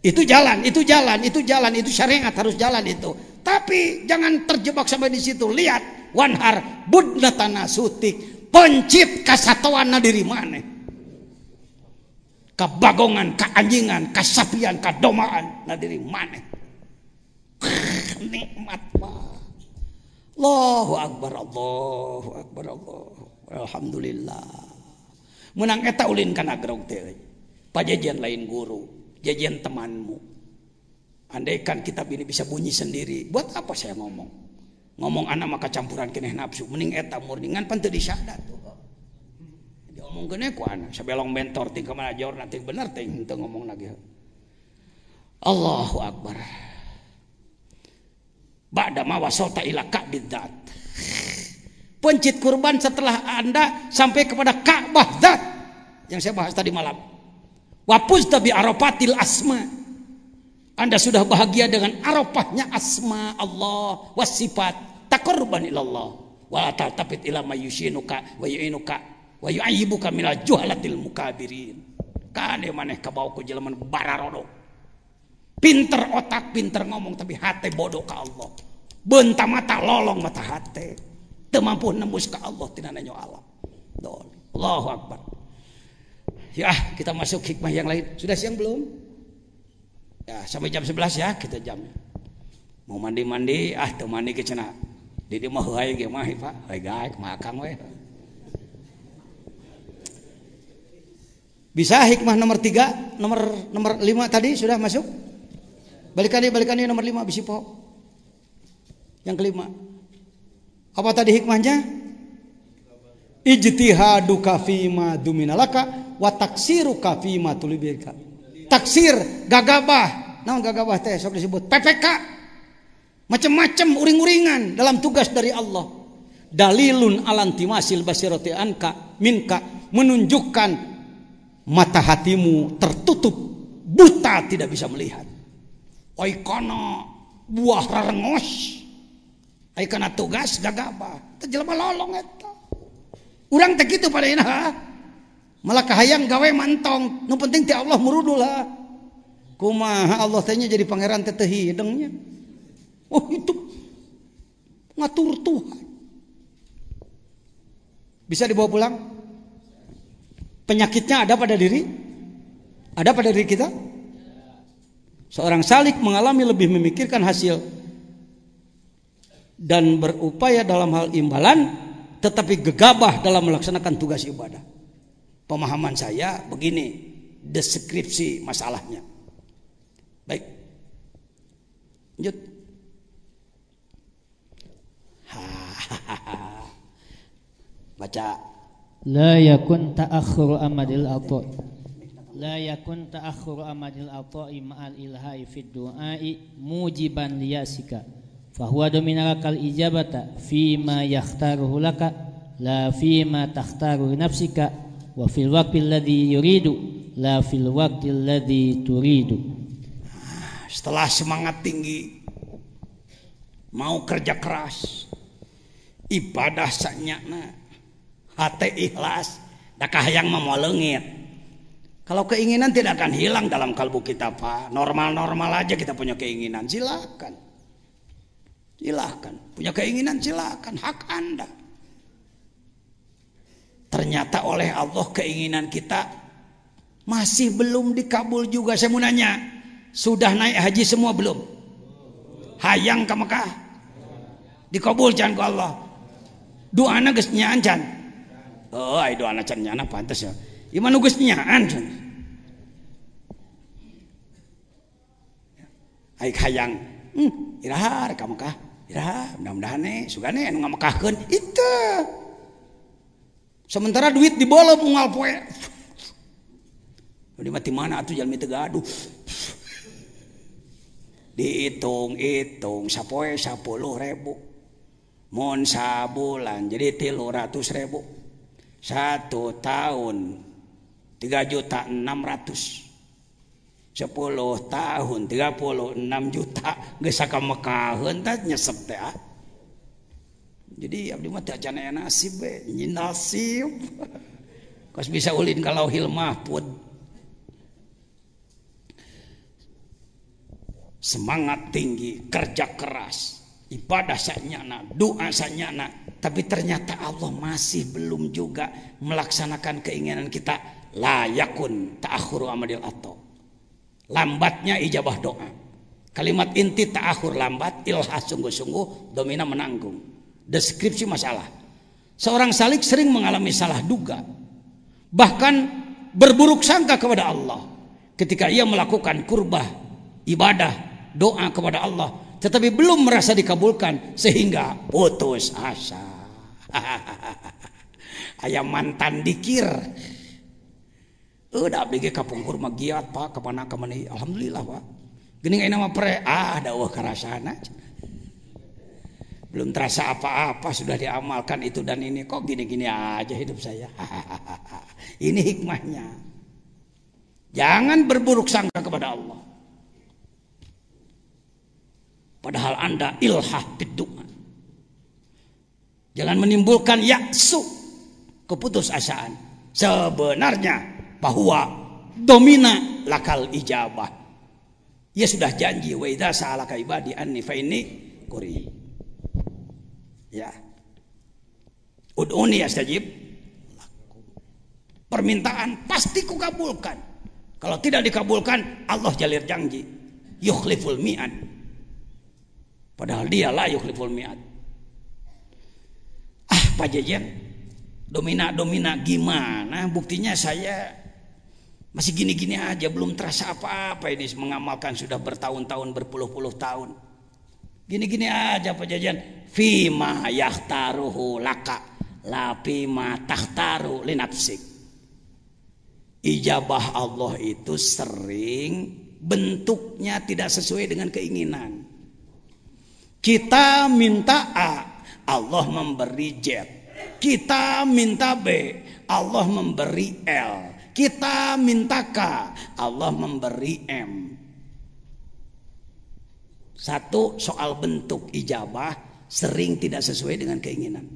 itu jalan itu jalan itu jalan itu syariat harus jalan itu tapi jangan terjebak sampai di situ lihathar bud tanihcian diri mana kebagongan keanjan kassapian kadoaran diri manaak Alhamdulillah menanglin pajajian lain guru jajan temanmu. Andaikan kitab ini bisa bunyi sendiri, buat apa saya ngomong? Ngomong anak maka campuran kene nafsu, mending eta murni ngan panteu Dia tuh. Jadi omong kene ku anak, sabelong mentor ting ka mana jor nanti benar ting teu ngomong lagi. Allahu Akbar. Ba'da ma wasalta ila ka'bidzat. Pencit kurban setelah Anda sampai kepada Ka'bah zat yang saya bahas tadi malam. Wapus tabi arafatil asma. Anda sudah bahagia dengan arafahnya asma Allah wasifat takorban ilallah wa tatapit ila mayushinuka wa yuinuka wa yuayibuka minal juhalatil mukabirin. Kade maneh kabau ku jelema bararodo. Pinter otak, pinter ngomong tapi hati bodoh ke Allah. Bentar mata lolong mata hati. Temampu nembus ke Allah tina nanya Allah. Allahu akbar ya ah, kita masuk hikmah yang lain. Sudah siang belum? Ya, sampai jam 11 ya kita jamnya. Mau mandi-mandi, ah tuh mandi ke sana Jadi mau hai gimana Pak. hai gak makan weh Bisa hikmah nomor tiga, nomor nomor lima tadi sudah masuk? Balikan dia, balikan dia nomor lima, bisi Yang kelima. Apa tadi hikmahnya? ijtihadu kafima duminalaka wa taksiruka fima tulibirka taksir gagabah naon gagabah teh sok disebut PPK macam-macam uring-uringan dalam tugas dari Allah dalilun alantimasil basirati anka minka menunjukkan mata hatimu tertutup buta tidak bisa melihat oikono buah rarengos kana tugas gagabah terjelma lolong eta Urang teh gitu pada padahina. malah kahayang gawe mantong, nu penting ti Allah lah. Kumaha Allah tehnya jadi pangeran teh hidengnya. Oh itu ngatur Tuhan. Bisa dibawa pulang? Penyakitnya ada pada diri? Ada pada diri kita? Seorang salik mengalami lebih memikirkan hasil dan berupaya dalam hal imbalan tetapi gegabah dalam melaksanakan tugas ibadah. Pemahaman saya begini, deskripsi masalahnya. Baik. Lanjut. *laughs* Baca. La yakun ta'akhur amadil ato. La yakun ta'akhur amadil ato ma'al ilhai fid du'ai mujiban liyasika fahuwa dominakal ijabata fima yakhtaruhu laka la fima takhtaru nafsika wa fil waqti alladhi yuridu la fil waqti alladhi turidu setelah semangat tinggi mau kerja keras ibadah sanyakna, hati ikhlas dakah yang memolengit kalau keinginan tidak akan hilang dalam kalbu kita pak normal-normal aja kita punya keinginan silakan Silahkan. Punya keinginan silahkan. Hak Anda. Ternyata oleh Allah keinginan kita masih belum dikabul juga. Saya mau nanya. Sudah naik haji semua belum? Hayang ke Mekah? Dikabul jangan ke Allah. Doa anak nyaan can. Oh, ai doa anak nyana pantas ya. Iman geus nyaan can. hayang. Hmm, irahar ka Mekah. Ya, mudah-mudahan nih suka sugane anu ngamekahkeun itu. Sementara duit dibolong unggal poe. Di mati mana atuh jalmi teu gaduh. Dihitung-hitung sapoe 10 ribu. Mun sabulan jadi ratus ribu. Satu tahun 3 juta 600 sepuluh tahun tiga puluh enam juta gesaka Mekahun tak nyesep teh ah. jadi abdi mah teh acan nasib we nyi nasib *laughs* kos bisa ulin kalau hilmah pun semangat tinggi kerja keras ibadah sanyana doa sanyana tapi ternyata Allah masih belum juga melaksanakan keinginan kita layakun ta'khuru amadil atau lambatnya ijabah doa kalimat inti ta'akhur lambat ilhas sungguh-sungguh domina menanggung deskripsi masalah seorang salik sering mengalami salah duga bahkan berburuk sangka kepada Allah ketika ia melakukan kurbah ibadah doa kepada Allah tetapi belum merasa dikabulkan sehingga putus asa *laughs* ayam mantan dikir Udah abdi kapungkur kurma giat pak kemana kemana Alhamdulillah pak. Gini ayeuna nama pre ah kerasaan aja Belum terasa apa-apa sudah diamalkan itu dan ini kok gini-gini aja hidup saya. *laughs* ini hikmahnya. Jangan berburuk sangka kepada Allah. Padahal Anda ilhah bidungan. Jalan menimbulkan yaksu keputusasaan. Sebenarnya bahwa domina lakal ijabah. Ia sudah janji wa idza sa'alaka ibadi anni fa inni quri. Ya. Ud'uni astajib Permintaan pasti kukabulkan. Kalau tidak dikabulkan, Allah jalir janji. Yukhliful mi'ad. Padahal dia lah yukhliful mi'ad. Ah, Pak Jejen, domina-domina gimana? Buktinya saya masih gini-gini aja, belum terasa apa-apa ini mengamalkan sudah bertahun-tahun, berpuluh-puluh tahun. Gini-gini aja Pak Jajan. Fima yahtaruhu laka, fima tahtaru linapsik. Ijabah Allah itu sering bentuknya tidak sesuai dengan keinginan. Kita minta A, Allah memberi Z. Kita minta B, Allah memberi L kita minta K, Allah memberi M. Satu soal bentuk ijabah sering tidak sesuai dengan keinginan.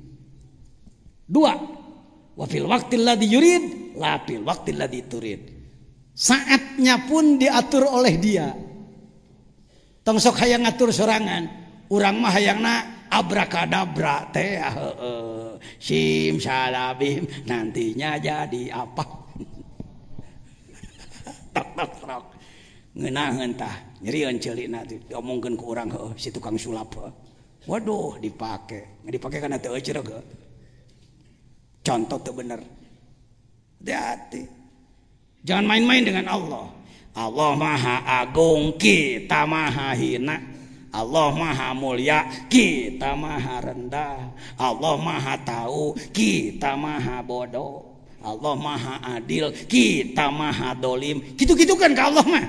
Dua, wafil waktu ladhi yurid, lapil waktu diturid. turid. Saatnya pun diatur oleh dia. Tongsok hayang ngatur sorangan, urang mah hayang na abrakadabra teh, ah, sim salabim nantinya jadi apa? tak tak tak ngentah nyeri celik nanti diomongkan ke orang oh, si tukang sulap oh. waduh dipakai nggak dipakai karena tuh aja ke contoh tuh bener hati jangan main-main dengan Allah Allah maha agung kita maha hina Allah maha mulia kita maha rendah Allah maha tahu kita maha bodoh Allah maha adil kita maha dolim gitu-gitu kan ke Allah mah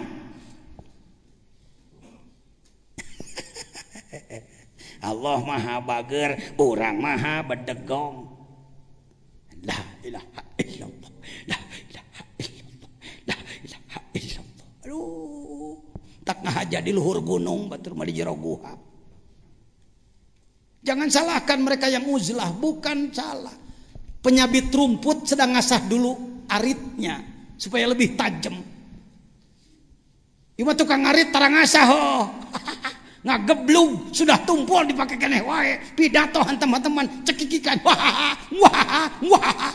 *laughs* Allah maha bager orang maha bedegong la ilaha illallah la ilaha illallah la ilaha illallah aduh tak ngahaja jadi luhur gunung batur mali di jangan salahkan mereka yang uzlah bukan salah penyabit rumput sedang ngasah dulu aritnya supaya lebih tajam. Ibu tukang arit tarang ngasah oh. *laughs* ngageblung sudah tumpul dipakai keneh wae pidato teman-teman cekikikan wah wah wah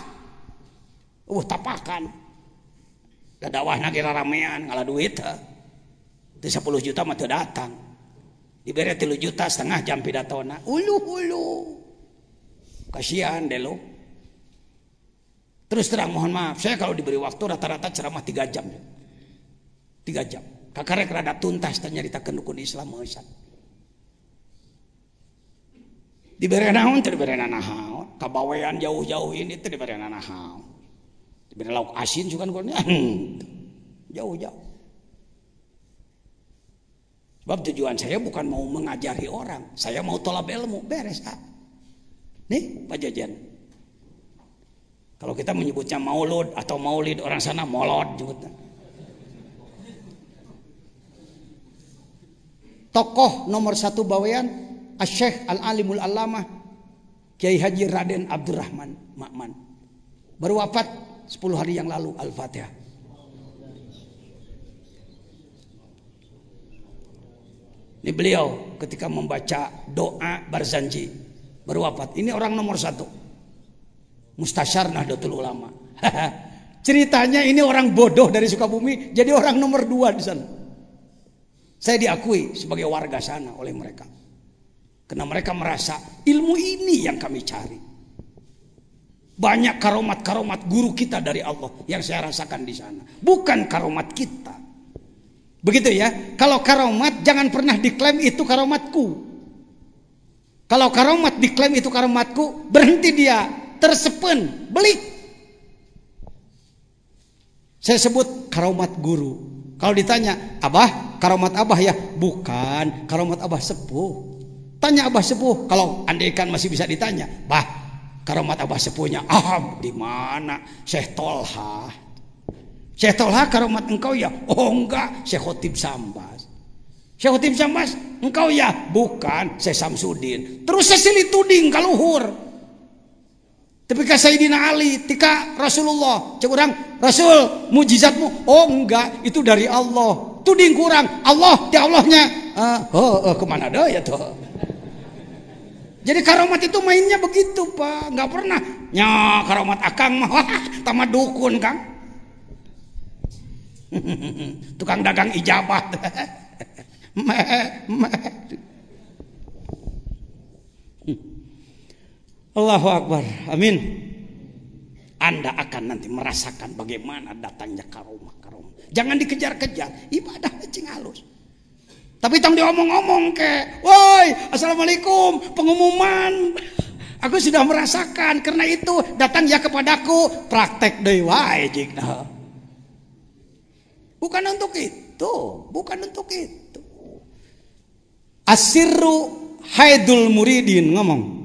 uh tapakan gadawah nagi ramean ngalah duit itu 10 juta mah datang diberi 3 juta setengah jam pidatona ulu ulu kasihan deh lo Terus terang mohon maaf, saya kalau diberi waktu rata-rata ceramah tiga jam. tiga jam. kakaknya rada tuntas dan nyeritakan dukun Islam meusan. Diberi naon teu diberi naon, kabawean jauh-jauh ini teu diberi naon. Diberi lauk asin sukan kuliah. *laughs* Hmm. Jauh-jauh. Sebab tujuan saya bukan mau mengajari orang, saya mau tolak ilmu, beres. Ha? Nih, Pak Jajan. Kalau kita menyebutnya maulud atau maulid orang sana molod juga. Tokoh nomor satu bawean, Asyikh Al-Alimul Allamah Kiai Haji Raden Abdurrahman Makman. berwafat 10 hari yang lalu Al-Fatihah. Ini beliau ketika membaca doa Barzanji berwafat. Ini orang nomor satu mustasyar Nahdlatul Ulama. *laughs* Ceritanya ini orang bodoh dari Sukabumi jadi orang nomor dua di sana. Saya diakui sebagai warga sana oleh mereka. Karena mereka merasa ilmu ini yang kami cari. Banyak karomat-karomat guru kita dari Allah yang saya rasakan di sana. Bukan karomat kita. Begitu ya. Kalau karomat jangan pernah diklaim itu karomatku. Kalau karomat diklaim itu karomatku, berhenti dia tersepen belik saya sebut karomat guru kalau ditanya abah karomat abah ya bukan karomat abah sepuh tanya abah sepuh kalau andaikan masih bisa ditanya bah karomat abah sepuhnya ah di mana Syekh Tolha Syekh Tolha karomat engkau ya oh enggak Syekh Khotib Sambas Syekh Khotib Sambas engkau ya bukan Syekh Samsudin terus saya silih tuding kaluhur tapi ke Sayyidina Ali, tika Rasulullah, cek orang, Rasul mujizatmu, oh enggak, itu dari Allah. Tuding kurang, Allah di Allahnya. Uh, oh, oh, kemana dah ya tuh? Jadi karomat itu mainnya begitu pak, nggak pernah. Nya karomat akang mah, tamat dukun kang. *laughs* Tukang dagang ijabat, ijabah. *laughs* Allahu Akbar. Amin. Anda akan nanti merasakan bagaimana datangnya karomah karomah. Jangan dikejar-kejar, ibadah cing halus. Tapi tang diomong-omong ke, woi, assalamualaikum, pengumuman. Aku sudah merasakan, karena itu datang ya kepadaku, praktek dewa, wae jikna. Bukan untuk itu, bukan untuk itu. Asiru haidul muridin ngomong.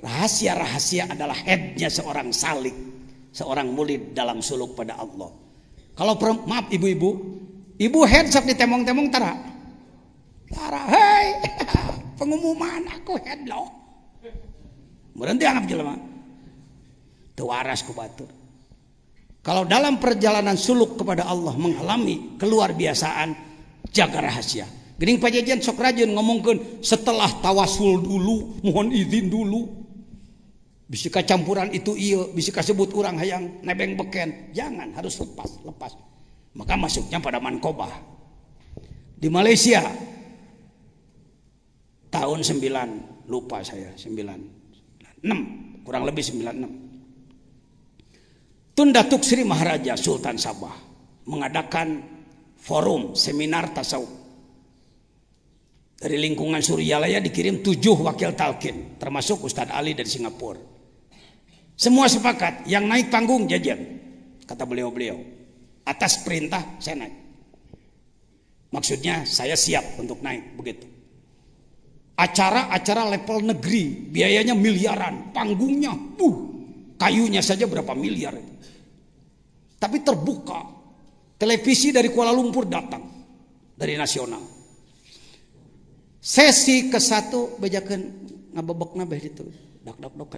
Rahasia-rahasia adalah headnya seorang salik, seorang mulid dalam suluk pada Allah. Kalau maaf ibu-ibu, ibu head sok ditemong-temong tara. Tara, hei, *laughs* pengumuman aku head loh. Berhenti anggap jelema. Tuaras ku batur. Kalau dalam perjalanan suluk kepada Allah mengalami keluar biasaan, jaga rahasia. Gening pajajan sok rajin ngomongkan setelah tawasul dulu, mohon izin dulu bisa campuran itu iya bisa sebut orang hayang nebeng beken jangan harus lepas lepas maka masuknya pada mankobah di Malaysia tahun 9 lupa saya 9 6 kurang lebih 96 Tun Datuk Sri Maharaja Sultan Sabah mengadakan forum seminar tasawuf dari lingkungan Suryalaya dikirim tujuh wakil talkin termasuk Ustadz Ali dari Singapura semua sepakat, yang naik panggung jajan. Kata beliau-beliau. Atas perintah saya naik. Maksudnya saya siap untuk naik begitu. Acara-acara level negeri, biayanya miliaran, panggungnya, buh, kayunya saja berapa miliar. Tapi terbuka, televisi dari Kuala Lumpur datang, dari nasional. Sesi ke satu, bejakan ngabebek nabeh itu, dak dak dok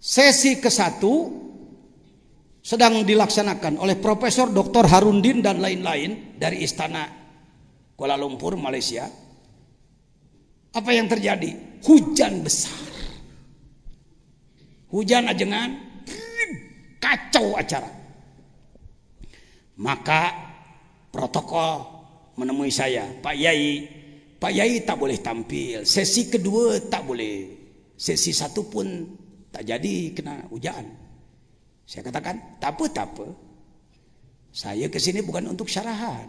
Sesi ke-1 sedang dilaksanakan oleh Profesor Dr. Harundin dan lain-lain dari Istana Kuala Lumpur, Malaysia. Apa yang terjadi? Hujan besar. Hujan ajengan, kacau acara. Maka protokol menemui saya, Pak Yai. Pak Yai tak boleh tampil. Sesi kedua tak boleh. Sesi satu pun tak jadi kena ujan saya katakan tapi tapi saya ke sini bukan untuk sarahan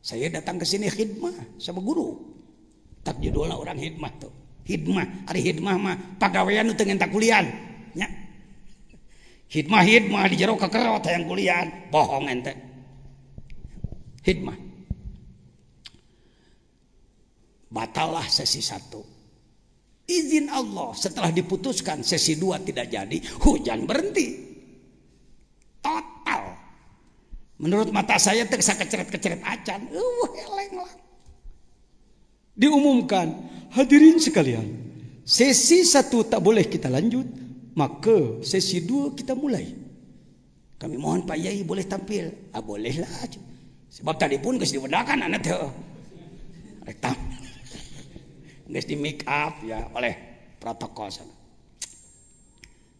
saya datang ke sini Hikmah sama guru tak judullah orang hikmah tuh himahmahmahhimahja ke yang kuliah bohongmah batallah sesi satu izin Allah setelah diputuskan sesi dua tidak jadi hujan berhenti total menurut mata saya terasa keceret-keceret acan uh, eleng lah. diumumkan hadirin sekalian sesi satu tak boleh kita lanjut maka sesi dua kita mulai kami mohon Pak Yai boleh tampil ah bolehlah sebab tadi pun kesedihan anak teh nggak di make up ya oleh protokol sana.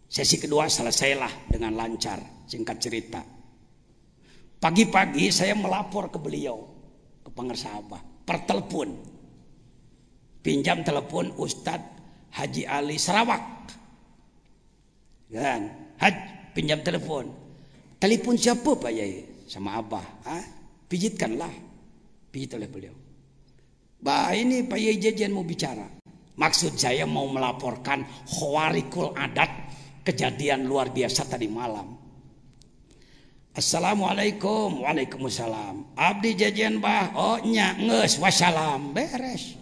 Sesi kedua selesailah dengan lancar, singkat cerita. Pagi-pagi saya melapor ke beliau, ke pengersabah, per telepon. Pinjam telepon Ustadz Haji Ali Sarawak. Dan Haj, pinjam telepon. Telepon siapa Pak Yai? Sama Abah. Ha? Pijitkanlah. Pijit oleh beliau. Bah ini Pak Jajan mau bicara. Maksud saya mau melaporkan Khawarikul Adat kejadian luar biasa tadi malam. Assalamualaikum, waalaikumsalam. Abdi jajan bah, oh nyak nges, wassalam, beres.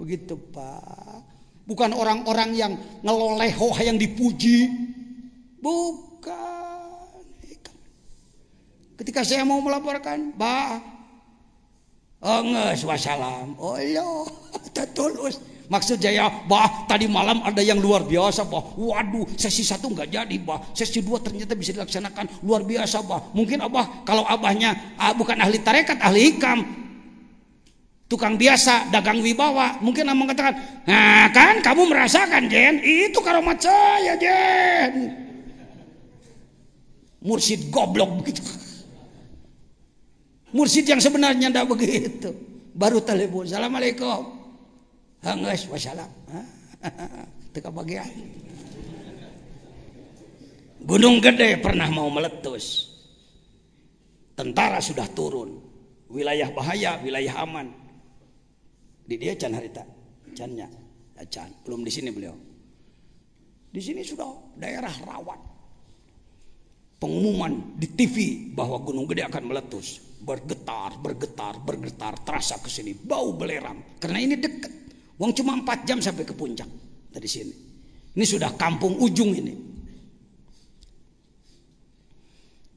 Begitu pak. Bukan orang-orang yang ngeloleh yang dipuji. Bu, Ketika saya mau melaporkan, bah, enggak wassalam, oh iya, *laughs* tulus. Maksud saya, bah tadi malam ada yang luar biasa, bah. Waduh, sesi satu nggak jadi, bah. Sesi dua ternyata bisa dilaksanakan luar biasa, bah. Mungkin abah kalau abahnya ah, bukan ahli tarekat, ahli hikam, tukang biasa, dagang wibawa, mungkin abah mengatakan, nah kan kamu merasakan, Jen, itu karomat saya, Jen. Mursid goblok begitu. Mursid yang sebenarnya tidak begitu. Baru telepon. Assalamualaikum. Hangus. Wassalam. *laughs* Teka bagian. Ah. Gunung Gede pernah mau meletus. Tentara sudah turun. Wilayah bahaya, wilayah aman. Di dia can Harita. Cannya. Ya, eh, can. Belum di sini beliau. Di sini sudah daerah rawat. Pengumuman di TV bahwa Gunung Gede akan meletus bergetar, bergetar, bergetar, terasa ke sini, bau belerang. Karena ini dekat. Uang cuma 4 jam sampai ke puncak dari sini. Ini sudah kampung ujung ini.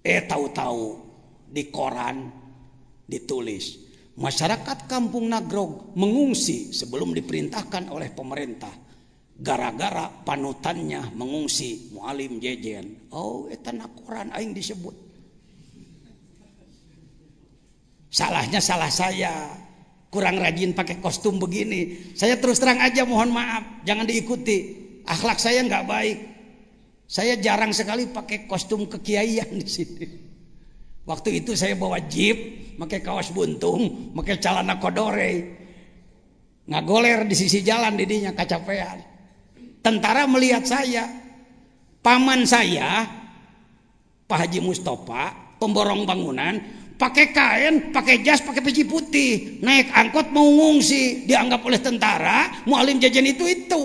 Eh tahu-tahu di koran ditulis masyarakat kampung Nagrog mengungsi sebelum diperintahkan oleh pemerintah gara-gara panutannya mengungsi mualim jejen oh eta koran aing disebut Salahnya salah saya. Kurang rajin pakai kostum begini. Saya terus terang aja mohon maaf, jangan diikuti. Akhlak saya nggak baik. Saya jarang sekali pakai kostum kekiaian di sini. Waktu itu saya bawa jeep, pakai kawas buntung, pakai celana kodore. nggak goler di sisi jalan didinya kacapean. Tentara melihat saya. Paman saya, Pak Haji Mustafa, pemborong bangunan, pakai kain, pakai jas, pakai peci putih, naik angkot mau ngungsi, dianggap oleh tentara, mualim jajan itu itu.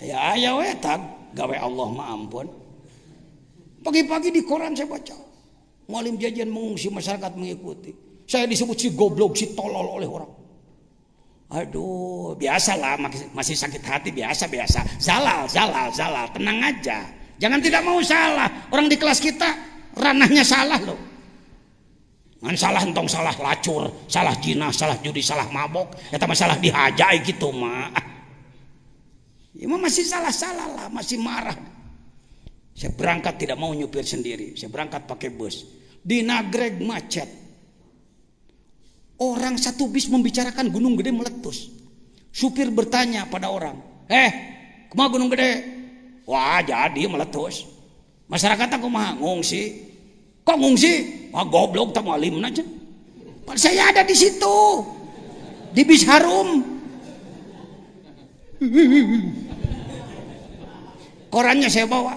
Ya, ya wetan, gawe Allah maampun. Pagi-pagi di koran saya baca, mualim jajan mengungsi, masyarakat mengikuti. Saya disebut si goblok, si tolol oleh orang. Aduh, biasalah masih sakit hati biasa biasa. Zalal, zalal, zalal, tenang aja. Jangan tidak mau salah. Orang di kelas kita ranahnya salah loh. Ngan salah entong salah lacur, salah jina, salah judi, salah mabok, eta ya, masalah salah dihajai gitu mah. Ya masih salah-salah lah, masih marah. Saya berangkat tidak mau nyupir sendiri, saya berangkat pakai bus. Di Nagreg macet. Orang satu bis membicarakan Gunung Gede meletus. Supir bertanya pada orang, "Eh, kemana Gunung Gede?" Wah jadi meletus. Masyarakat aku mah ngungsi. Kok ngungsi? Wah goblok tak malim aja. Pak kan saya ada di situ. Di bis harum. Korannya saya bawa.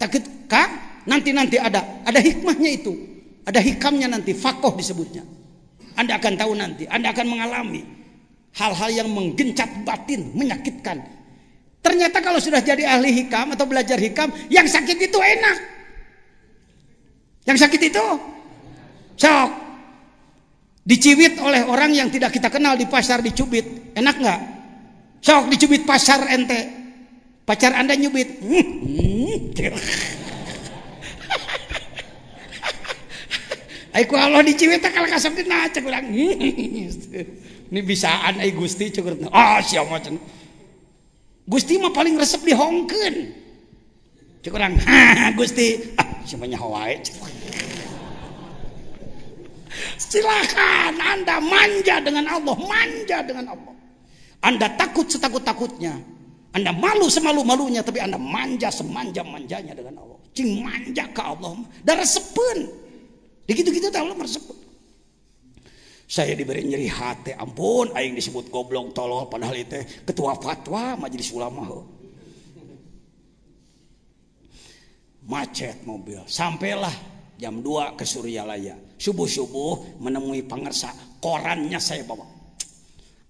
Takut kang nanti-nanti ada. Ada hikmahnya itu. Ada hikamnya nanti. Fakoh disebutnya. Anda akan tahu nanti. Anda akan mengalami hal-hal yang menggencat batin, menyakitkan, Ternyata kalau sudah jadi ahli hikam atau belajar hikam, yang sakit itu enak. Yang sakit itu sok dicubit oleh orang yang tidak kita kenal di pasar dicubit, enak nggak? Sok dicubit pasar ente, pacar anda nyubit. Aku *laughs* Allah dicibit kalau kasar dina cek *laughs* Ini bisaan ai Gusti cukur. oh, ah, sia macam. Gusti mah paling resep dihongkeun. Cek orang, ha, *laughs* Gusti, ah, semuanya hawaii. Silakan Anda manja dengan Allah, manja dengan Allah. Anda takut setakut-takutnya. Anda malu semalu-malunya, tapi Anda manja semanja-manjanya dengan Allah. Cing manja ke Allah. Dan resepun. Begitu-gitu Allah meresepun saya diberi nyeri hati ampun aing disebut goblok tolol padahal itu ketua fatwa majelis ulama macet mobil sampailah jam 2 ke Suryalaya subuh-subuh menemui pangersa korannya saya bawa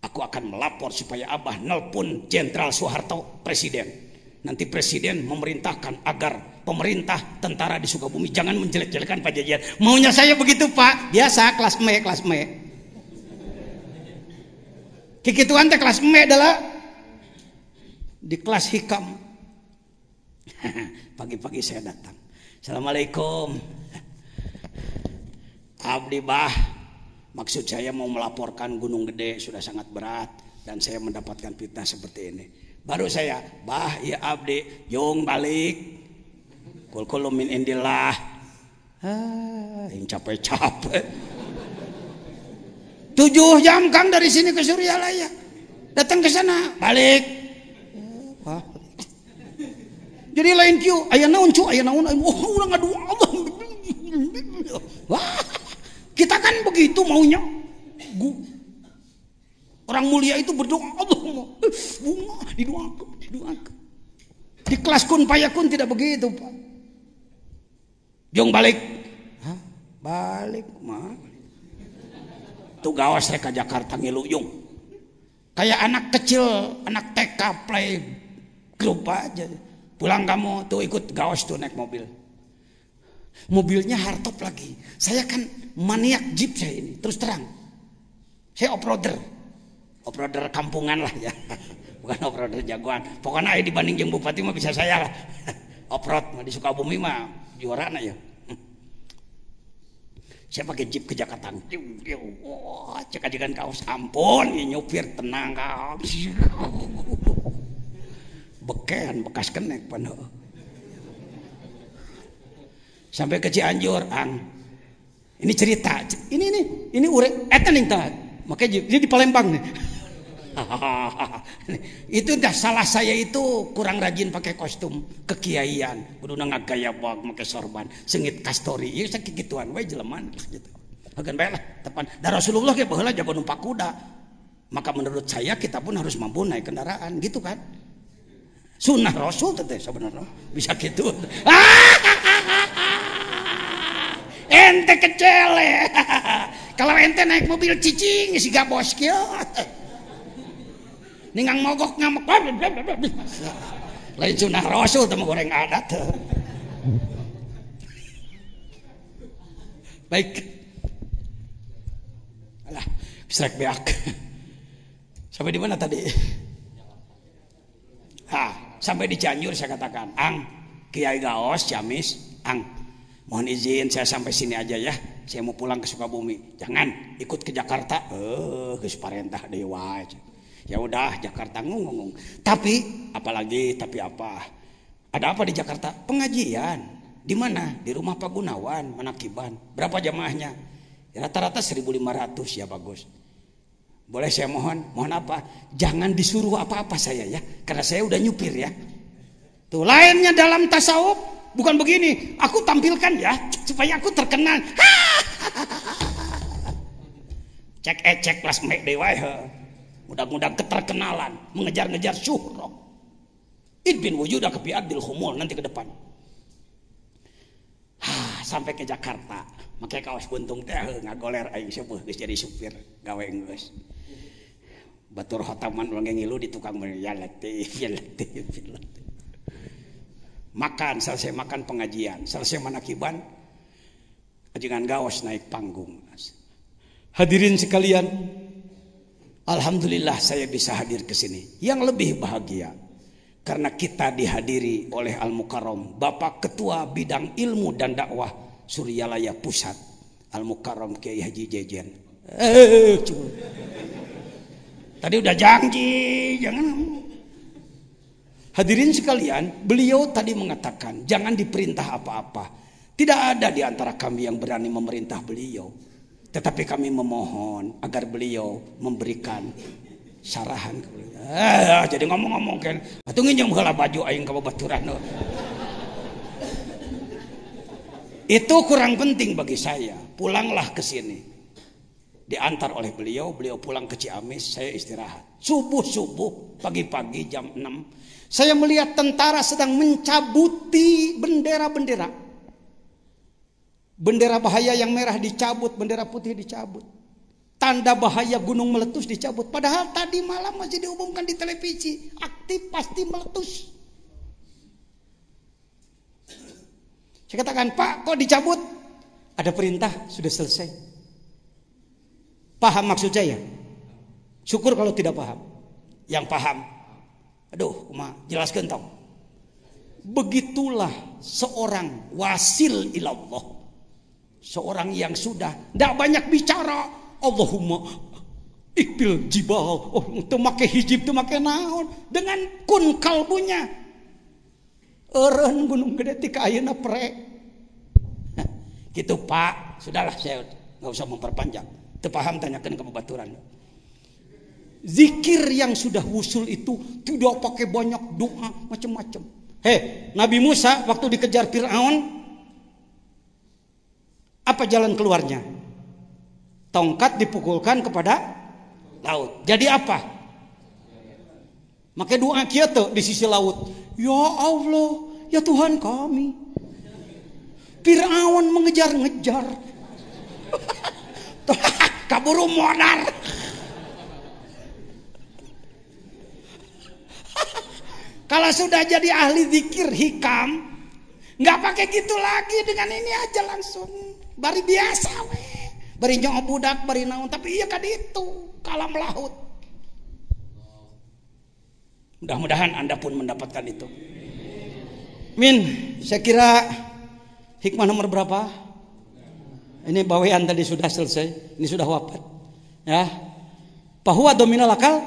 aku akan melapor supaya abah nelpon Jenderal Soeharto presiden nanti presiden memerintahkan agar pemerintah tentara di Sukabumi jangan menjelek-jelekan Pak Jajan. Maunya saya begitu Pak, biasa kelas me, kelas me. Kikituan teh kelas emek adalah di kelas hikam. *laughs* Pagi-pagi saya datang. Assalamualaikum. Abdi bah, maksud saya mau melaporkan Gunung Gede sudah sangat berat dan saya mendapatkan fitnah seperti ini. Baru saya, bah ya abdi, jong balik. Kul kulum min indillah. Ah, capek-capek. Tujuh jam Kang dari sini ke Surya Suryalaya. Datang ke sana, balik. Oh, wah. Jadi lain kieu, ayah naun cu, ayah naun oh urang aduh Allah. Wah. Kita kan begitu maunya. Orang mulia itu berdoa Allah bunga di doa Di Di kelas kun payakun tidak begitu, Pak. Jong balik. Hah? Balik, mah tuh gawas saya ke Jakarta ngiluyung kayak anak kecil anak TK play grup aja pulang kamu tuh ikut gawas tuh naik mobil mobilnya hardtop lagi saya kan maniak jeep saya ini terus terang saya off-roader off-roader kampungan lah ya *laughs* bukan off-roader jagoan pokoknya dibanding yang bupati mah bisa saya lah *laughs* off-road di Sukabumi mah juara nah ya saya pakai jeep ke Jakarta wah oh, cek kan kaos ampun ini nyupir tenang kau *laughs* beken bekas kenek pano sampai ke Cianjur ang ini cerita ini ini ini urek etan yang tahan makanya dia di Palembang nih *laughs* *laughs* itu dah salah saya itu kurang rajin pakai kostum kekiaian kudu nang gaya bag make sorban sengit kastori ieu iya, sakituan we jeleman gitu agan bae lah tepan da Rasulullah ge baheula jago numpak kuda maka menurut saya kita pun harus mampu naik kendaraan gitu kan sunnah Rasul teh sebenarnya bisa gitu *laughs* ente kecele *laughs* kalau ente naik mobil cicing si gabos kieu ningang mogok ngamuk, lain sunah rasul temu goreng adat baik alah bisrek beak sampai di mana tadi ha sampai di Cianjur saya katakan ang Kiai Gaos Jamis ang mohon izin saya sampai sini aja ya saya mau pulang ke Sukabumi jangan ikut ke Jakarta eh ke dewa ya udah Jakarta ngomong tapi apalagi tapi apa ada apa di Jakarta pengajian di mana di rumah Pak Gunawan Manakiban berapa jamaahnya ya, rata-rata ya, 1500 ya bagus boleh saya mohon mohon apa jangan disuruh apa-apa saya ya karena saya udah nyupir ya tuh lainnya dalam tasawuf bukan begini aku tampilkan ya supaya aku terkenal *laughs* cek ecek eh, kelas mek dewa ya. Mudah-mudahan keterkenalan, mengejar-ngejar syuhrah. Idbin wujud kepi Abdul humul nanti ke depan. Ah, sampai ke Jakarta. Makanya kaos buntung teh eh, ngagoler aing sepuh geus jadi supir, gawe geus. Batur hotaman wange ngilu di tukang ya ya ya Makan, selesai makan pengajian, selesai manakiban, jangan gawas naik panggung. Hadirin sekalian, Alhamdulillah saya bisa hadir ke sini. Yang lebih bahagia karena kita dihadiri oleh Al Mukarram, Bapak Ketua Bidang Ilmu dan Dakwah Suryalaya Pusat, Al Mukarram Kiai Haji Jejen. Eh, Tadi udah janji, jangan. Hadirin sekalian, beliau tadi mengatakan jangan diperintah apa-apa. Tidak ada di antara kami yang berani memerintah beliau. Tetapi kami memohon agar beliau memberikan sarahan ke beliau. Ah, jadi ngomong-ngomong kan, atau nginjem heula baju aing ka babaturan. Itu kurang penting bagi saya. Pulanglah ke sini. Diantar oleh beliau, beliau pulang ke Ciamis, saya istirahat. Subuh-subuh, pagi-pagi jam 6. Saya melihat tentara sedang mencabuti bendera-bendera Bendera bahaya yang merah dicabut, bendera putih dicabut. Tanda bahaya gunung meletus dicabut. Padahal tadi malam masih diumumkan di televisi, aktif pasti meletus. Saya katakan, Pak, kok dicabut? Ada perintah, sudah selesai. Paham maksud saya? Syukur kalau tidak paham. Yang paham, aduh, Uma, jelas gentong. Begitulah seorang wasil ilallah Seorang yang sudah tidak banyak bicara. Allahumma ikbil jibal. Oh, itu make hijib, itu make naon. Dengan kun kalbunya. Eren gunung gede tika ayana pre. *laughs* Gitu pak. Sudahlah saya nggak usah memperpanjang. terpaham tanyakan ke pembaturan. Zikir yang sudah wusul itu tidak pakai banyak doa macam-macam. Hei, Nabi Musa waktu dikejar Fir'aun apa jalan keluarnya? Tongkat dipukulkan kepada laut. Jadi apa? Maka doa kita di sisi laut. Ya Allah, ya Tuhan kami. Fir'aun mengejar-ngejar. *laughs* Kaburu modar. *laughs* Kalau sudah jadi ahli zikir hikam, nggak pakai gitu lagi dengan ini aja langsung bari biasa we bari nyong budak bari naon tapi iya kan itu kalam laut mudah-mudahan anda pun mendapatkan itu min saya kira hikmah nomor berapa ini bawean tadi sudah selesai ini sudah wafat ya bahwa domino lakal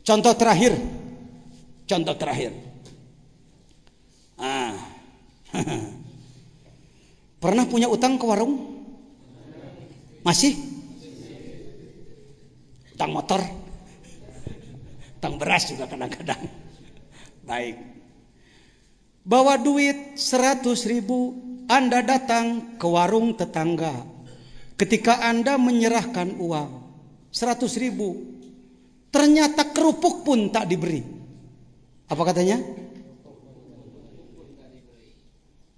contoh terakhir contoh terakhir ah *laughs* Pernah punya utang ke warung? Masih? Utang motor? Utang beras juga kadang-kadang. Baik. Bawa duit 100 ribu, Anda datang ke warung tetangga. Ketika Anda menyerahkan uang 100 ribu, ternyata kerupuk pun tak diberi. Apa katanya?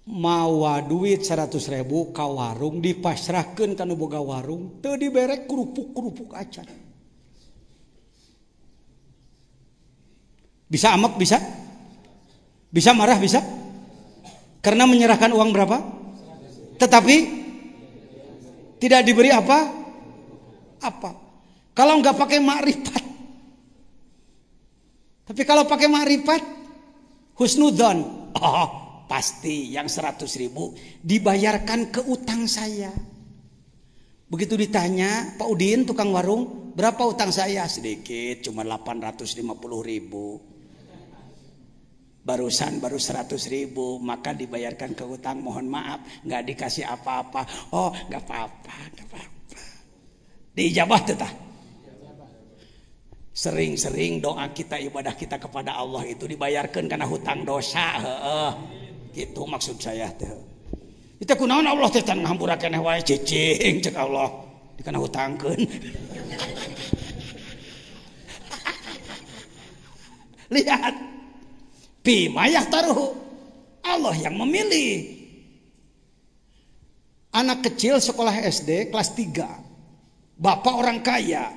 mawa duit ribu ke warung dipasrahkan ke boga warung tuh diberek kerupuk-kerupuk acan bisa amek bisa bisa marah bisa karena menyerahkan uang berapa tetapi tidak diberi apa apa kalau nggak pakai makrifat tapi kalau pakai makrifat husnudon oh *laughs* pasti yang 100 ribu dibayarkan ke utang saya. Begitu ditanya, Pak Udin tukang warung, berapa utang saya? Sedikit, cuma 850 ribu. Barusan baru 100 ribu, maka dibayarkan ke utang, mohon maaf, nggak dikasih apa-apa. Oh, nggak apa-apa, nggak apa-apa. Diijabah tetap. Sering-sering doa kita, ibadah kita kepada Allah itu dibayarkan karena hutang dosa. Itu maksud saya teh kita kunaon Allah teh tan ngahampurakeun wae cicing cek Allah hutang hutangkeun *laughs* lihat bimayah taruh Allah yang memilih anak kecil sekolah SD kelas 3 bapak orang kaya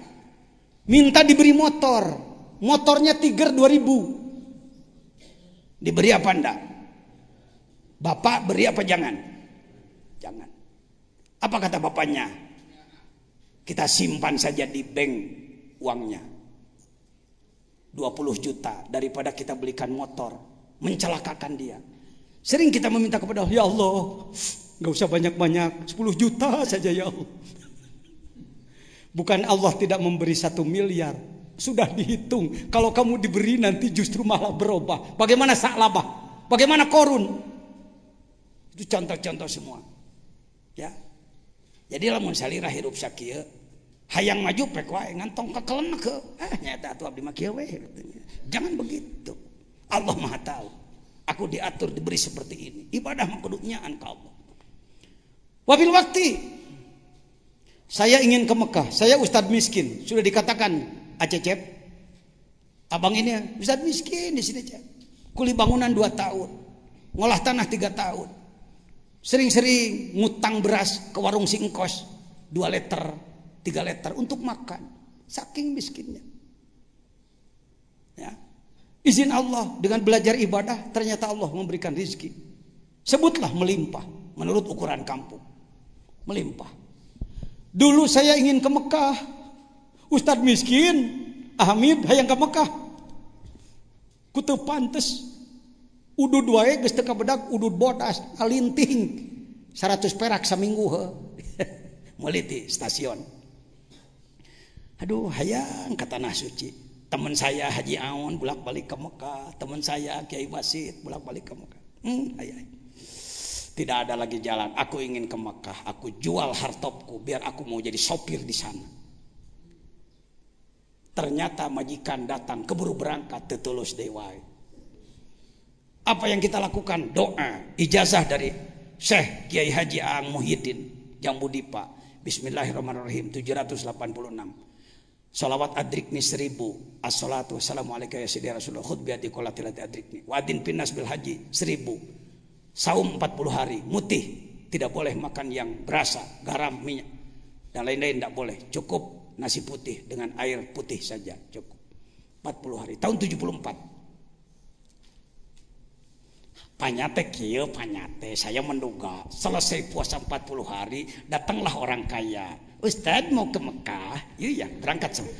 minta diberi motor motornya Tiger 2000 diberi apa ndak Bapak beri apa jangan? Jangan. Apa kata bapaknya? Kita simpan saja di bank uangnya. 20 juta daripada kita belikan motor. Mencelakakan dia. Sering kita meminta kepada Allah, Ya Allah, nggak usah banyak-banyak, 10 juta saja ya Allah. Bukan Allah tidak memberi satu miliar, sudah dihitung. Kalau kamu diberi nanti justru malah berubah. Bagaimana saklabah? Bagaimana korun? Itu contoh-contoh semua. Ya. Jadi lamun salirah hirup sakieu hayang maju pek wae tong kekelenek ke. Ah nyata atuh abdi mah Jangan begitu. Allah Maha tahu. Aku diatur diberi seperti ini. Ibadah mah kudu nyaan Wabil waktu saya ingin ke Mekah. Saya Ustadz miskin. Sudah dikatakan Acecep. Abang ini Ustadz miskin di sini. Cep. Kuli bangunan dua tahun. Ngolah tanah tiga tahun. Sering-sering ngutang beras ke warung singkos. Dua liter, tiga liter untuk makan. Saking miskinnya. Ya. Izin Allah dengan belajar ibadah ternyata Allah memberikan rizki. Sebutlah melimpah menurut ukuran kampung. Melimpah. Dulu saya ingin ke Mekah. Ustadz miskin. Hamid hayang ke Mekah. Kutu pantes udud wae geus teu kabedag udud bodas alinting 100 perak seminggu he *laughs* meuli stasiun aduh hayang kata tanah suci teman saya Haji Aun bulak balik ke Mekah teman saya Kiai Basit bulak balik ke Mekah hmm, hayang. tidak ada lagi jalan aku ingin ke Mekah aku jual hartopku biar aku mau jadi sopir di sana ternyata majikan datang keburu berangkat tetulus dewai apa yang kita lakukan? Doa, ijazah dari Syekh Kiai Haji Aang Muhyiddin yang pak Bismillahirrahmanirrahim 786. Salawat adrikni seribu Assalatu wassalamu alaika ya sidi rasulullah Khutbiyati kolatilati adrikni Wadin pinas bil haji seribu Saum 40 hari Mutih Tidak boleh makan yang berasa Garam, minyak Dan lain-lain tidak boleh Cukup nasi putih dengan air putih saja Cukup 40 hari Tahun 74 Panyate kia, panyate. Saya menduga selesai puasa 40 hari datanglah orang kaya. Ustadz mau ke Mekah? Iya, ya, berangkat sama.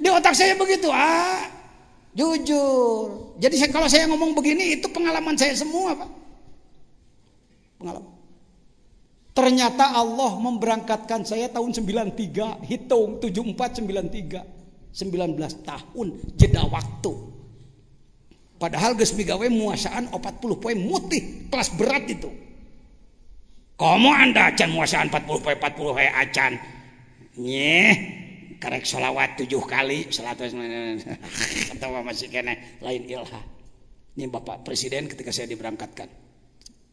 Di otak saya begitu, ah. Jujur. Jadi saya, kalau saya ngomong begini itu pengalaman saya semua, Pak. Pengalaman. Ternyata Allah memberangkatkan saya tahun 93, hitung 74 93. 19 tahun jeda waktu padahal migawe muasaan 40 poin mutih kelas berat itu kamu anda acan muasaan 40 poin 40 poin acan nyeh karek sholawat tujuh kali seratus *laughs* atau masih kena lain ilha. ini Bapak Presiden ketika saya diberangkatkan.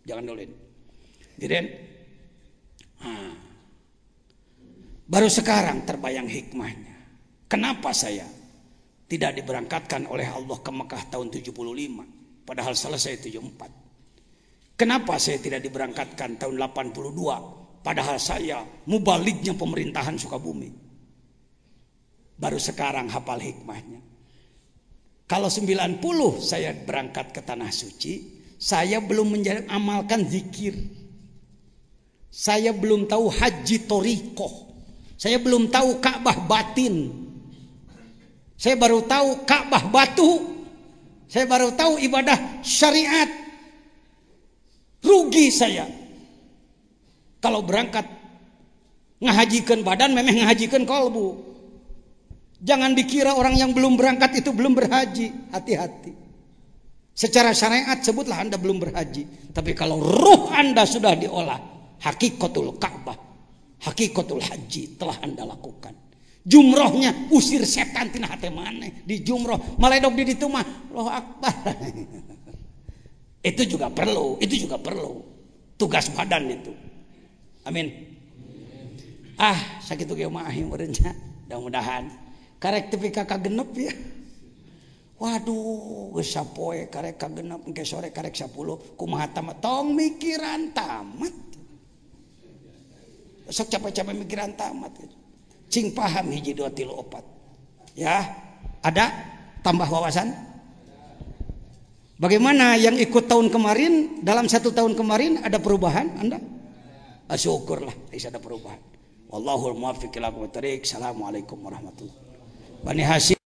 Jangan dolin. Jadi, ah. baru sekarang terbayang hikmahnya. Kenapa saya tidak diberangkatkan oleh Allah ke Mekah tahun 75 padahal selesai 74 kenapa saya tidak diberangkatkan tahun 82 padahal saya mubaliknya pemerintahan Sukabumi baru sekarang hafal hikmahnya kalau 90 saya berangkat ke tanah suci saya belum amalkan zikir saya belum tahu haji toriko saya belum tahu Ka'bah batin saya baru tahu Ka'bah batu. Saya baru tahu ibadah syariat. Rugi saya. Kalau berangkat ngahajikan badan memang ngahajikan kalbu. Jangan dikira orang yang belum berangkat itu belum berhaji. Hati-hati. Secara syariat sebutlah Anda belum berhaji. Tapi kalau ruh Anda sudah diolah. Hakikatul Ka'bah. Hakikatul haji telah Anda lakukan. jumrohnya usir se di jumroh di rumah *laughs* itu juga perlu itu juga perlu tugas badan itu amin ah sakit mudah-mudahan kakakp ya Waduh minatcap mikiran tamat itu cing paham hiji dua tilu opat ya ada tambah wawasan bagaimana yang ikut tahun kemarin dalam satu tahun kemarin ada perubahan anda ah, syukurlah ada perubahan wallahul muwaffiq ila Assalamualaikum warahmatullahi wabarakatuh Bani Hasyim